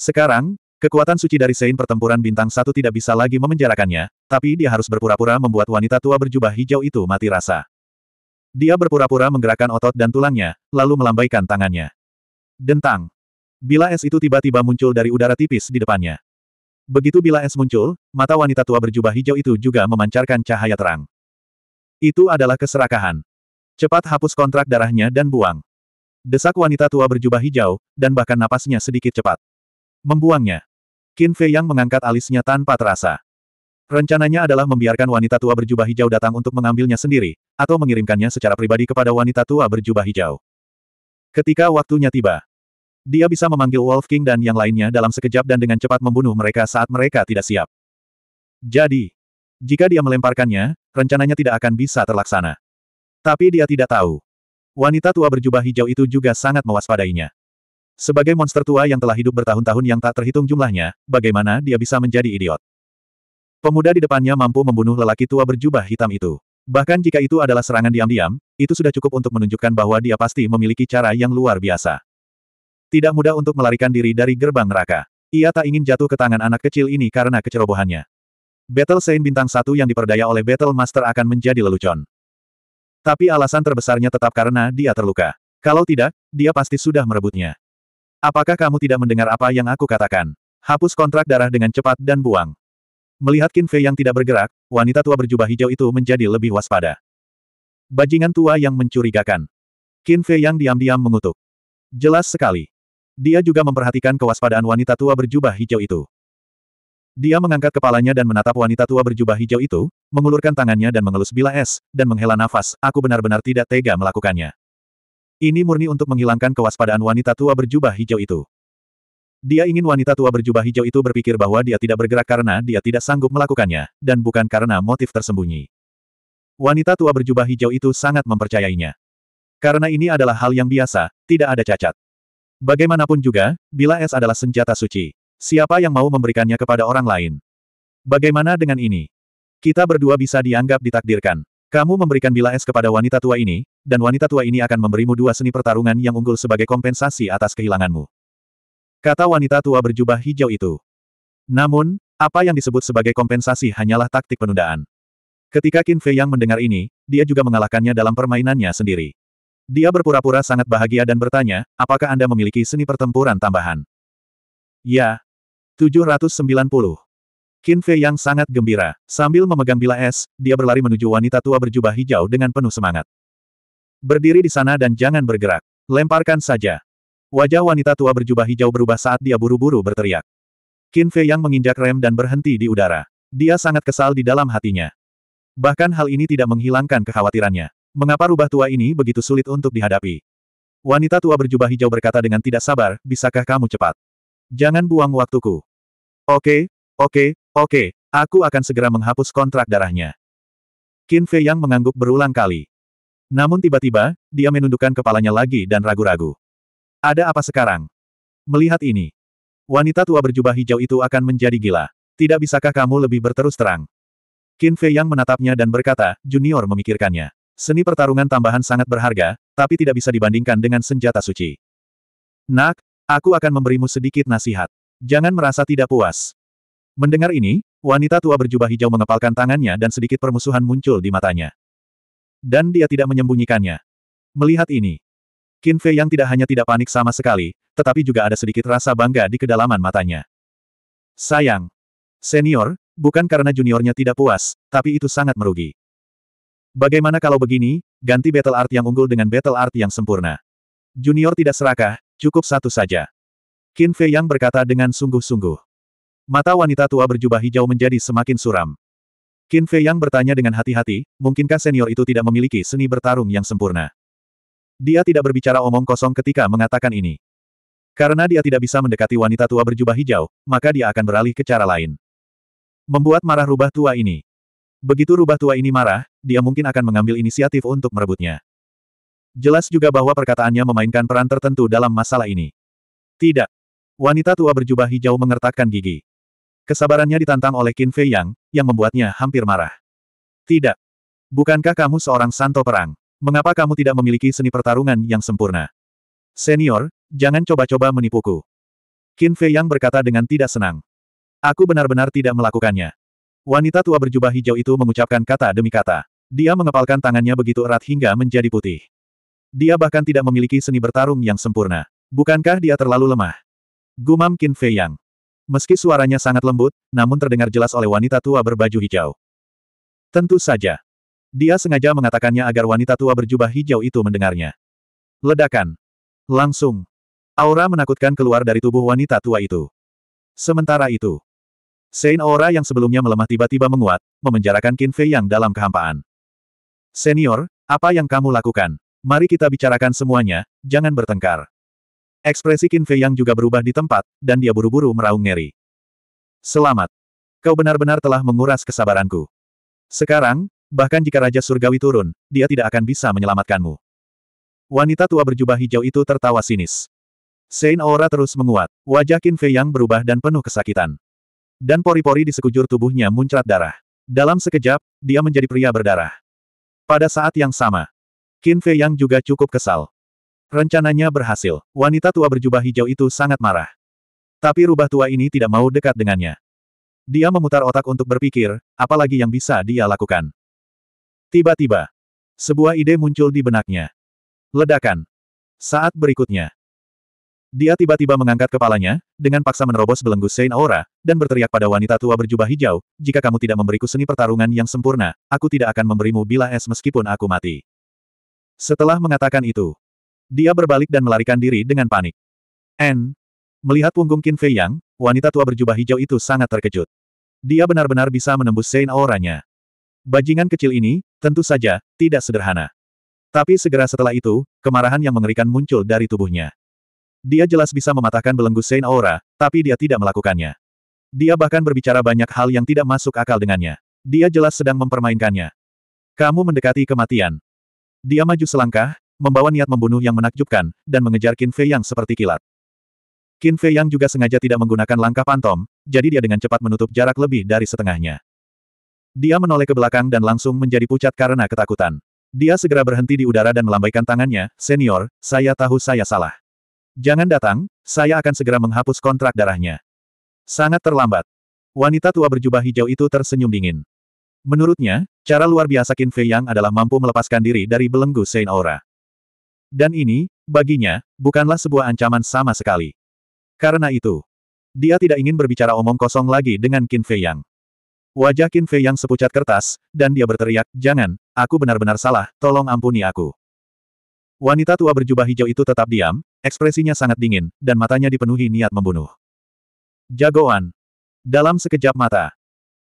Sekarang, kekuatan suci dari Sein pertempuran bintang satu tidak bisa lagi memenjarakannya, tapi dia harus berpura-pura membuat wanita tua berjubah hijau itu mati rasa. Dia berpura-pura menggerakkan otot dan tulangnya, lalu melambaikan tangannya. Dentang. Bila es itu tiba-tiba muncul dari udara tipis di depannya. Begitu bila es muncul, mata wanita tua berjubah hijau itu juga memancarkan cahaya terang. Itu adalah keserakahan. Cepat hapus kontrak darahnya dan buang. Desak wanita tua berjubah hijau, dan bahkan napasnya sedikit cepat. Membuangnya. Qin Fei Yang mengangkat alisnya tanpa terasa. Rencananya adalah membiarkan wanita tua berjubah hijau datang untuk mengambilnya sendiri, atau mengirimkannya secara pribadi kepada wanita tua berjubah hijau. Ketika waktunya tiba, dia bisa memanggil Wolf King dan yang lainnya dalam sekejap dan dengan cepat membunuh mereka saat mereka tidak siap. Jadi, jika dia melemparkannya, rencananya tidak akan bisa terlaksana. Tapi dia tidak tahu. Wanita tua berjubah hijau itu juga sangat mewaspadainya. Sebagai monster tua yang telah hidup bertahun-tahun yang tak terhitung jumlahnya, bagaimana dia bisa menjadi idiot? Pemuda di depannya mampu membunuh lelaki tua berjubah hitam itu. Bahkan jika itu adalah serangan diam-diam, itu sudah cukup untuk menunjukkan bahwa dia pasti memiliki cara yang luar biasa. Tidak mudah untuk melarikan diri dari gerbang neraka. Ia tak ingin jatuh ke tangan anak kecil ini karena kecerobohannya. Battle Saint bintang satu yang diperdaya oleh Battle Master akan menjadi lelucon. Tapi alasan terbesarnya tetap karena dia terluka. Kalau tidak, dia pasti sudah merebutnya. Apakah kamu tidak mendengar apa yang aku katakan? Hapus kontrak darah dengan cepat dan buang. Melihat Qin Fei yang tidak bergerak, wanita tua berjubah hijau itu menjadi lebih waspada. Bajingan tua yang mencurigakan. Qin Fei yang diam-diam mengutuk. Jelas sekali. Dia juga memperhatikan kewaspadaan wanita tua berjubah hijau itu. Dia mengangkat kepalanya dan menatap wanita tua berjubah hijau itu, mengulurkan tangannya dan mengelus bila es, dan menghela nafas, aku benar-benar tidak tega melakukannya. Ini murni untuk menghilangkan kewaspadaan wanita tua berjubah hijau itu. Dia ingin wanita tua berjubah hijau itu berpikir bahwa dia tidak bergerak karena dia tidak sanggup melakukannya, dan bukan karena motif tersembunyi. Wanita tua berjubah hijau itu sangat mempercayainya. Karena ini adalah hal yang biasa, tidak ada cacat. Bagaimanapun juga, bila es adalah senjata suci. Siapa yang mau memberikannya kepada orang lain? Bagaimana dengan ini? Kita berdua bisa dianggap ditakdirkan. Kamu memberikan bila es kepada wanita tua ini, dan wanita tua ini akan memberimu dua seni pertarungan yang unggul sebagai kompensasi atas kehilanganmu. Kata wanita tua berjubah hijau itu. Namun, apa yang disebut sebagai kompensasi hanyalah taktik penundaan. Ketika Qin Fei yang mendengar ini, dia juga mengalahkannya dalam permainannya sendiri. Dia berpura-pura sangat bahagia dan bertanya, apakah Anda memiliki seni pertempuran tambahan? Ya. 790. Qin Fei yang sangat gembira. Sambil memegang bila es, dia berlari menuju wanita tua berjubah hijau dengan penuh semangat. Berdiri di sana dan jangan bergerak. Lemparkan saja. Wajah wanita tua berjubah hijau berubah saat dia buru-buru berteriak. Qin Fei yang menginjak rem dan berhenti di udara. Dia sangat kesal di dalam hatinya. Bahkan hal ini tidak menghilangkan kekhawatirannya. Mengapa rubah tua ini begitu sulit untuk dihadapi? Wanita tua berjubah hijau berkata dengan tidak sabar, bisakah kamu cepat? Jangan buang waktuku. Oke, oke, oke, aku akan segera menghapus kontrak darahnya. Qin Fei yang mengangguk berulang kali. Namun tiba-tiba, dia menundukkan kepalanya lagi dan ragu-ragu. Ada apa sekarang? Melihat ini. Wanita tua berjubah hijau itu akan menjadi gila. Tidak bisakah kamu lebih berterus terang? Qin Fei Yang menatapnya dan berkata, Junior memikirkannya. Seni pertarungan tambahan sangat berharga, tapi tidak bisa dibandingkan dengan senjata suci. Nak, aku akan memberimu sedikit nasihat. Jangan merasa tidak puas. Mendengar ini, wanita tua berjubah hijau mengepalkan tangannya dan sedikit permusuhan muncul di matanya. Dan dia tidak menyembunyikannya. Melihat ini, Qin Fei yang tidak hanya tidak panik sama sekali, tetapi juga ada sedikit rasa bangga di kedalaman matanya. Sayang. Senior, bukan karena juniornya tidak puas, tapi itu sangat merugi. Bagaimana kalau begini, ganti battle art yang unggul dengan battle art yang sempurna. Junior tidak serakah, cukup satu saja. Qin Fei yang berkata dengan sungguh-sungguh. Mata wanita tua berjubah hijau menjadi semakin suram. Qin Fei Yang bertanya dengan hati-hati, mungkinkah senior itu tidak memiliki seni bertarung yang sempurna? Dia tidak berbicara omong kosong ketika mengatakan ini. Karena dia tidak bisa mendekati wanita tua berjubah hijau, maka dia akan beralih ke cara lain. Membuat marah rubah tua ini. Begitu rubah tua ini marah, dia mungkin akan mengambil inisiatif untuk merebutnya. Jelas juga bahwa perkataannya memainkan peran tertentu dalam masalah ini. Tidak. Wanita tua berjubah hijau mengertakkan gigi. Kesabarannya ditantang oleh Qin Fei Yang, yang membuatnya hampir marah. Tidak. Bukankah kamu seorang santo perang? Mengapa kamu tidak memiliki seni pertarungan yang sempurna? Senior, jangan coba-coba menipuku. Qin Fei Yang berkata dengan tidak senang. Aku benar-benar tidak melakukannya. Wanita tua berjubah hijau itu mengucapkan kata demi kata. Dia mengepalkan tangannya begitu erat hingga menjadi putih. Dia bahkan tidak memiliki seni bertarung yang sempurna. Bukankah dia terlalu lemah? Gumam Qin Fei Yang. Meski suaranya sangat lembut, namun terdengar jelas oleh wanita tua berbaju hijau. Tentu saja. Dia sengaja mengatakannya agar wanita tua berjubah hijau itu mendengarnya. Ledakan. Langsung. Aura menakutkan keluar dari tubuh wanita tua itu. Sementara itu, Sein Aura yang sebelumnya melemah tiba-tiba menguat, memenjarakan Qin Fei yang dalam kehampaan. Senior, apa yang kamu lakukan? Mari kita bicarakan semuanya, jangan bertengkar. Ekspresi Qin Fei yang juga berubah di tempat, dan dia buru-buru meraung ngeri. Selamat. Kau benar-benar telah menguras kesabaranku. Sekarang, bahkan jika Raja Surgawi turun, dia tidak akan bisa menyelamatkanmu. Wanita tua berjubah hijau itu tertawa sinis. Sein Aura terus menguat, wajah Qin Fei yang berubah dan penuh kesakitan. Dan pori-pori di sekujur tubuhnya muncrat darah. Dalam sekejap, dia menjadi pria berdarah. Pada saat yang sama, Qin Fei yang juga cukup kesal. Rencananya berhasil. Wanita tua berjubah hijau itu sangat marah. Tapi rubah tua ini tidak mau dekat dengannya. Dia memutar otak untuk berpikir, apalagi yang bisa dia lakukan. Tiba-tiba, sebuah ide muncul di benaknya. Ledakan. Saat berikutnya. Dia tiba-tiba mengangkat kepalanya, dengan paksa menerobos belenggu Saint Aura, dan berteriak pada wanita tua berjubah hijau, jika kamu tidak memberiku seni pertarungan yang sempurna, aku tidak akan memberimu bila es meskipun aku mati. Setelah mengatakan itu, dia berbalik dan melarikan diri dengan panik. N. Melihat punggung Qin Fei Yang, wanita tua berjubah hijau itu sangat terkejut. Dia benar-benar bisa menembus sein auranya. Bajingan kecil ini, tentu saja, tidak sederhana. Tapi segera setelah itu, kemarahan yang mengerikan muncul dari tubuhnya. Dia jelas bisa mematahkan belenggu sein aura, tapi dia tidak melakukannya. Dia bahkan berbicara banyak hal yang tidak masuk akal dengannya. Dia jelas sedang mempermainkannya. Kamu mendekati kematian. Dia maju selangkah, membawa niat membunuh yang menakjubkan, dan mengejar Qin Fei Yang seperti kilat. Qin Fei Yang juga sengaja tidak menggunakan langkah pantom, jadi dia dengan cepat menutup jarak lebih dari setengahnya. Dia menoleh ke belakang dan langsung menjadi pucat karena ketakutan. Dia segera berhenti di udara dan melambaikan tangannya, Senior, saya tahu saya salah. Jangan datang, saya akan segera menghapus kontrak darahnya. Sangat terlambat. Wanita tua berjubah hijau itu tersenyum dingin. Menurutnya, cara luar biasa Qin Fei Yang adalah mampu melepaskan diri dari belenggu Sein Aura. Dan ini, baginya, bukanlah sebuah ancaman sama sekali. Karena itu, dia tidak ingin berbicara omong kosong lagi dengan Qin Fei Yang. Wajah Qin Fei Yang sepucat kertas, dan dia berteriak, Jangan, aku benar-benar salah, tolong ampuni aku. Wanita tua berjubah hijau itu tetap diam, ekspresinya sangat dingin, dan matanya dipenuhi niat membunuh. Jagoan. Dalam sekejap mata,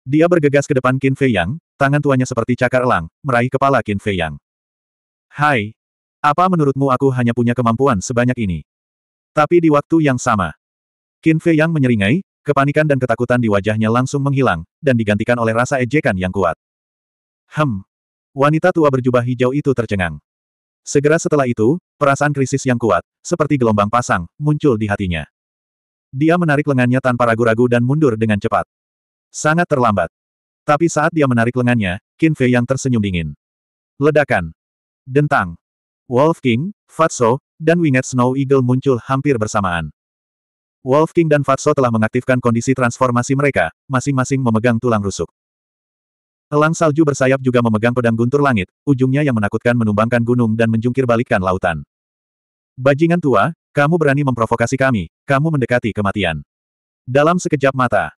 dia bergegas ke depan Qin Fei Yang, tangan tuanya seperti cakar elang, meraih kepala Qin Fei Yang. Hai, apa menurutmu aku hanya punya kemampuan sebanyak ini? Tapi di waktu yang sama, Qin Fei yang menyeringai, kepanikan dan ketakutan di wajahnya langsung menghilang, dan digantikan oleh rasa ejekan yang kuat. Hem. Wanita tua berjubah hijau itu tercengang. Segera setelah itu, perasaan krisis yang kuat, seperti gelombang pasang, muncul di hatinya. Dia menarik lengannya tanpa ragu-ragu dan mundur dengan cepat. Sangat terlambat. Tapi saat dia menarik lengannya, Qin Fei yang tersenyum dingin. Ledakan. Dentang. Wolf King, Fatso, dan Winged Snow Eagle muncul hampir bersamaan. Wolf King dan Fatso telah mengaktifkan kondisi transformasi mereka, masing-masing memegang tulang rusuk. Elang salju bersayap juga memegang pedang guntur langit, ujungnya yang menakutkan menumbangkan gunung dan menjungkir balikkan lautan. Bajingan tua, kamu berani memprovokasi kami, kamu mendekati kematian. Dalam sekejap mata,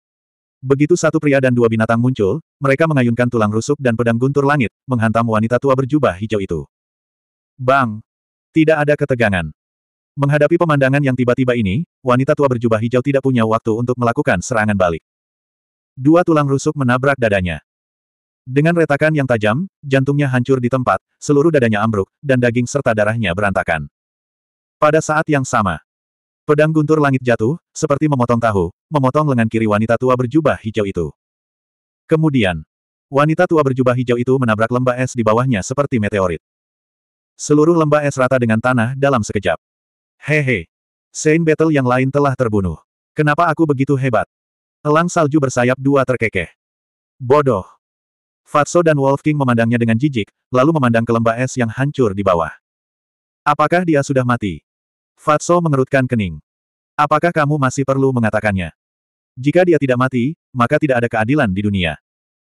Begitu satu pria dan dua binatang muncul, mereka mengayunkan tulang rusuk dan pedang guntur langit, menghantam wanita tua berjubah hijau itu. Bang! Tidak ada ketegangan. Menghadapi pemandangan yang tiba-tiba ini, wanita tua berjubah hijau tidak punya waktu untuk melakukan serangan balik. Dua tulang rusuk menabrak dadanya. Dengan retakan yang tajam, jantungnya hancur di tempat, seluruh dadanya ambruk, dan daging serta darahnya berantakan. Pada saat yang sama, pedang guntur langit jatuh, seperti memotong tahu, memotong lengan kiri wanita tua berjubah hijau itu. Kemudian, wanita tua berjubah hijau itu menabrak lembah es di bawahnya seperti meteorit. Seluruh lembah es rata dengan tanah dalam sekejap. Hehe. Saint Battle yang lain telah terbunuh. Kenapa aku begitu hebat? Elang salju bersayap dua terkekeh. Bodoh. Fatso dan Wolf King memandangnya dengan jijik, lalu memandang ke lembah es yang hancur di bawah. Apakah dia sudah mati? Fatso mengerutkan kening. Apakah kamu masih perlu mengatakannya? Jika dia tidak mati, maka tidak ada keadilan di dunia.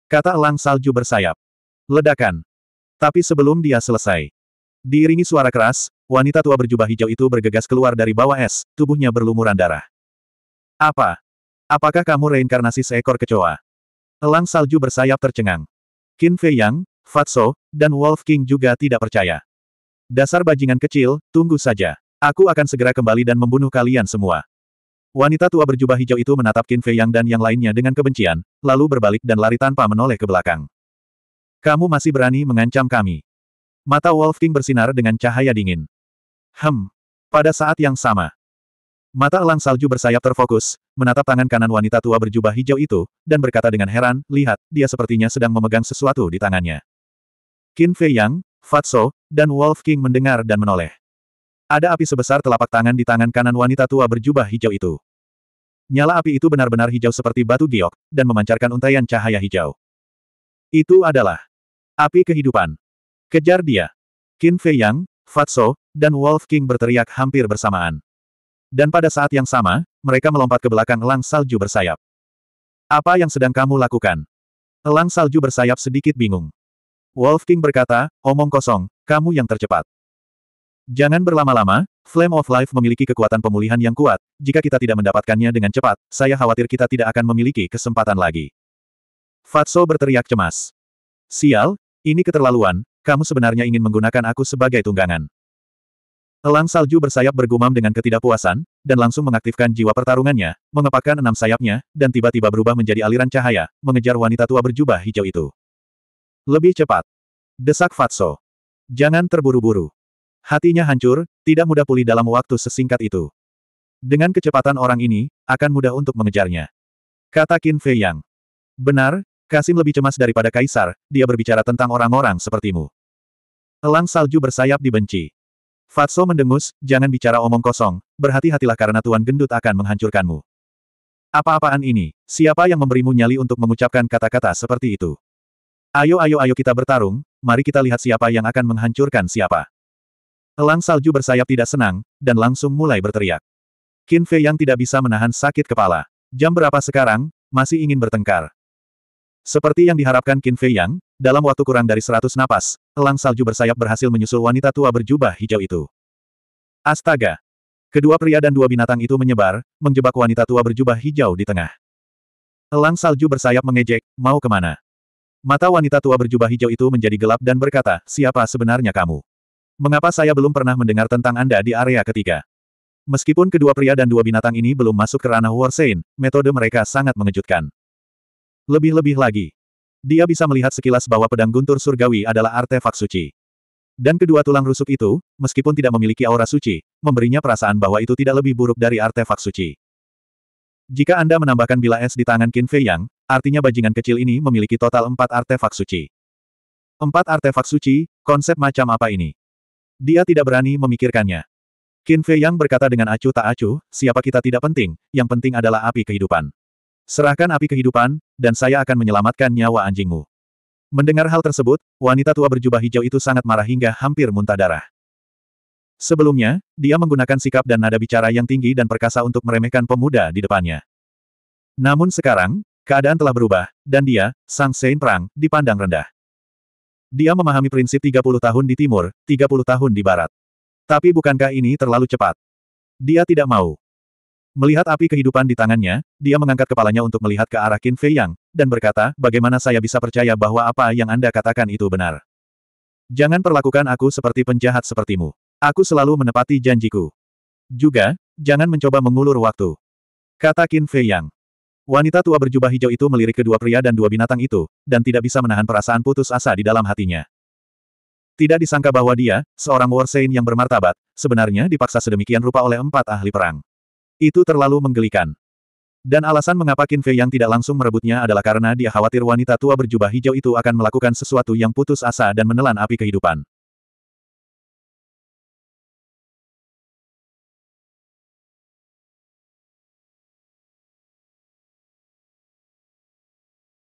Kata elang salju bersayap. Ledakan. Tapi sebelum dia selesai, Diiringi suara keras, wanita tua berjubah hijau itu bergegas keluar dari bawah es, tubuhnya berlumuran darah. Apa? Apakah kamu reinkarnasi seekor kecoa? Elang salju bersayap tercengang. Qin Fei Yang, Fatso, dan Wolf King juga tidak percaya. Dasar bajingan kecil, tunggu saja. Aku akan segera kembali dan membunuh kalian semua. Wanita tua berjubah hijau itu menatap Qin Fei Yang dan yang lainnya dengan kebencian, lalu berbalik dan lari tanpa menoleh ke belakang. Kamu masih berani mengancam kami. Mata Wolf King bersinar dengan cahaya dingin. Hem. Pada saat yang sama. Mata elang salju bersayap terfokus, menatap tangan kanan wanita tua berjubah hijau itu, dan berkata dengan heran, lihat, dia sepertinya sedang memegang sesuatu di tangannya. Qin Fei Yang, Fatso, dan Wolf King mendengar dan menoleh. Ada api sebesar telapak tangan di tangan kanan wanita tua berjubah hijau itu. Nyala api itu benar-benar hijau seperti batu giok, dan memancarkan untaian cahaya hijau. Itu adalah api kehidupan. Kejar dia! Qin Fei Yang, Fatso, dan Wolf King berteriak hampir bersamaan. Dan pada saat yang sama, mereka melompat ke belakang elang salju bersayap. Apa yang sedang kamu lakukan? Elang salju bersayap sedikit bingung. Wolf King berkata, omong kosong, kamu yang tercepat. Jangan berlama-lama, Flame of Life memiliki kekuatan pemulihan yang kuat, jika kita tidak mendapatkannya dengan cepat, saya khawatir kita tidak akan memiliki kesempatan lagi. Fatso berteriak cemas. Sial, ini keterlaluan, kamu sebenarnya ingin menggunakan aku sebagai tunggangan. Elang salju bersayap bergumam dengan ketidakpuasan, dan langsung mengaktifkan jiwa pertarungannya, mengepakkan enam sayapnya, dan tiba-tiba berubah menjadi aliran cahaya, mengejar wanita tua berjubah hijau itu. Lebih cepat. Desak Fatso. Jangan terburu-buru. Hatinya hancur, tidak mudah pulih dalam waktu sesingkat itu. Dengan kecepatan orang ini, akan mudah untuk mengejarnya. Kata Qin Fei Yang. Benar, Kasim lebih cemas daripada Kaisar, dia berbicara tentang orang-orang sepertimu. Elang salju bersayap dibenci. Fatso mendengus, jangan bicara omong kosong, berhati-hatilah karena Tuan Gendut akan menghancurkanmu. Apa-apaan ini, siapa yang memberimu nyali untuk mengucapkan kata-kata seperti itu? Ayo ayo ayo kita bertarung, mari kita lihat siapa yang akan menghancurkan siapa. Elang salju bersayap tidak senang, dan langsung mulai berteriak. Qin Fei yang tidak bisa menahan sakit kepala. Jam berapa sekarang? Masih ingin bertengkar. Seperti yang diharapkan Qin Fei Yang, dalam waktu kurang dari seratus napas, elang salju bersayap berhasil menyusul wanita tua berjubah hijau itu. Astaga! Kedua pria dan dua binatang itu menyebar, menjebak wanita tua berjubah hijau di tengah. Elang salju bersayap mengejek, mau kemana? Mata wanita tua berjubah hijau itu menjadi gelap dan berkata, siapa sebenarnya kamu? Mengapa saya belum pernah mendengar tentang Anda di area ketiga? Meskipun kedua pria dan dua binatang ini belum masuk ke ranah Warsain, metode mereka sangat mengejutkan. Lebih-lebih lagi. Dia bisa melihat sekilas bahwa pedang guntur surgawi adalah artefak suci. Dan kedua tulang rusuk itu, meskipun tidak memiliki aura suci, memberinya perasaan bahwa itu tidak lebih buruk dari artefak suci. Jika Anda menambahkan bila es di tangan Qin Fei Yang, artinya bajingan kecil ini memiliki total empat artefak suci. Empat artefak suci, konsep macam apa ini? Dia tidak berani memikirkannya. Qin Fei Yang berkata dengan acuh tak acuh, siapa kita tidak penting, yang penting adalah api kehidupan. Serahkan api kehidupan, dan saya akan menyelamatkan nyawa anjingmu. Mendengar hal tersebut, wanita tua berjubah hijau itu sangat marah hingga hampir muntah darah. Sebelumnya, dia menggunakan sikap dan nada bicara yang tinggi dan perkasa untuk meremehkan pemuda di depannya. Namun sekarang, keadaan telah berubah, dan dia, Sang Sein Perang, dipandang rendah. Dia memahami prinsip 30 tahun di timur, 30 tahun di barat. Tapi bukankah ini terlalu cepat? Dia tidak mau. Melihat api kehidupan di tangannya, dia mengangkat kepalanya untuk melihat ke arah Qin Fei Yang, dan berkata, bagaimana saya bisa percaya bahwa apa yang Anda katakan itu benar? Jangan perlakukan aku seperti penjahat sepertimu. Aku selalu menepati janjiku. Juga, jangan mencoba mengulur waktu. Kata Qin Fei Yang. Wanita tua berjubah hijau itu melirik kedua pria dan dua binatang itu, dan tidak bisa menahan perasaan putus asa di dalam hatinya. Tidak disangka bahwa dia, seorang Warsain yang bermartabat, sebenarnya dipaksa sedemikian rupa oleh empat ahli perang. Itu terlalu menggelikan. Dan alasan mengapa Qin Fei yang tidak langsung merebutnya adalah karena dia khawatir wanita tua berjubah hijau itu akan melakukan sesuatu yang putus asa dan menelan api kehidupan.